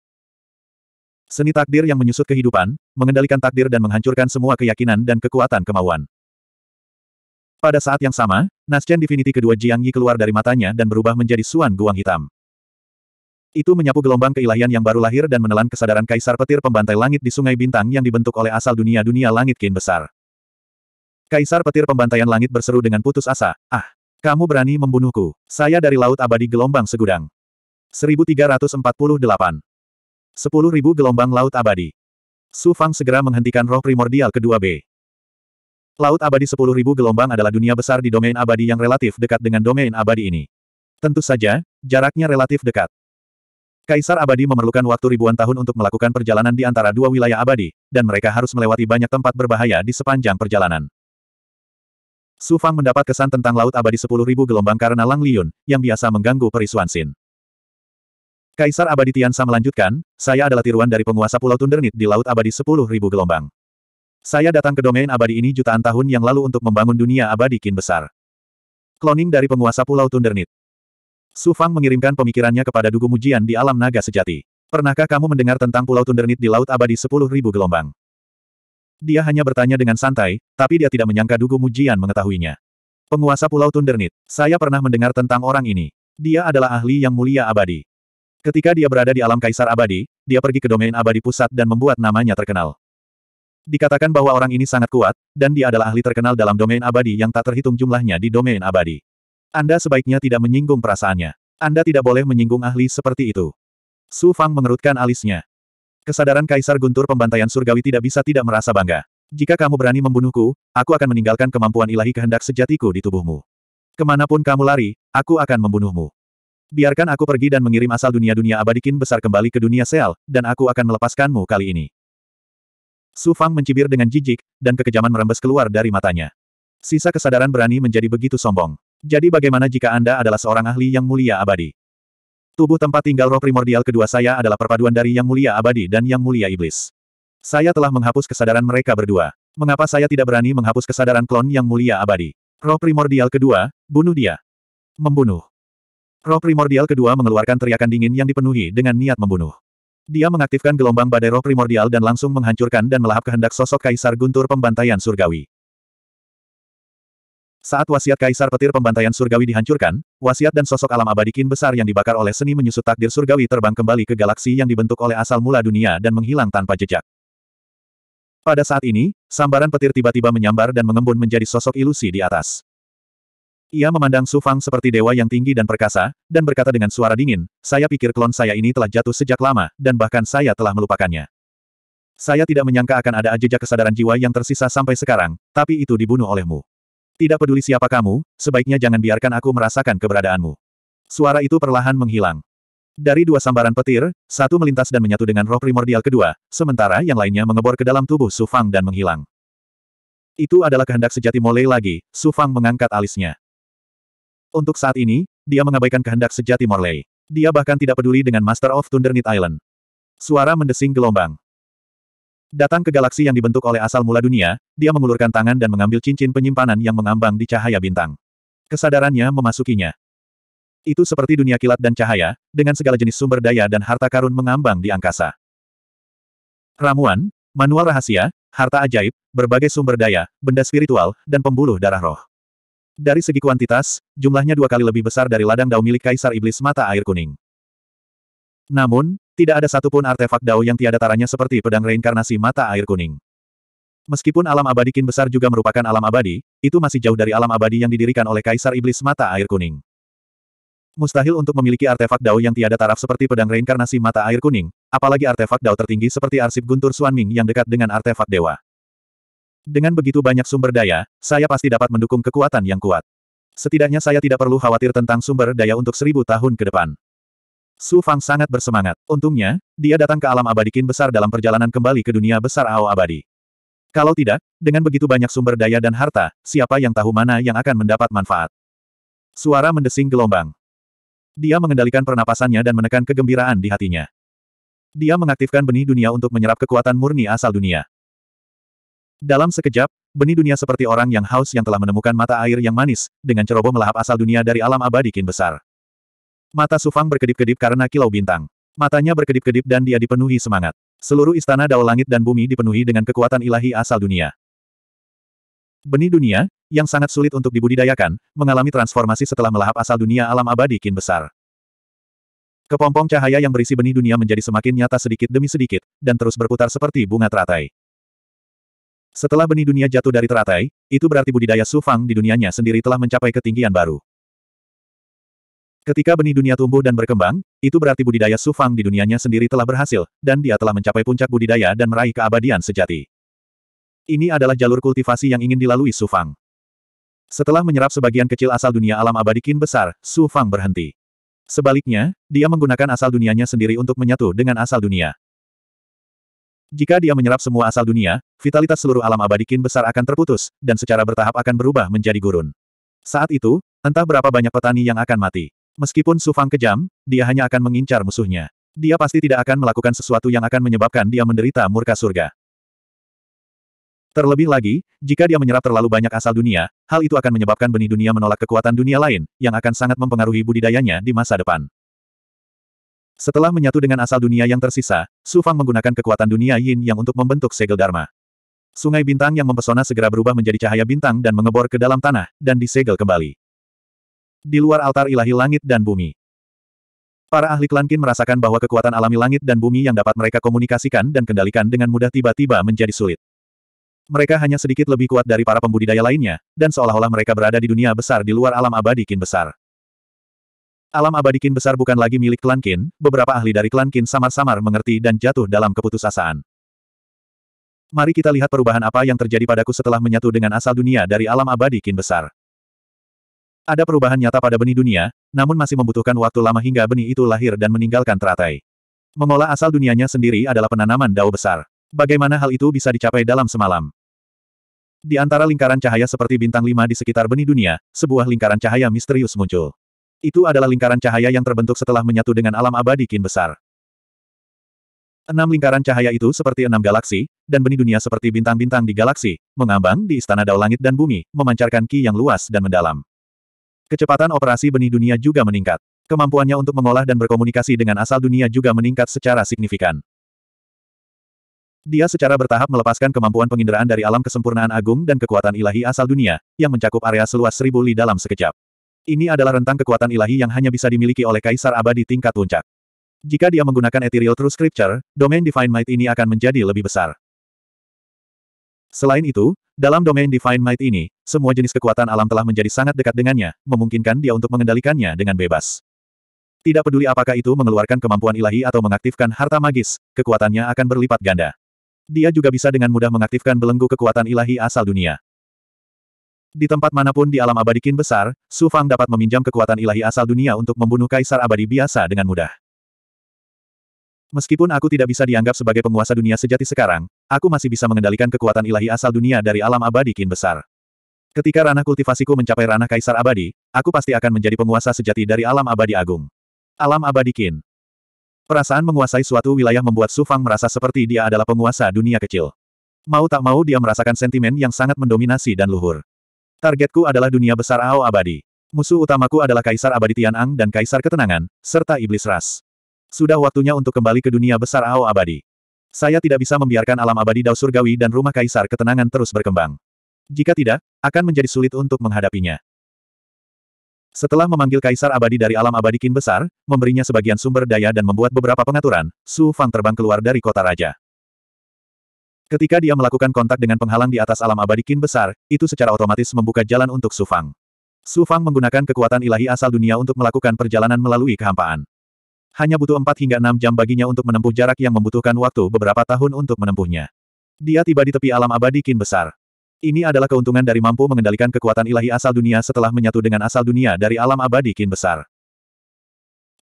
Seni takdir yang menyusut kehidupan, mengendalikan takdir dan menghancurkan semua keyakinan dan kekuatan kemauan. Pada saat yang sama, Nascen Divinity kedua Jiang Yi keluar dari matanya dan berubah menjadi Suan Guang Hitam. Itu menyapu gelombang keilahian yang baru lahir dan menelan kesadaran Kaisar Petir Pembantai Langit di Sungai Bintang yang dibentuk oleh asal dunia-dunia langit kin besar. Kaisar Petir Pembantaian Langit berseru dengan putus asa, ah! Kamu berani membunuhku. Saya dari Laut Abadi Gelombang Segudang. 1348. 10.000 Gelombang Laut Abadi. Su Fang segera menghentikan roh primordial kedua B. Laut Abadi 10.000 gelombang adalah dunia besar di domain abadi yang relatif dekat dengan domain abadi ini. Tentu saja, jaraknya relatif dekat. Kaisar abadi memerlukan waktu ribuan tahun untuk melakukan perjalanan di antara dua wilayah abadi, dan mereka harus melewati banyak tempat berbahaya di sepanjang perjalanan. Su Fang mendapat kesan tentang Laut Abadi sepuluh ribu gelombang karena Lang Liun, yang biasa mengganggu perisuan Sin. Kaisar Abadi Tiansa melanjutkan, saya adalah tiruan dari penguasa Pulau Tundernit di Laut Abadi sepuluh ribu gelombang. Saya datang ke domain abadi ini jutaan tahun yang lalu untuk membangun dunia abadi kin besar. Kloning dari penguasa Pulau Tundernit. Su Fang mengirimkan pemikirannya kepada Dugu Mujian di alam naga sejati. Pernahkah kamu mendengar tentang Pulau Tundernit di Laut Abadi sepuluh ribu gelombang? Dia hanya bertanya dengan santai, tapi dia tidak menyangka Dugu Mujian mengetahuinya. Penguasa Pulau Tundernit, saya pernah mendengar tentang orang ini. Dia adalah ahli yang mulia abadi. Ketika dia berada di alam kaisar abadi, dia pergi ke domain abadi pusat dan membuat namanya terkenal. Dikatakan bahwa orang ini sangat kuat, dan dia adalah ahli terkenal dalam domain abadi yang tak terhitung jumlahnya di domain abadi. Anda sebaiknya tidak menyinggung perasaannya. Anda tidak boleh menyinggung ahli seperti itu. Su Fang mengerutkan alisnya. Kesadaran Kaisar Guntur Pembantaian Surgawi tidak bisa tidak merasa bangga. Jika kamu berani membunuhku, aku akan meninggalkan kemampuan ilahi kehendak sejatiku di tubuhmu. Kemanapun kamu lari, aku akan membunuhmu. Biarkan aku pergi dan mengirim asal dunia-dunia abadikin besar kembali ke dunia sel, dan aku akan melepaskanmu kali ini. Su Fang mencibir dengan jijik, dan kekejaman merembes keluar dari matanya. Sisa kesadaran berani menjadi begitu sombong. Jadi bagaimana jika Anda adalah seorang ahli yang mulia abadi? Tubuh tempat tinggal roh primordial kedua saya adalah perpaduan dari Yang Mulia Abadi dan Yang Mulia Iblis. Saya telah menghapus kesadaran mereka berdua. Mengapa saya tidak berani menghapus kesadaran klon Yang Mulia Abadi? Roh primordial kedua, bunuh dia. Membunuh. Roh primordial kedua mengeluarkan teriakan dingin yang dipenuhi dengan niat membunuh. Dia mengaktifkan gelombang badai roh primordial dan langsung menghancurkan dan melahap kehendak sosok Kaisar Guntur Pembantaian Surgawi. Saat wasiat Kaisar Petir Pembantaian Surgawi dihancurkan, wasiat dan sosok alam abadi kin besar yang dibakar oleh seni menyusut takdir surgawi terbang kembali ke galaksi yang dibentuk oleh asal mula dunia dan menghilang tanpa jejak. Pada saat ini, sambaran petir tiba-tiba menyambar dan mengembun menjadi sosok ilusi di atas. Ia memandang Su Fang seperti dewa yang tinggi dan perkasa, dan berkata dengan suara dingin, saya pikir klon saya ini telah jatuh sejak lama, dan bahkan saya telah melupakannya. Saya tidak menyangka akan ada jejak kesadaran jiwa yang tersisa sampai sekarang, tapi itu dibunuh olehmu. Tidak peduli siapa kamu, sebaiknya jangan biarkan aku merasakan keberadaanmu. Suara itu perlahan menghilang. Dari dua sambaran petir, satu melintas dan menyatu dengan roh primordial kedua, sementara yang lainnya mengebor ke dalam tubuh Su Fang dan menghilang. Itu adalah kehendak sejati Mole lagi, Su Fang mengangkat alisnya. Untuk saat ini, dia mengabaikan kehendak sejati Morley. Dia bahkan tidak peduli dengan Master of Thundernit Island. Suara mendesing gelombang. Datang ke galaksi yang dibentuk oleh asal mula dunia, dia mengulurkan tangan dan mengambil cincin penyimpanan yang mengambang di cahaya bintang. Kesadarannya memasukinya. Itu seperti dunia kilat dan cahaya, dengan segala jenis sumber daya dan harta karun mengambang di angkasa. Ramuan, manual rahasia, harta ajaib, berbagai sumber daya, benda spiritual, dan pembuluh darah roh. Dari segi kuantitas, jumlahnya dua kali lebih besar dari ladang dao milik Kaisar Iblis Mata Air Kuning. Namun, tidak ada satupun artefak Dao yang tiada taranya seperti pedang reinkarnasi mata air kuning. Meskipun alam abadi kin besar juga merupakan alam abadi, itu masih jauh dari alam abadi yang didirikan oleh Kaisar Iblis Mata Air Kuning. Mustahil untuk memiliki artefak Dao yang tiada taraf seperti pedang reinkarnasi mata air kuning, apalagi artefak Dao tertinggi seperti arsip Guntur Suanming yang dekat dengan artefak dewa. Dengan begitu banyak sumber daya, saya pasti dapat mendukung kekuatan yang kuat. Setidaknya saya tidak perlu khawatir tentang sumber daya untuk seribu tahun ke depan. Su Fang sangat bersemangat. Untungnya, dia datang ke alam Abadi Kin besar dalam perjalanan kembali ke dunia besar Ao abadi. Kalau tidak, dengan begitu banyak sumber daya dan harta, siapa yang tahu mana yang akan mendapat manfaat. Suara mendesing gelombang. Dia mengendalikan pernapasannya dan menekan kegembiraan di hatinya. Dia mengaktifkan benih dunia untuk menyerap kekuatan murni asal dunia. Dalam sekejap, benih dunia seperti orang yang haus yang telah menemukan mata air yang manis, dengan ceroboh melahap asal dunia dari alam abadi kin besar. Mata Sufang berkedip-kedip karena kilau bintang. Matanya berkedip-kedip dan dia dipenuhi semangat. Seluruh istana dao langit dan bumi dipenuhi dengan kekuatan ilahi asal dunia. Benih dunia, yang sangat sulit untuk dibudidayakan, mengalami transformasi setelah melahap asal dunia alam abadi kin besar. Kepompong cahaya yang berisi benih dunia menjadi semakin nyata sedikit demi sedikit, dan terus berputar seperti bunga teratai. Setelah benih dunia jatuh dari teratai, itu berarti budidaya Sufang di dunianya sendiri telah mencapai ketinggian baru. Ketika benih dunia tumbuh dan berkembang, itu berarti budidaya Sufang di dunianya sendiri telah berhasil, dan dia telah mencapai puncak budidaya dan meraih keabadian sejati. Ini adalah jalur kultivasi yang ingin dilalui Sufang. Setelah menyerap sebagian kecil asal dunia alam abadi kin besar, Sufang berhenti. Sebaliknya, dia menggunakan asal dunianya sendiri untuk menyatu dengan asal dunia. Jika dia menyerap semua asal dunia, vitalitas seluruh alam abadi kin besar akan terputus, dan secara bertahap akan berubah menjadi gurun. Saat itu, entah berapa banyak petani yang akan mati. Meskipun Su Fang kejam, dia hanya akan mengincar musuhnya. Dia pasti tidak akan melakukan sesuatu yang akan menyebabkan dia menderita murka surga. Terlebih lagi, jika dia menyerap terlalu banyak asal dunia, hal itu akan menyebabkan benih dunia menolak kekuatan dunia lain, yang akan sangat mempengaruhi budidayanya di masa depan. Setelah menyatu dengan asal dunia yang tersisa, Su Fang menggunakan kekuatan dunia yin yang untuk membentuk segel Dharma. Sungai bintang yang mempesona segera berubah menjadi cahaya bintang dan mengebor ke dalam tanah, dan disegel kembali di luar altar ilahi langit dan bumi. Para ahli klan Qin merasakan bahwa kekuatan alami langit dan bumi yang dapat mereka komunikasikan dan kendalikan dengan mudah tiba-tiba menjadi sulit. Mereka hanya sedikit lebih kuat dari para pembudidaya lainnya, dan seolah-olah mereka berada di dunia besar di luar alam abadi kin besar. Alam abadi kin besar bukan lagi milik klan Qin, beberapa ahli dari klan Qin samar-samar mengerti dan jatuh dalam keputusasaan. Mari kita lihat perubahan apa yang terjadi padaku setelah menyatu dengan asal dunia dari alam abadi kin besar. Ada perubahan nyata pada benih dunia, namun masih membutuhkan waktu lama hingga benih itu lahir dan meninggalkan teratai. Mengolah asal dunianya sendiri adalah penanaman dao besar. Bagaimana hal itu bisa dicapai dalam semalam? Di antara lingkaran cahaya seperti bintang lima di sekitar benih dunia, sebuah lingkaran cahaya misterius muncul. Itu adalah lingkaran cahaya yang terbentuk setelah menyatu dengan alam abadi kin besar. Enam lingkaran cahaya itu seperti enam galaksi, dan benih dunia seperti bintang-bintang di galaksi, mengambang di istana dao langit dan bumi, memancarkan ki yang luas dan mendalam. Kecepatan operasi benih dunia juga meningkat. Kemampuannya untuk mengolah dan berkomunikasi dengan asal dunia juga meningkat secara signifikan. Dia secara bertahap melepaskan kemampuan penginderaan dari alam kesempurnaan agung dan kekuatan ilahi asal dunia, yang mencakup area seluas seribu li dalam sekejap. Ini adalah rentang kekuatan ilahi yang hanya bisa dimiliki oleh Kaisar Abadi tingkat puncak. Jika dia menggunakan Ethereal True Scripture, domain Divine Might ini akan menjadi lebih besar. Selain itu, dalam domain Divine Might ini, semua jenis kekuatan alam telah menjadi sangat dekat dengannya, memungkinkan dia untuk mengendalikannya dengan bebas. Tidak peduli apakah itu mengeluarkan kemampuan ilahi atau mengaktifkan harta magis, kekuatannya akan berlipat ganda. Dia juga bisa dengan mudah mengaktifkan belenggu kekuatan ilahi asal dunia. Di tempat manapun di alam abadi abadikin besar, Su Fang dapat meminjam kekuatan ilahi asal dunia untuk membunuh kaisar abadi biasa dengan mudah. Meskipun aku tidak bisa dianggap sebagai penguasa dunia sejati sekarang, Aku masih bisa mengendalikan kekuatan ilahi asal dunia dari alam abadi kin besar. Ketika ranah kultivasiku mencapai ranah kaisar abadi, aku pasti akan menjadi penguasa sejati dari alam abadi agung. Alam abadi kin. Perasaan menguasai suatu wilayah membuat Su Fang merasa seperti dia adalah penguasa dunia kecil. Mau tak mau dia merasakan sentimen yang sangat mendominasi dan luhur. Targetku adalah dunia besar Ao abadi. Musuh utamaku adalah Kaisar Abadi Tianang dan Kaisar Ketenangan, serta Iblis Ras. Sudah waktunya untuk kembali ke dunia besar Ao abadi. Saya tidak bisa membiarkan alam abadi Dao Surgawi dan rumah kaisar ketenangan terus berkembang. Jika tidak, akan menjadi sulit untuk menghadapinya. Setelah memanggil kaisar abadi dari alam abadi kin besar, memberinya sebagian sumber daya dan membuat beberapa pengaturan, Su Fang terbang keluar dari kota raja. Ketika dia melakukan kontak dengan penghalang di atas alam abadi kin besar, itu secara otomatis membuka jalan untuk Su Fang. Su Fang menggunakan kekuatan ilahi asal dunia untuk melakukan perjalanan melalui kehampaan. Hanya butuh 4 hingga 6 jam baginya untuk menempuh jarak yang membutuhkan waktu beberapa tahun untuk menempuhnya. Dia tiba di tepi alam abadi kin besar. Ini adalah keuntungan dari mampu mengendalikan kekuatan ilahi asal dunia setelah menyatu dengan asal dunia dari alam abadi kin besar.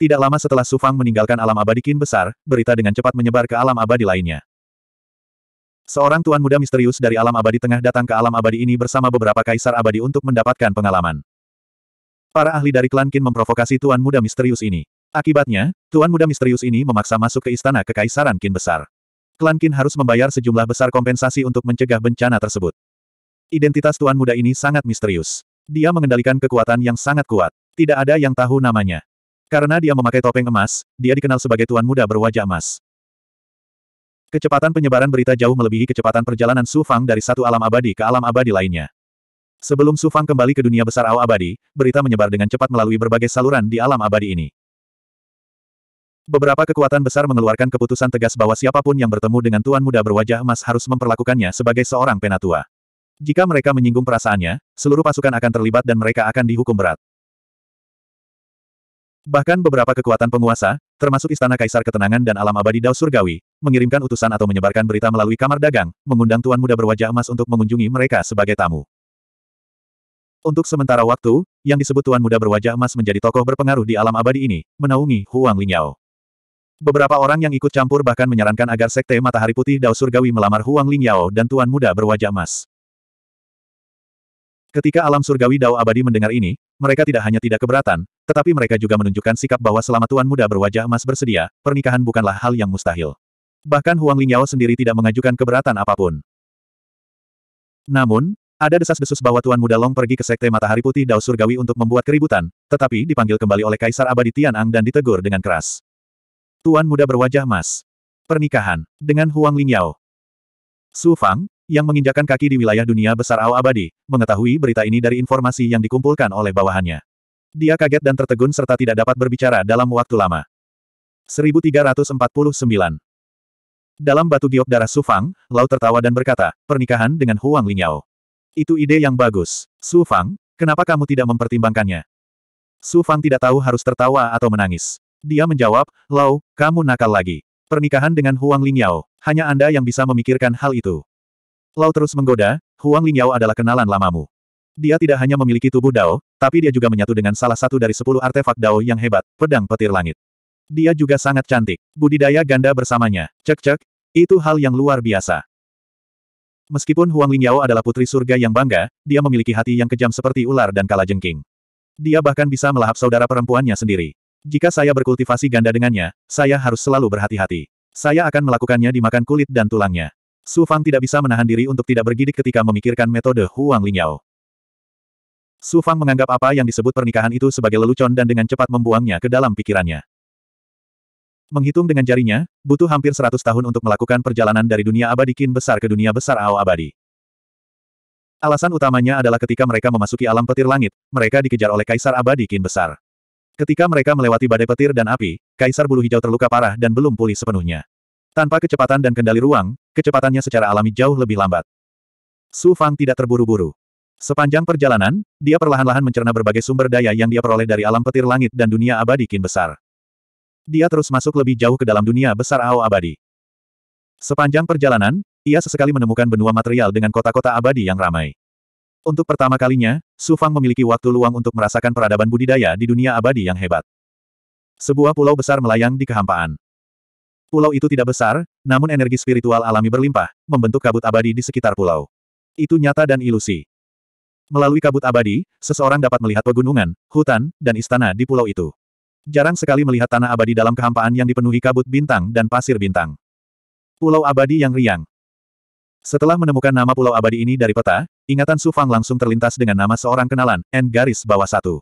Tidak lama setelah Sufang meninggalkan alam abadi kin besar, berita dengan cepat menyebar ke alam abadi lainnya. Seorang tuan muda misterius dari alam abadi tengah datang ke alam abadi ini bersama beberapa kaisar abadi untuk mendapatkan pengalaman. Para ahli dari klan Kin memprovokasi tuan muda misterius ini. Akibatnya, Tuan Muda misterius ini memaksa masuk ke istana kekaisaran Qin Besar. Klan Qin harus membayar sejumlah besar kompensasi untuk mencegah bencana tersebut. Identitas Tuan Muda ini sangat misterius. Dia mengendalikan kekuatan yang sangat kuat. Tidak ada yang tahu namanya. Karena dia memakai topeng emas, dia dikenal sebagai Tuan Muda berwajah emas. Kecepatan penyebaran berita jauh melebihi kecepatan perjalanan Su Fang dari satu alam abadi ke alam abadi lainnya. Sebelum Su Fang kembali ke dunia besar Ao abadi, berita menyebar dengan cepat melalui berbagai saluran di alam abadi ini. Beberapa kekuatan besar mengeluarkan keputusan tegas bahwa siapapun yang bertemu dengan Tuan Muda berwajah emas harus memperlakukannya sebagai seorang penatua. Jika mereka menyinggung perasaannya, seluruh pasukan akan terlibat dan mereka akan dihukum berat. Bahkan beberapa kekuatan penguasa, termasuk Istana Kaisar Ketenangan dan Alam Abadi Dao Surgawi, mengirimkan utusan atau menyebarkan berita melalui kamar dagang, mengundang Tuan Muda berwajah emas untuk mengunjungi mereka sebagai tamu. Untuk sementara waktu, yang disebut Tuan Muda berwajah emas menjadi tokoh berpengaruh di alam abadi ini, menaungi Huang Lingyao. Beberapa orang yang ikut campur bahkan menyarankan agar Sekte Matahari Putih Dao Surgawi melamar Huang Lingyao dan Tuan Muda berwajah emas. Ketika alam surgawi Dao Abadi mendengar ini, mereka tidak hanya tidak keberatan, tetapi mereka juga menunjukkan sikap bahwa selama Tuan Muda berwajah emas bersedia, pernikahan bukanlah hal yang mustahil. Bahkan Huang Lingyao sendiri tidak mengajukan keberatan apapun. Namun, ada desas-desus bahwa Tuan Muda Long pergi ke Sekte Matahari Putih Dao Surgawi untuk membuat keributan, tetapi dipanggil kembali oleh Kaisar Abadi Tian Ang dan ditegur dengan keras. Tuan muda berwajah emas. Pernikahan, dengan Huang Lingyao. Su Fang, yang menginjakan kaki di wilayah dunia besar Ao Abadi, mengetahui berita ini dari informasi yang dikumpulkan oleh bawahannya. Dia kaget dan tertegun serta tidak dapat berbicara dalam waktu lama. 1349 Dalam batu giok darah Su Fang, Lau tertawa dan berkata, pernikahan dengan Huang Lingyao. Itu ide yang bagus. Su Fang, kenapa kamu tidak mempertimbangkannya? Su Fang tidak tahu harus tertawa atau menangis. Dia menjawab, Lau, kamu nakal lagi. Pernikahan dengan Huang Lingyao, hanya Anda yang bisa memikirkan hal itu. Lau terus menggoda, Huang Lingyao adalah kenalan lamamu. Dia tidak hanya memiliki tubuh Dao, tapi dia juga menyatu dengan salah satu dari sepuluh artefak Dao yang hebat, pedang petir langit. Dia juga sangat cantik, budidaya ganda bersamanya, cek-cek, itu hal yang luar biasa. Meskipun Huang Lingyao adalah putri surga yang bangga, dia memiliki hati yang kejam seperti ular dan kalajengking. Dia bahkan bisa melahap saudara perempuannya sendiri. Jika saya berkultivasi ganda dengannya, saya harus selalu berhati-hati. Saya akan melakukannya di makan kulit dan tulangnya. Su Fang tidak bisa menahan diri untuk tidak bergidik ketika memikirkan metode Huang Lingyao. Su Fang menganggap apa yang disebut pernikahan itu sebagai lelucon dan dengan cepat membuangnya ke dalam pikirannya. Menghitung dengan jarinya, butuh hampir 100 tahun untuk melakukan perjalanan dari dunia abadi kin besar ke dunia besar ao abadi. Alasan utamanya adalah ketika mereka memasuki alam petir langit, mereka dikejar oleh kaisar abadi kin besar. Ketika mereka melewati badai petir dan api, Kaisar Bulu Hijau terluka parah dan belum pulih sepenuhnya. Tanpa kecepatan dan kendali ruang, kecepatannya secara alami jauh lebih lambat. Su Fang tidak terburu-buru. Sepanjang perjalanan, dia perlahan-lahan mencerna berbagai sumber daya yang dia peroleh dari alam petir langit dan dunia abadi kin besar. Dia terus masuk lebih jauh ke dalam dunia besar Ao abadi. Sepanjang perjalanan, ia sesekali menemukan benua material dengan kota-kota abadi yang ramai. Untuk pertama kalinya, Su Fang memiliki waktu luang untuk merasakan peradaban budidaya di dunia abadi yang hebat. Sebuah pulau besar melayang di kehampaan. Pulau itu tidak besar, namun energi spiritual alami berlimpah, membentuk kabut abadi di sekitar pulau. Itu nyata dan ilusi. Melalui kabut abadi, seseorang dapat melihat pegunungan, hutan, dan istana di pulau itu. Jarang sekali melihat tanah abadi dalam kehampaan yang dipenuhi kabut bintang dan pasir bintang. Pulau abadi yang riang. Setelah menemukan nama pulau abadi ini dari peta, ingatan Su Fang langsung terlintas dengan nama seorang kenalan, N garis bawah satu.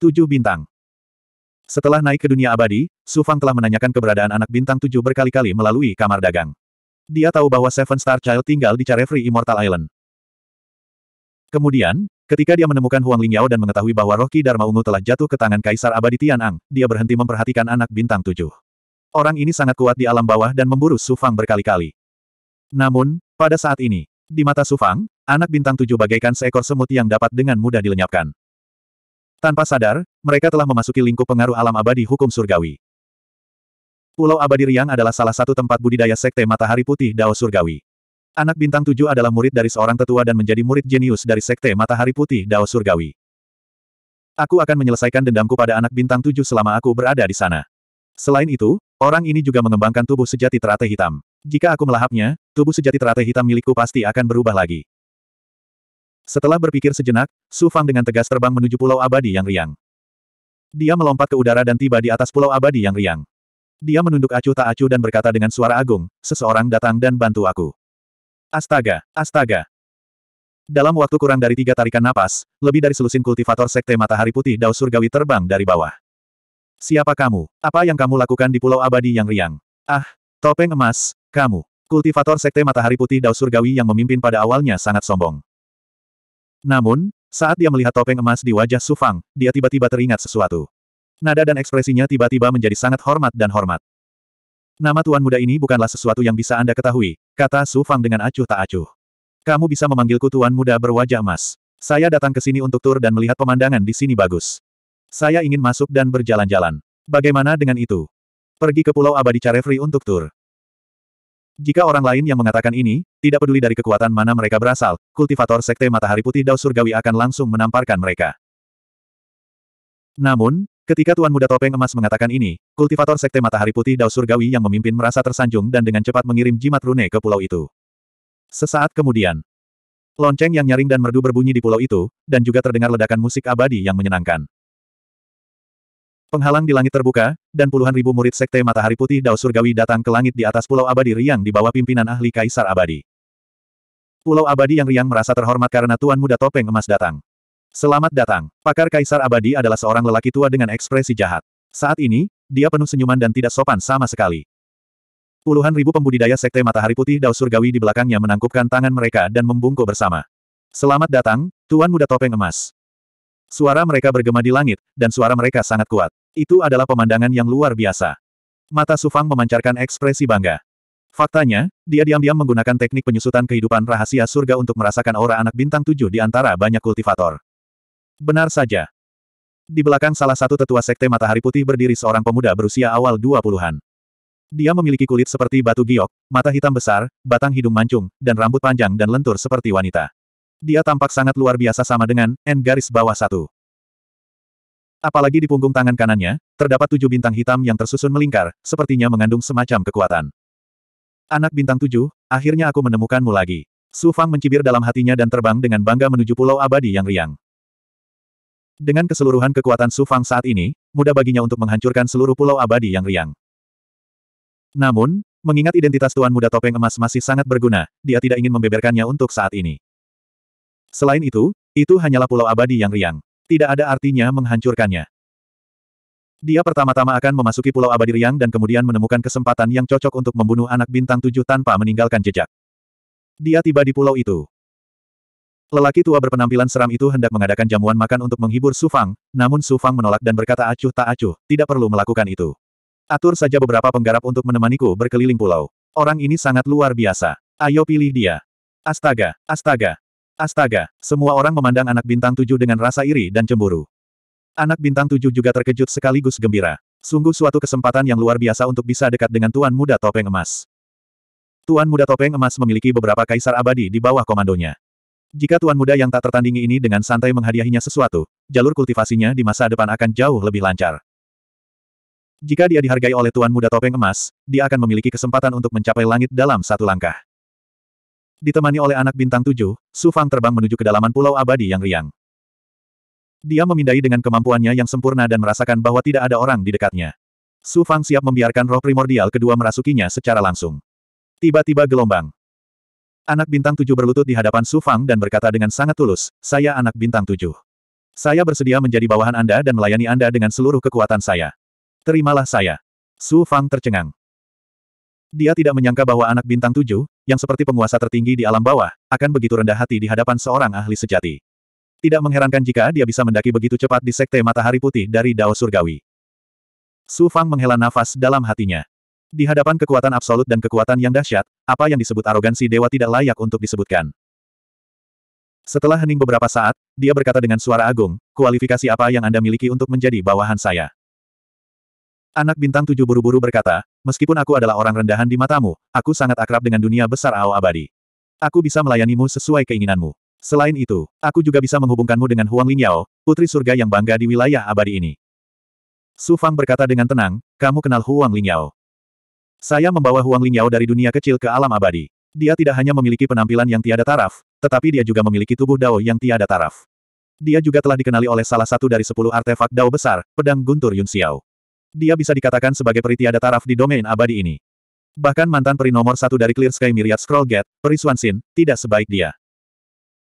Tujuh bintang. Setelah naik ke dunia abadi, Su Fang telah menanyakan keberadaan anak bintang tujuh berkali-kali melalui kamar dagang. Dia tahu bahwa Seven Star Child tinggal di Carefree Immortal Island. Kemudian, ketika dia menemukan Huang Lingyao dan mengetahui bahwa Rocky Dharma Ungu telah jatuh ke tangan Kaisar Abadi Tian Ang, dia berhenti memperhatikan anak bintang tujuh. Orang ini sangat kuat di alam bawah dan memburu Su Fang berkali-kali. Namun, pada saat ini, di mata Sufang, anak bintang tujuh bagaikan seekor semut yang dapat dengan mudah dilenyapkan. Tanpa sadar, mereka telah memasuki lingkup pengaruh alam abadi hukum surgawi. Pulau Abadi Riang adalah salah satu tempat budidaya Sekte Matahari Putih Dao Surgawi. Anak bintang tujuh adalah murid dari seorang tetua dan menjadi murid jenius dari Sekte Matahari Putih Dao Surgawi. Aku akan menyelesaikan dendamku pada anak bintang tujuh selama aku berada di sana. Selain itu, orang ini juga mengembangkan tubuh sejati teratai hitam. Jika aku melahapnya, tubuh sejati teratai hitam milikku pasti akan berubah lagi. Setelah berpikir sejenak, Su Fang dengan tegas terbang menuju pulau abadi yang riang. Dia melompat ke udara dan tiba di atas pulau abadi yang riang. Dia menunduk acuh tak acuh dan berkata dengan suara agung, seseorang datang dan bantu aku. Astaga, astaga, dalam waktu kurang dari tiga tarikan napas, lebih dari selusin kultivator Sekte Matahari Putih Dao Surgawi terbang dari bawah. Siapa kamu? Apa yang kamu lakukan di Pulau Abadi yang riang? Ah, topeng emas, kamu, kultivator Sekte Matahari Putih Dao Surgawi yang memimpin pada awalnya sangat sombong. Namun, saat dia melihat topeng emas di wajah Sufang, dia tiba-tiba teringat sesuatu. Nada dan ekspresinya tiba-tiba menjadi sangat hormat dan hormat. Nama tuan muda ini bukanlah sesuatu yang bisa Anda ketahui, kata Su Fang dengan acuh tak acuh. Kamu bisa memanggilku tuan muda berwajah emas. Saya datang ke sini untuk tur dan melihat pemandangan di sini bagus. Saya ingin masuk dan berjalan-jalan. Bagaimana dengan itu? Pergi ke Pulau Abadi Carefree untuk tur. Jika orang lain yang mengatakan ini, tidak peduli dari kekuatan mana mereka berasal, kultivator Sekte Matahari Putih Dao Surgawi akan langsung menamparkan mereka. Namun, ketika Tuan Muda Topeng Emas mengatakan ini, kultivator Sekte Matahari Putih Dao Surgawi yang memimpin merasa tersanjung dan dengan cepat mengirim jimat rune ke pulau itu. Sesaat kemudian, lonceng yang nyaring dan merdu berbunyi di pulau itu, dan juga terdengar ledakan musik abadi yang menyenangkan. Penghalang di langit terbuka, dan puluhan ribu murid Sekte Matahari Putih Dao Surgawi datang ke langit di atas Pulau Abadi Riang di bawah pimpinan ahli Kaisar Abadi. Pulau Abadi yang Riang merasa terhormat karena Tuan Muda Topeng Emas datang. Selamat datang, pakar Kaisar Abadi adalah seorang lelaki tua dengan ekspresi jahat. Saat ini, dia penuh senyuman dan tidak sopan sama sekali. Puluhan ribu pembudidaya Sekte Matahari Putih Dao Surgawi di belakangnya menangkupkan tangan mereka dan membungkuk bersama. Selamat datang, Tuan Muda Topeng Emas. Suara mereka bergema di langit, dan suara mereka sangat kuat. Itu adalah pemandangan yang luar biasa. Mata Sufang memancarkan ekspresi bangga. Faktanya, dia diam-diam menggunakan teknik penyusutan kehidupan rahasia surga untuk merasakan aura anak bintang tujuh di antara banyak kultivator. Benar saja. Di belakang salah satu tetua sekte matahari putih berdiri seorang pemuda berusia awal 20-an. Dia memiliki kulit seperti batu giok, mata hitam besar, batang hidung mancung, dan rambut panjang dan lentur seperti wanita. Dia tampak sangat luar biasa sama dengan N garis bawah satu. Apalagi di punggung tangan kanannya, terdapat tujuh bintang hitam yang tersusun melingkar, sepertinya mengandung semacam kekuatan. Anak bintang tujuh, akhirnya aku menemukanmu lagi. Su Fang mencibir dalam hatinya dan terbang dengan bangga menuju pulau abadi yang riang. Dengan keseluruhan kekuatan Su Fang saat ini, mudah baginya untuk menghancurkan seluruh pulau abadi yang riang. Namun, mengingat identitas Tuan Muda Topeng Emas masih sangat berguna, dia tidak ingin membeberkannya untuk saat ini. Selain itu, itu hanyalah pulau abadi yang riang. Tidak ada artinya menghancurkannya. Dia pertama-tama akan memasuki Pulau Abadi Riang dan kemudian menemukan kesempatan yang cocok untuk membunuh anak bintang tujuh tanpa meninggalkan jejak. Dia tiba di pulau itu. Lelaki tua berpenampilan seram itu hendak mengadakan jamuan makan untuk menghibur Sufang, namun Sufang menolak dan berkata acuh tak acuh, tidak perlu melakukan itu. Atur saja beberapa penggarap untuk menemaniku berkeliling pulau. Orang ini sangat luar biasa. Ayo pilih dia. Astaga, astaga, Astaga, semua orang memandang anak bintang tujuh dengan rasa iri dan cemburu. Anak bintang tujuh juga terkejut sekaligus gembira. Sungguh suatu kesempatan yang luar biasa untuk bisa dekat dengan Tuan Muda Topeng Emas. Tuan Muda Topeng Emas memiliki beberapa kaisar abadi di bawah komandonya. Jika Tuan Muda yang tak tertandingi ini dengan santai menghadiahinya sesuatu, jalur kultivasinya di masa depan akan jauh lebih lancar. Jika dia dihargai oleh Tuan Muda Topeng Emas, dia akan memiliki kesempatan untuk mencapai langit dalam satu langkah. Ditemani oleh anak bintang tujuh, Su Fang terbang menuju kedalaman pulau abadi yang riang. Dia memindai dengan kemampuannya yang sempurna dan merasakan bahwa tidak ada orang di dekatnya. Su Fang siap membiarkan roh primordial kedua merasukinya secara langsung. Tiba-tiba gelombang. Anak bintang tujuh berlutut di hadapan Su Fang dan berkata dengan sangat tulus, saya anak bintang tujuh. Saya bersedia menjadi bawahan Anda dan melayani Anda dengan seluruh kekuatan saya. Terimalah saya. Su Fang tercengang. Dia tidak menyangka bahwa anak bintang tujuh, yang seperti penguasa tertinggi di alam bawah, akan begitu rendah hati di hadapan seorang ahli sejati. Tidak mengherankan jika dia bisa mendaki begitu cepat di Sekte Matahari Putih dari Dao Surgawi. Su Fang menghela nafas dalam hatinya. Di hadapan kekuatan absolut dan kekuatan yang dahsyat, apa yang disebut arogansi dewa tidak layak untuk disebutkan. Setelah hening beberapa saat, dia berkata dengan suara agung, kualifikasi apa yang Anda miliki untuk menjadi bawahan saya? Anak bintang tujuh buru-buru berkata, meskipun aku adalah orang rendahan di matamu, aku sangat akrab dengan dunia besar Ao abadi. Aku bisa melayanimu sesuai keinginanmu. Selain itu, aku juga bisa menghubungkanmu dengan Huang Lingyao, putri surga yang bangga di wilayah abadi ini. Su Fang berkata dengan tenang, kamu kenal Huang Lingyao. Saya membawa Huang Lingyao dari dunia kecil ke alam abadi. Dia tidak hanya memiliki penampilan yang tiada taraf, tetapi dia juga memiliki tubuh dao yang tiada taraf. Dia juga telah dikenali oleh salah satu dari sepuluh artefak dao besar, pedang guntur Yun Xiao dia bisa dikatakan sebagai peri tiada taraf di domain abadi ini. Bahkan mantan peri nomor satu dari Clear Sky Myriad Scroll Gate, Peri Swansin, tidak sebaik dia.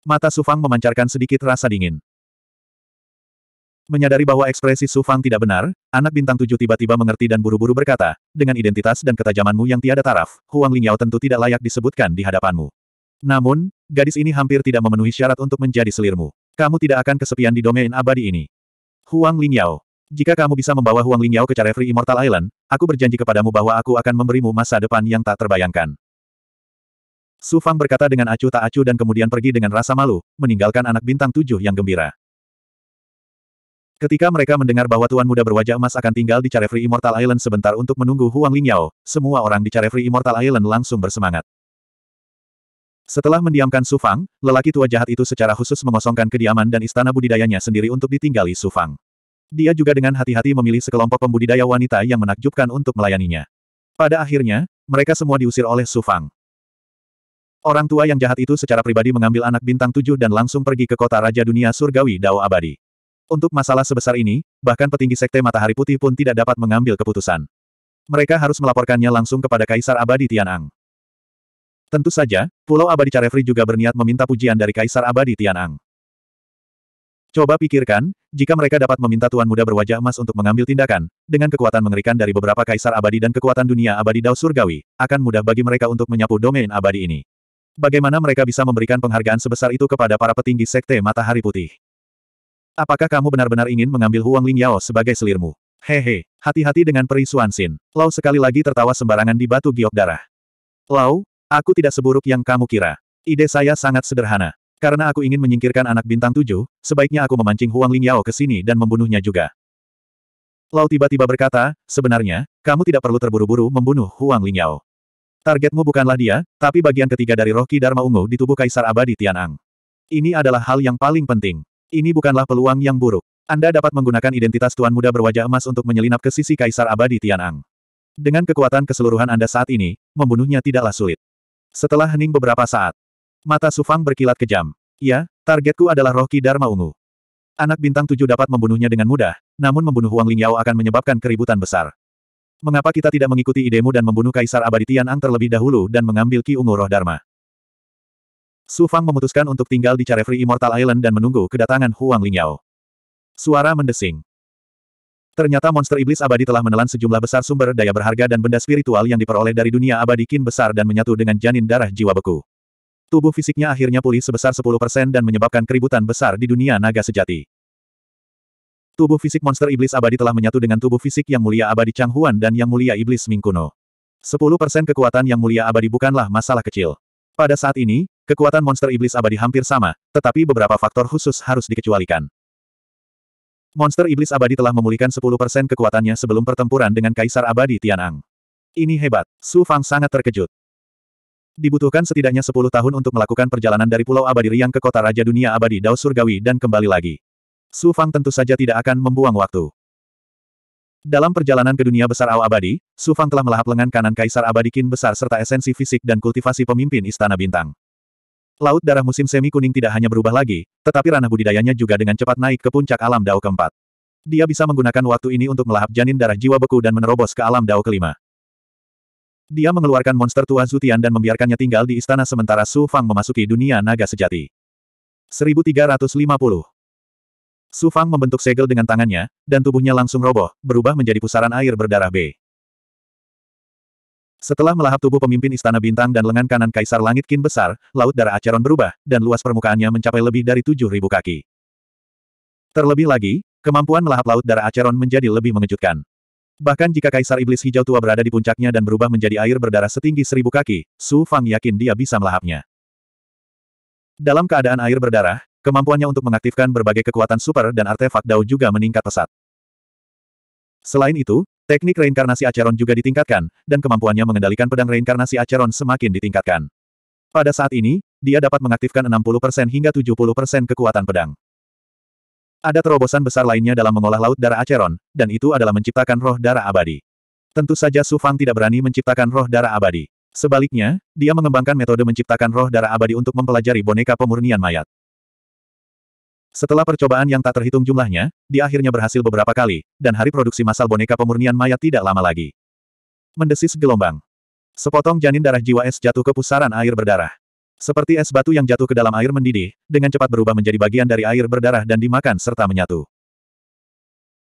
Mata Sufang memancarkan sedikit rasa dingin. Menyadari bahwa ekspresi Sufang tidak benar, anak bintang tujuh tiba-tiba mengerti dan buru-buru berkata, dengan identitas dan ketajamanmu yang tiada taraf, Huang Lingyao tentu tidak layak disebutkan di hadapanmu. Namun, gadis ini hampir tidak memenuhi syarat untuk menjadi selirmu. Kamu tidak akan kesepian di domain abadi ini. Huang Lingyao, jika kamu bisa membawa Huang Lingyao ke Carefree Immortal Island, aku berjanji kepadamu bahwa aku akan memberimu masa depan yang tak terbayangkan. Su Fang berkata dengan acuh tak acuh dan kemudian pergi dengan rasa malu, meninggalkan anak bintang tujuh yang gembira. Ketika mereka mendengar bahwa Tuan Muda berwajah emas akan tinggal di Carefree Immortal Island sebentar untuk menunggu Huang Lingyao, semua orang di Carefree Immortal Island langsung bersemangat. Setelah mendiamkan Su Fang, lelaki tua jahat itu secara khusus mengosongkan kediaman dan istana budidayanya sendiri untuk ditinggali Su Fang. Dia juga dengan hati-hati memilih sekelompok pembudidaya wanita yang menakjubkan untuk melayaninya. Pada akhirnya, mereka semua diusir oleh Sufang. Orang tua yang jahat itu secara pribadi mengambil anak bintang tujuh dan langsung pergi ke kota Raja Dunia Surgawi Dao Abadi. Untuk masalah sebesar ini, bahkan petinggi Sekte Matahari Putih pun tidak dapat mengambil keputusan. Mereka harus melaporkannya langsung kepada Kaisar Abadi Tianang. Tentu saja, Pulau Abadi Carefree juga berniat meminta pujian dari Kaisar Abadi Tianang. Coba pikirkan, jika mereka dapat meminta Tuan Muda berwajah emas untuk mengambil tindakan, dengan kekuatan mengerikan dari beberapa kaisar abadi dan kekuatan dunia abadi Dao Surgawi, akan mudah bagi mereka untuk menyapu domain abadi ini. Bagaimana mereka bisa memberikan penghargaan sebesar itu kepada para petinggi Sekte Matahari Putih? Apakah kamu benar-benar ingin mengambil Huang Ling Yao sebagai selirmu? Hehe, hati-hati dengan peri Suansin. Lau sekali lagi tertawa sembarangan di batu giok darah. Lau, aku tidak seburuk yang kamu kira. Ide saya sangat sederhana. Karena aku ingin menyingkirkan anak bintang tujuh, sebaiknya aku memancing Huang Lingyao ke sini dan membunuhnya juga. Lau tiba-tiba berkata, sebenarnya, kamu tidak perlu terburu-buru membunuh Huang Lingyao. Targetmu bukanlah dia, tapi bagian ketiga dari roh Ki Dharma Ungu di tubuh Kaisar Abadi Tianang. Ini adalah hal yang paling penting. Ini bukanlah peluang yang buruk. Anda dapat menggunakan identitas Tuan Muda berwajah emas untuk menyelinap ke sisi Kaisar Abadi Tianang. Dengan kekuatan keseluruhan Anda saat ini, membunuhnya tidaklah sulit. Setelah hening beberapa saat, Mata Sufang berkilat kejam. Ya, targetku adalah roh Ki Dharma Ungu. Anak bintang tujuh dapat membunuhnya dengan mudah, namun membunuh Huang Lingyao akan menyebabkan keributan besar. Mengapa kita tidak mengikuti idemu dan membunuh Kaisar Abadi Tianang terlebih dahulu dan mengambil Ki Ungu Roh Dharma? Su Fang memutuskan untuk tinggal di Carefree Immortal Island dan menunggu kedatangan Huang Lingyao. Suara mendesing. Ternyata monster iblis abadi telah menelan sejumlah besar sumber daya berharga dan benda spiritual yang diperoleh dari dunia abadi kin besar dan menyatu dengan janin darah jiwa beku. Tubuh fisiknya akhirnya pulih sebesar 10% dan menyebabkan keributan besar di dunia naga sejati. Tubuh fisik monster iblis abadi telah menyatu dengan tubuh fisik yang mulia abadi Chang Huan dan yang mulia iblis Ming Kuno. 10% kekuatan yang mulia abadi bukanlah masalah kecil. Pada saat ini, kekuatan monster iblis abadi hampir sama, tetapi beberapa faktor khusus harus dikecualikan. Monster iblis abadi telah memulihkan 10% kekuatannya sebelum pertempuran dengan Kaisar Abadi Tianang. Ini hebat, Su Fang sangat terkejut. Dibutuhkan setidaknya 10 tahun untuk melakukan perjalanan dari Pulau Abadi Riang ke kota Raja Dunia Abadi Dao Surgawi dan kembali lagi. Su Fang tentu saja tidak akan membuang waktu. Dalam perjalanan ke dunia besar Ao Abadi, Su Fang telah melahap lengan kanan Kaisar Abadi Kin besar serta esensi fisik dan kultivasi pemimpin Istana Bintang. Laut darah musim semi kuning tidak hanya berubah lagi, tetapi ranah budidayanya juga dengan cepat naik ke puncak alam Dao keempat. Dia bisa menggunakan waktu ini untuk melahap janin darah jiwa beku dan menerobos ke alam Dao kelima. Dia mengeluarkan monster tua Zutian dan membiarkannya tinggal di istana sementara Su Fang memasuki dunia naga sejati. 1350 Su Fang membentuk segel dengan tangannya, dan tubuhnya langsung roboh, berubah menjadi pusaran air berdarah B. Setelah melahap tubuh pemimpin Istana Bintang dan lengan kanan Kaisar Langit Kin Besar, Laut Darah Aceron berubah, dan luas permukaannya mencapai lebih dari 7.000 kaki. Terlebih lagi, kemampuan melahap Laut Darah Aceron menjadi lebih mengejutkan. Bahkan jika Kaisar Iblis Hijau Tua berada di puncaknya dan berubah menjadi air berdarah setinggi seribu kaki, Su Fang yakin dia bisa melahapnya. Dalam keadaan air berdarah, kemampuannya untuk mengaktifkan berbagai kekuatan super dan artefak Dao juga meningkat pesat. Selain itu, teknik reinkarnasi Acheron juga ditingkatkan, dan kemampuannya mengendalikan pedang reinkarnasi Acheron semakin ditingkatkan. Pada saat ini, dia dapat mengaktifkan 60% hingga 70% kekuatan pedang. Ada terobosan besar lainnya dalam mengolah laut darah Aceron, dan itu adalah menciptakan roh darah abadi. Tentu saja Su Fang tidak berani menciptakan roh darah abadi. Sebaliknya, dia mengembangkan metode menciptakan roh darah abadi untuk mempelajari boneka pemurnian mayat. Setelah percobaan yang tak terhitung jumlahnya, dia akhirnya berhasil beberapa kali, dan hari produksi massal boneka pemurnian mayat tidak lama lagi. Mendesis gelombang. Sepotong janin darah jiwa es jatuh ke pusaran air berdarah. Seperti es batu yang jatuh ke dalam air mendidih, dengan cepat berubah menjadi bagian dari air berdarah dan dimakan serta menyatu.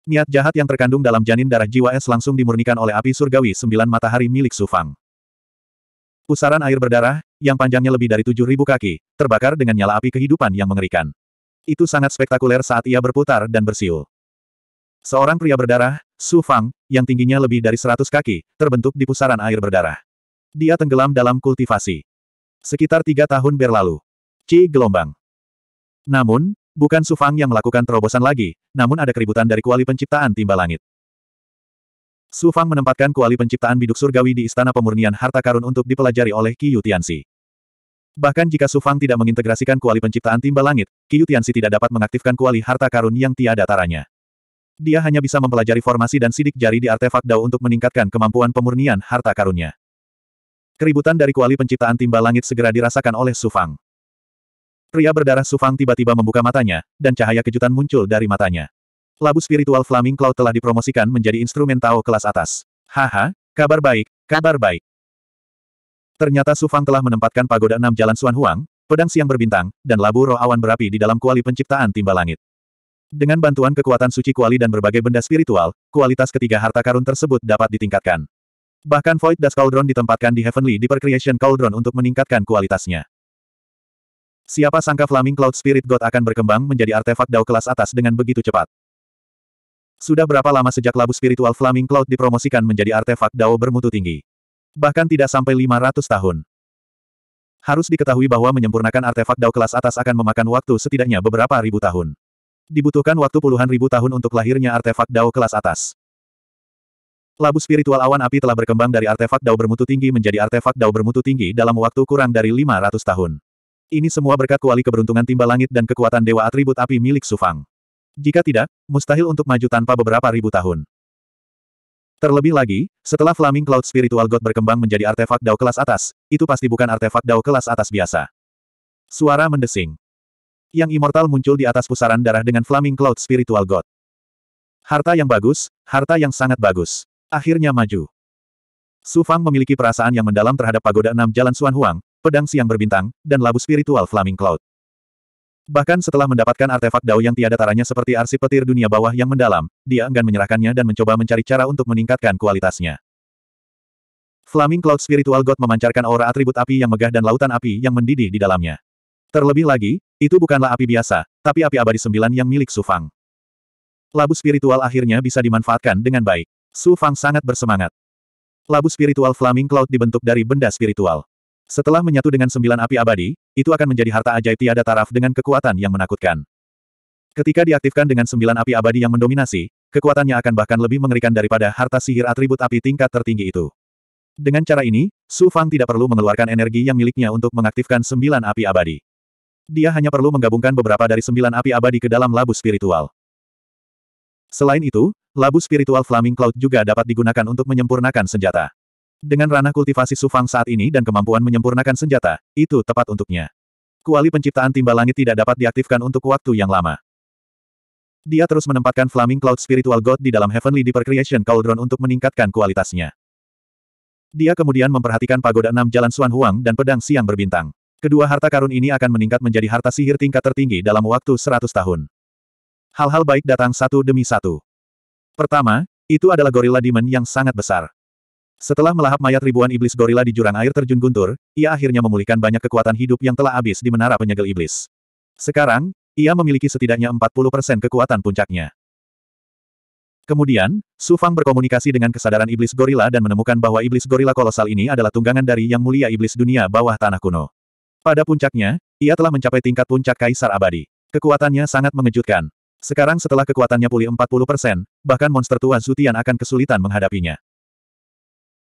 Niat jahat yang terkandung dalam janin darah jiwa es langsung dimurnikan oleh api surgawi sembilan matahari milik Sufang. Pusaran air berdarah, yang panjangnya lebih dari tujuh ribu kaki, terbakar dengan nyala api kehidupan yang mengerikan. Itu sangat spektakuler saat ia berputar dan bersiul. Seorang pria berdarah, Su Fang, yang tingginya lebih dari seratus kaki, terbentuk di pusaran air berdarah. Dia tenggelam dalam kultivasi. Sekitar tiga tahun berlalu. Qi gelombang. Namun, bukan Su Fang yang melakukan terobosan lagi, namun ada keributan dari kuali penciptaan timba langit. Su Fang menempatkan kuali penciptaan biduk surgawi di Istana Pemurnian Harta Karun untuk dipelajari oleh Qi Yutiansi. Bahkan jika Su Fang tidak mengintegrasikan kuali penciptaan timba langit, Qi Yutiansi tidak dapat mengaktifkan kuali harta karun yang tiada taranya dia hanya bisa mempelajari formasi dan sidik jari di artefak Dao untuk meningkatkan kemampuan pemurnian harta karunnya. Keributan dari kuali penciptaan timba langit segera dirasakan oleh Sufang. Pria berdarah Sufang tiba-tiba membuka matanya, dan cahaya kejutan muncul dari matanya. Labu spiritual Flaming Cloud telah dipromosikan menjadi instrumen Tao kelas atas. Haha, kabar baik, kabar baik. Ternyata Sufang telah menempatkan pagoda enam jalan Suan Huang, pedang siang berbintang, dan labu roh awan berapi di dalam kuali penciptaan timba langit. Dengan bantuan kekuatan suci kuali dan berbagai benda spiritual, kualitas ketiga harta karun tersebut dapat ditingkatkan. Bahkan Void Dust Cauldron ditempatkan di Heavenly Deeper Creation Cauldron untuk meningkatkan kualitasnya. Siapa sangka Flaming Cloud Spirit God akan berkembang menjadi artefak Dao kelas atas dengan begitu cepat. Sudah berapa lama sejak labu spiritual Flaming Cloud dipromosikan menjadi artefak Dao bermutu tinggi? Bahkan tidak sampai 500 tahun. Harus diketahui bahwa menyempurnakan artefak Dao kelas atas akan memakan waktu setidaknya beberapa ribu tahun. Dibutuhkan waktu puluhan ribu tahun untuk lahirnya artefak Dao kelas atas. Labu spiritual awan api telah berkembang dari artefak dao bermutu tinggi menjadi artefak dao bermutu tinggi dalam waktu kurang dari 500 tahun. Ini semua berkat kuali keberuntungan timba langit dan kekuatan dewa atribut api milik Sufang. Jika tidak, mustahil untuk maju tanpa beberapa ribu tahun. Terlebih lagi, setelah Flaming Cloud Spiritual God berkembang menjadi artefak dao kelas atas, itu pasti bukan artefak dao kelas atas biasa. Suara mendesing. Yang immortal muncul di atas pusaran darah dengan Flaming Cloud Spiritual God. Harta yang bagus, harta yang sangat bagus. Akhirnya maju. Su Fang memiliki perasaan yang mendalam terhadap pagoda enam jalan Xuan Huang, pedang siang berbintang, dan labu spiritual Flaming Cloud. Bahkan setelah mendapatkan artefak Dao yang tiada taranya seperti arsip petir dunia bawah yang mendalam, dia enggan menyerahkannya dan mencoba mencari cara untuk meningkatkan kualitasnya. Flaming Cloud Spiritual God memancarkan aura atribut api yang megah dan lautan api yang mendidih di dalamnya. Terlebih lagi, itu bukanlah api biasa, tapi api abadi sembilan yang milik Sufang. Labu spiritual akhirnya bisa dimanfaatkan dengan baik. Su Fang sangat bersemangat. Labu spiritual Flaming Cloud dibentuk dari benda spiritual. Setelah menyatu dengan sembilan api abadi, itu akan menjadi harta ajaib tiada taraf dengan kekuatan yang menakutkan. Ketika diaktifkan dengan sembilan api abadi yang mendominasi, kekuatannya akan bahkan lebih mengerikan daripada harta sihir atribut api tingkat tertinggi itu. Dengan cara ini, Su Fang tidak perlu mengeluarkan energi yang miliknya untuk mengaktifkan sembilan api abadi. Dia hanya perlu menggabungkan beberapa dari sembilan api abadi ke dalam labu spiritual. Selain itu, Labu spiritual Flaming Cloud juga dapat digunakan untuk menyempurnakan senjata. Dengan ranah kultivasi Sufang saat ini dan kemampuan menyempurnakan senjata, itu tepat untuknya. Kuali penciptaan timba langit tidak dapat diaktifkan untuk waktu yang lama. Dia terus menempatkan Flaming Cloud Spiritual God di dalam Heavenly Deeper Creation Cauldron untuk meningkatkan kualitasnya. Dia kemudian memperhatikan pagoda enam jalan Suan Huang dan pedang siang berbintang. Kedua harta karun ini akan meningkat menjadi harta sihir tingkat tertinggi dalam waktu seratus tahun. Hal-hal baik datang satu demi satu. Pertama, itu adalah gorila demon yang sangat besar. Setelah melahap mayat ribuan iblis gorila di jurang air terjun guntur, ia akhirnya memulihkan banyak kekuatan hidup yang telah habis di menara penyegel iblis. Sekarang, ia memiliki setidaknya 40% kekuatan puncaknya. Kemudian, Su Fang berkomunikasi dengan kesadaran iblis gorila dan menemukan bahwa iblis gorila kolosal ini adalah tunggangan dari yang mulia iblis dunia bawah tanah kuno. Pada puncaknya, ia telah mencapai tingkat puncak kaisar abadi. Kekuatannya sangat mengejutkan. Sekarang setelah kekuatannya pulih 40%, bahkan monster tua Zutian akan kesulitan menghadapinya.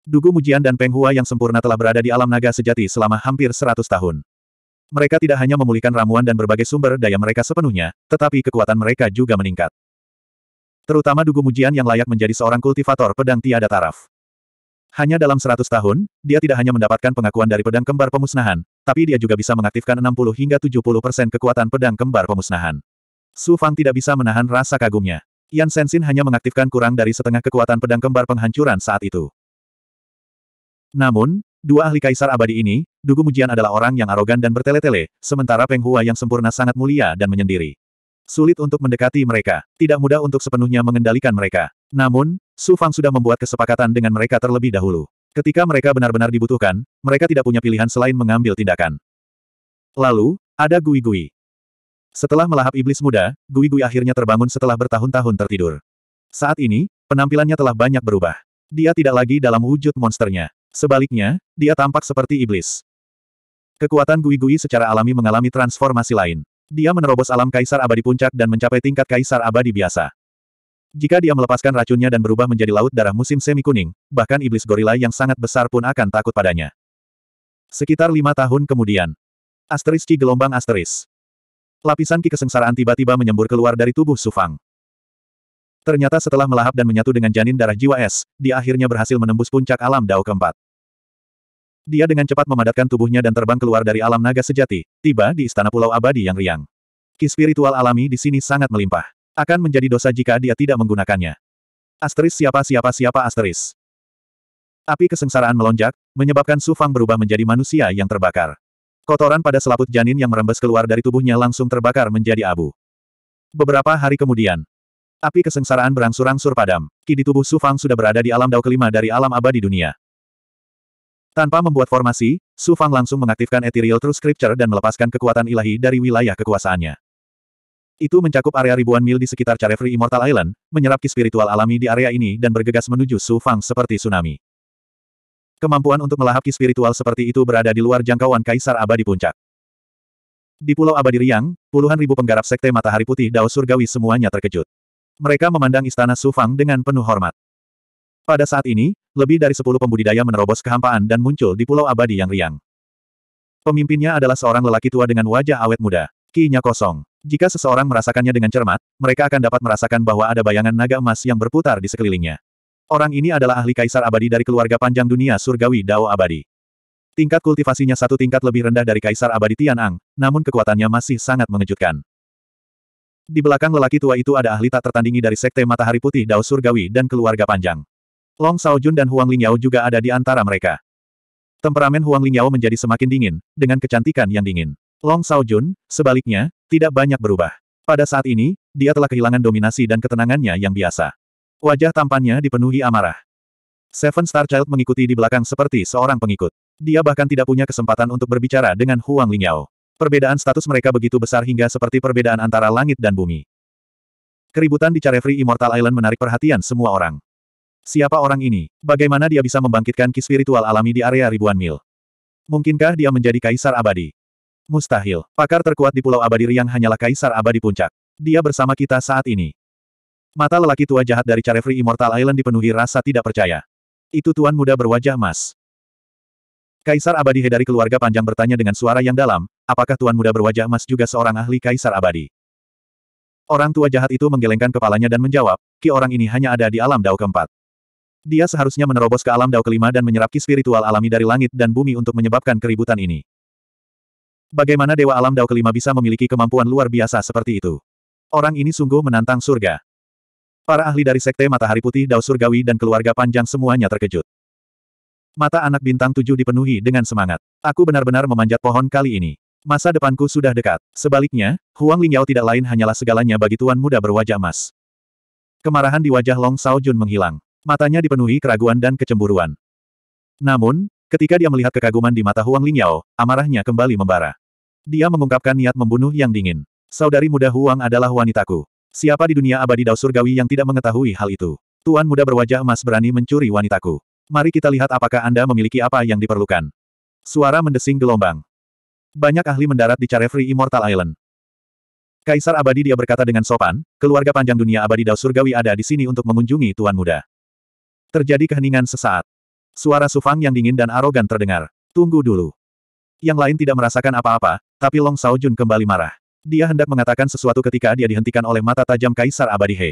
Dugu Mujian dan Peng Hua yang sempurna telah berada di alam naga sejati selama hampir 100 tahun. Mereka tidak hanya memulihkan ramuan dan berbagai sumber daya mereka sepenuhnya, tetapi kekuatan mereka juga meningkat. Terutama Dugu Mujian yang layak menjadi seorang kultivator pedang tiada taraf. Hanya dalam 100 tahun, dia tidak hanya mendapatkan pengakuan dari pedang kembar pemusnahan, tapi dia juga bisa mengaktifkan 60 hingga 70 persen kekuatan pedang kembar pemusnahan. Su Fang tidak bisa menahan rasa kagumnya. Yan Sensin hanya mengaktifkan kurang dari setengah kekuatan pedang kembar penghancuran saat itu. Namun, dua ahli kaisar abadi ini, Dugu Mujian adalah orang yang arogan dan bertele-tele, sementara Peng Hua yang sempurna sangat mulia dan menyendiri. Sulit untuk mendekati mereka, tidak mudah untuk sepenuhnya mengendalikan mereka. Namun, Su Fang sudah membuat kesepakatan dengan mereka terlebih dahulu. Ketika mereka benar-benar dibutuhkan, mereka tidak punya pilihan selain mengambil tindakan. Lalu, ada Gui Gui. Setelah melahap iblis muda, Gui Gui akhirnya terbangun setelah bertahun-tahun tertidur. Saat ini, penampilannya telah banyak berubah. Dia tidak lagi dalam wujud monsternya. Sebaliknya, dia tampak seperti iblis. Kekuatan Gui Gui secara alami mengalami transformasi lain. Dia menerobos alam kaisar abadi puncak dan mencapai tingkat kaisar abadi biasa. Jika dia melepaskan racunnya dan berubah menjadi laut darah musim semi kuning, bahkan iblis gorila yang sangat besar pun akan takut padanya. Sekitar lima tahun kemudian. Asteris gelombang asterisk. Lapisan ki kesengsaraan tiba-tiba menyembur keluar dari tubuh Sufang. Ternyata setelah melahap dan menyatu dengan janin darah jiwa es, dia akhirnya berhasil menembus puncak alam Dao keempat. Dia dengan cepat memadatkan tubuhnya dan terbang keluar dari alam naga sejati, tiba di istana pulau abadi yang riang. Ki spiritual alami di sini sangat melimpah. Akan menjadi dosa jika dia tidak menggunakannya. Asteris siapa siapa siapa asteris. Api kesengsaraan melonjak, menyebabkan Sufang berubah menjadi manusia yang terbakar. Kotoran pada selaput janin yang merembes keluar dari tubuhnya langsung terbakar menjadi abu. Beberapa hari kemudian, api kesengsaraan berangsur-angsur padam. Di tubuh Su Fang sudah berada di alam dao kelima dari alam abadi dunia. Tanpa membuat formasi, Su Fang langsung mengaktifkan Ethereal True Scripture dan melepaskan kekuatan ilahi dari wilayah kekuasaannya. Itu mencakup area ribuan mil di sekitar Carefree Immortal Island, menyerap ki spiritual alami di area ini dan bergegas menuju Su Fang seperti tsunami. Kemampuan untuk melahap ki spiritual seperti itu berada di luar jangkauan Kaisar Abadi Puncak. Di Pulau Abadi Riang, puluhan ribu penggarap Sekte Matahari Putih Dao Surgawi semuanya terkejut. Mereka memandang istana Sufang dengan penuh hormat. Pada saat ini, lebih dari sepuluh pembudidaya menerobos kehampaan dan muncul di Pulau Abadi yang riang. Pemimpinnya adalah seorang lelaki tua dengan wajah awet muda. ki kosong. Jika seseorang merasakannya dengan cermat, mereka akan dapat merasakan bahwa ada bayangan naga emas yang berputar di sekelilingnya. Orang ini adalah ahli kaisar abadi dari keluarga panjang dunia surgawi Dao abadi. Tingkat kultivasinya satu tingkat lebih rendah dari kaisar abadi Tian Ang, namun kekuatannya masih sangat mengejutkan. Di belakang lelaki tua itu ada ahli tak tertandingi dari Sekte Matahari Putih Dao Surgawi dan keluarga panjang. Long Saojun dan Huang Lingyao juga ada di antara mereka. Temperamen Huang Lingyao menjadi semakin dingin, dengan kecantikan yang dingin. Long Saojun, sebaliknya, tidak banyak berubah. Pada saat ini, dia telah kehilangan dominasi dan ketenangannya yang biasa. Wajah tampannya dipenuhi amarah. Seven Star Child mengikuti di belakang seperti seorang pengikut. Dia bahkan tidak punya kesempatan untuk berbicara dengan Huang Lingyao. Perbedaan status mereka begitu besar hingga seperti perbedaan antara langit dan bumi. Keributan di Carefree Immortal Island menarik perhatian semua orang. Siapa orang ini? Bagaimana dia bisa membangkitkan ki spiritual alami di area ribuan mil? Mungkinkah dia menjadi kaisar abadi? Mustahil. Pakar terkuat di Pulau Abadi Riang hanyalah kaisar abadi puncak. Dia bersama kita saat ini. Mata lelaki tua jahat dari Carefree Immortal Island dipenuhi rasa tidak percaya. Itu tuan muda berwajah emas. Kaisar abadi He dari keluarga panjang bertanya dengan suara yang dalam, apakah tuan muda berwajah emas juga seorang ahli kaisar abadi? Orang tua jahat itu menggelengkan kepalanya dan menjawab, ki orang ini hanya ada di alam dao keempat. Dia seharusnya menerobos ke alam dao kelima dan menyerap ki spiritual alami dari langit dan bumi untuk menyebabkan keributan ini. Bagaimana Dewa Alam Dao kelima bisa memiliki kemampuan luar biasa seperti itu? Orang ini sungguh menantang surga. Para ahli dari Sekte Matahari Putih Dao Surgawi dan keluarga panjang semuanya terkejut. Mata anak bintang tujuh dipenuhi dengan semangat. Aku benar-benar memanjat pohon kali ini. Masa depanku sudah dekat. Sebaliknya, Huang Lingyao tidak lain hanyalah segalanya bagi tuan muda berwajah emas. Kemarahan di wajah Long Sao Jun menghilang. Matanya dipenuhi keraguan dan kecemburuan. Namun, ketika dia melihat kekaguman di mata Huang Lingyao, amarahnya kembali membara. Dia mengungkapkan niat membunuh yang dingin. Saudari muda Huang adalah wanitaku. Siapa di dunia abadi Dao Surgawi yang tidak mengetahui hal itu? Tuan muda berwajah emas berani mencuri wanitaku. Mari kita lihat apakah Anda memiliki apa yang diperlukan. Suara mendesing gelombang. Banyak ahli mendarat di Carefree Immortal Island. Kaisar abadi dia berkata dengan sopan, keluarga panjang dunia abadi Dao Surgawi ada di sini untuk mengunjungi Tuan Muda. Terjadi keheningan sesaat. Suara Sufang yang dingin dan arogan terdengar. Tunggu dulu. Yang lain tidak merasakan apa-apa, tapi Long Jun kembali marah. Dia hendak mengatakan sesuatu ketika dia dihentikan oleh mata tajam Kaisar Abadi He.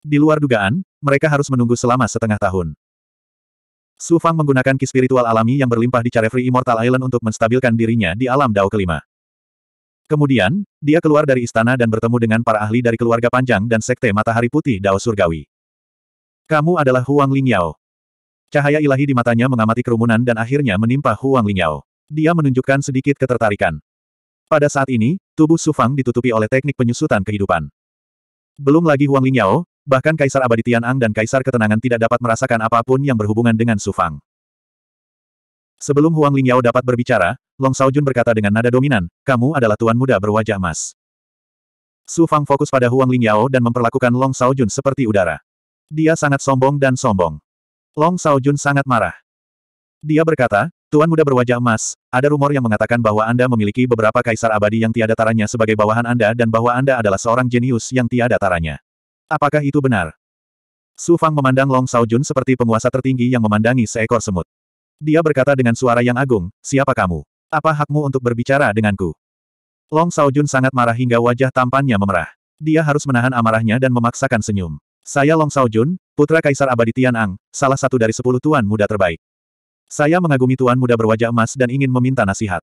Di luar dugaan, mereka harus menunggu selama setengah tahun. Su Fang menggunakan ki spiritual alami yang berlimpah di Free Immortal Island untuk menstabilkan dirinya di alam Dao kelima. Kemudian, dia keluar dari istana dan bertemu dengan para ahli dari keluarga panjang dan sekte matahari putih Dao Surgawi. Kamu adalah Huang Lingyao. Cahaya ilahi di matanya mengamati kerumunan dan akhirnya menimpa Huang Lingyao. Dia menunjukkan sedikit ketertarikan. Pada saat ini, tubuh Sufang ditutupi oleh teknik penyusutan kehidupan. Belum lagi Huang Lingyao, bahkan Kaisar Abadi Tianang dan Kaisar Ketenangan tidak dapat merasakan apapun yang berhubungan dengan Sufang. Sebelum Huang Lingyao dapat berbicara, Long Saojun berkata dengan nada dominan, kamu adalah tuan muda berwajah emas. Su Fang fokus pada Huang Lingyao dan memperlakukan Long Saojun seperti udara. Dia sangat sombong dan sombong. Long Saojun sangat marah. Dia berkata, Tuan muda berwajah emas, ada rumor yang mengatakan bahwa Anda memiliki beberapa kaisar abadi yang tiada taranya sebagai bawahan Anda dan bahwa Anda adalah seorang jenius yang tiada taranya. Apakah itu benar? Su Fang memandang Long Sao Jun seperti penguasa tertinggi yang memandangi seekor semut. Dia berkata dengan suara yang agung, siapa kamu? Apa hakmu untuk berbicara denganku? Long Sao Jun sangat marah hingga wajah tampannya memerah. Dia harus menahan amarahnya dan memaksakan senyum. Saya Long Sao Jun, putra Kaisar Abadi Tian Ang, salah satu dari sepuluh tuan muda terbaik. Saya mengagumi tuan muda berwajah emas dan ingin meminta nasihat.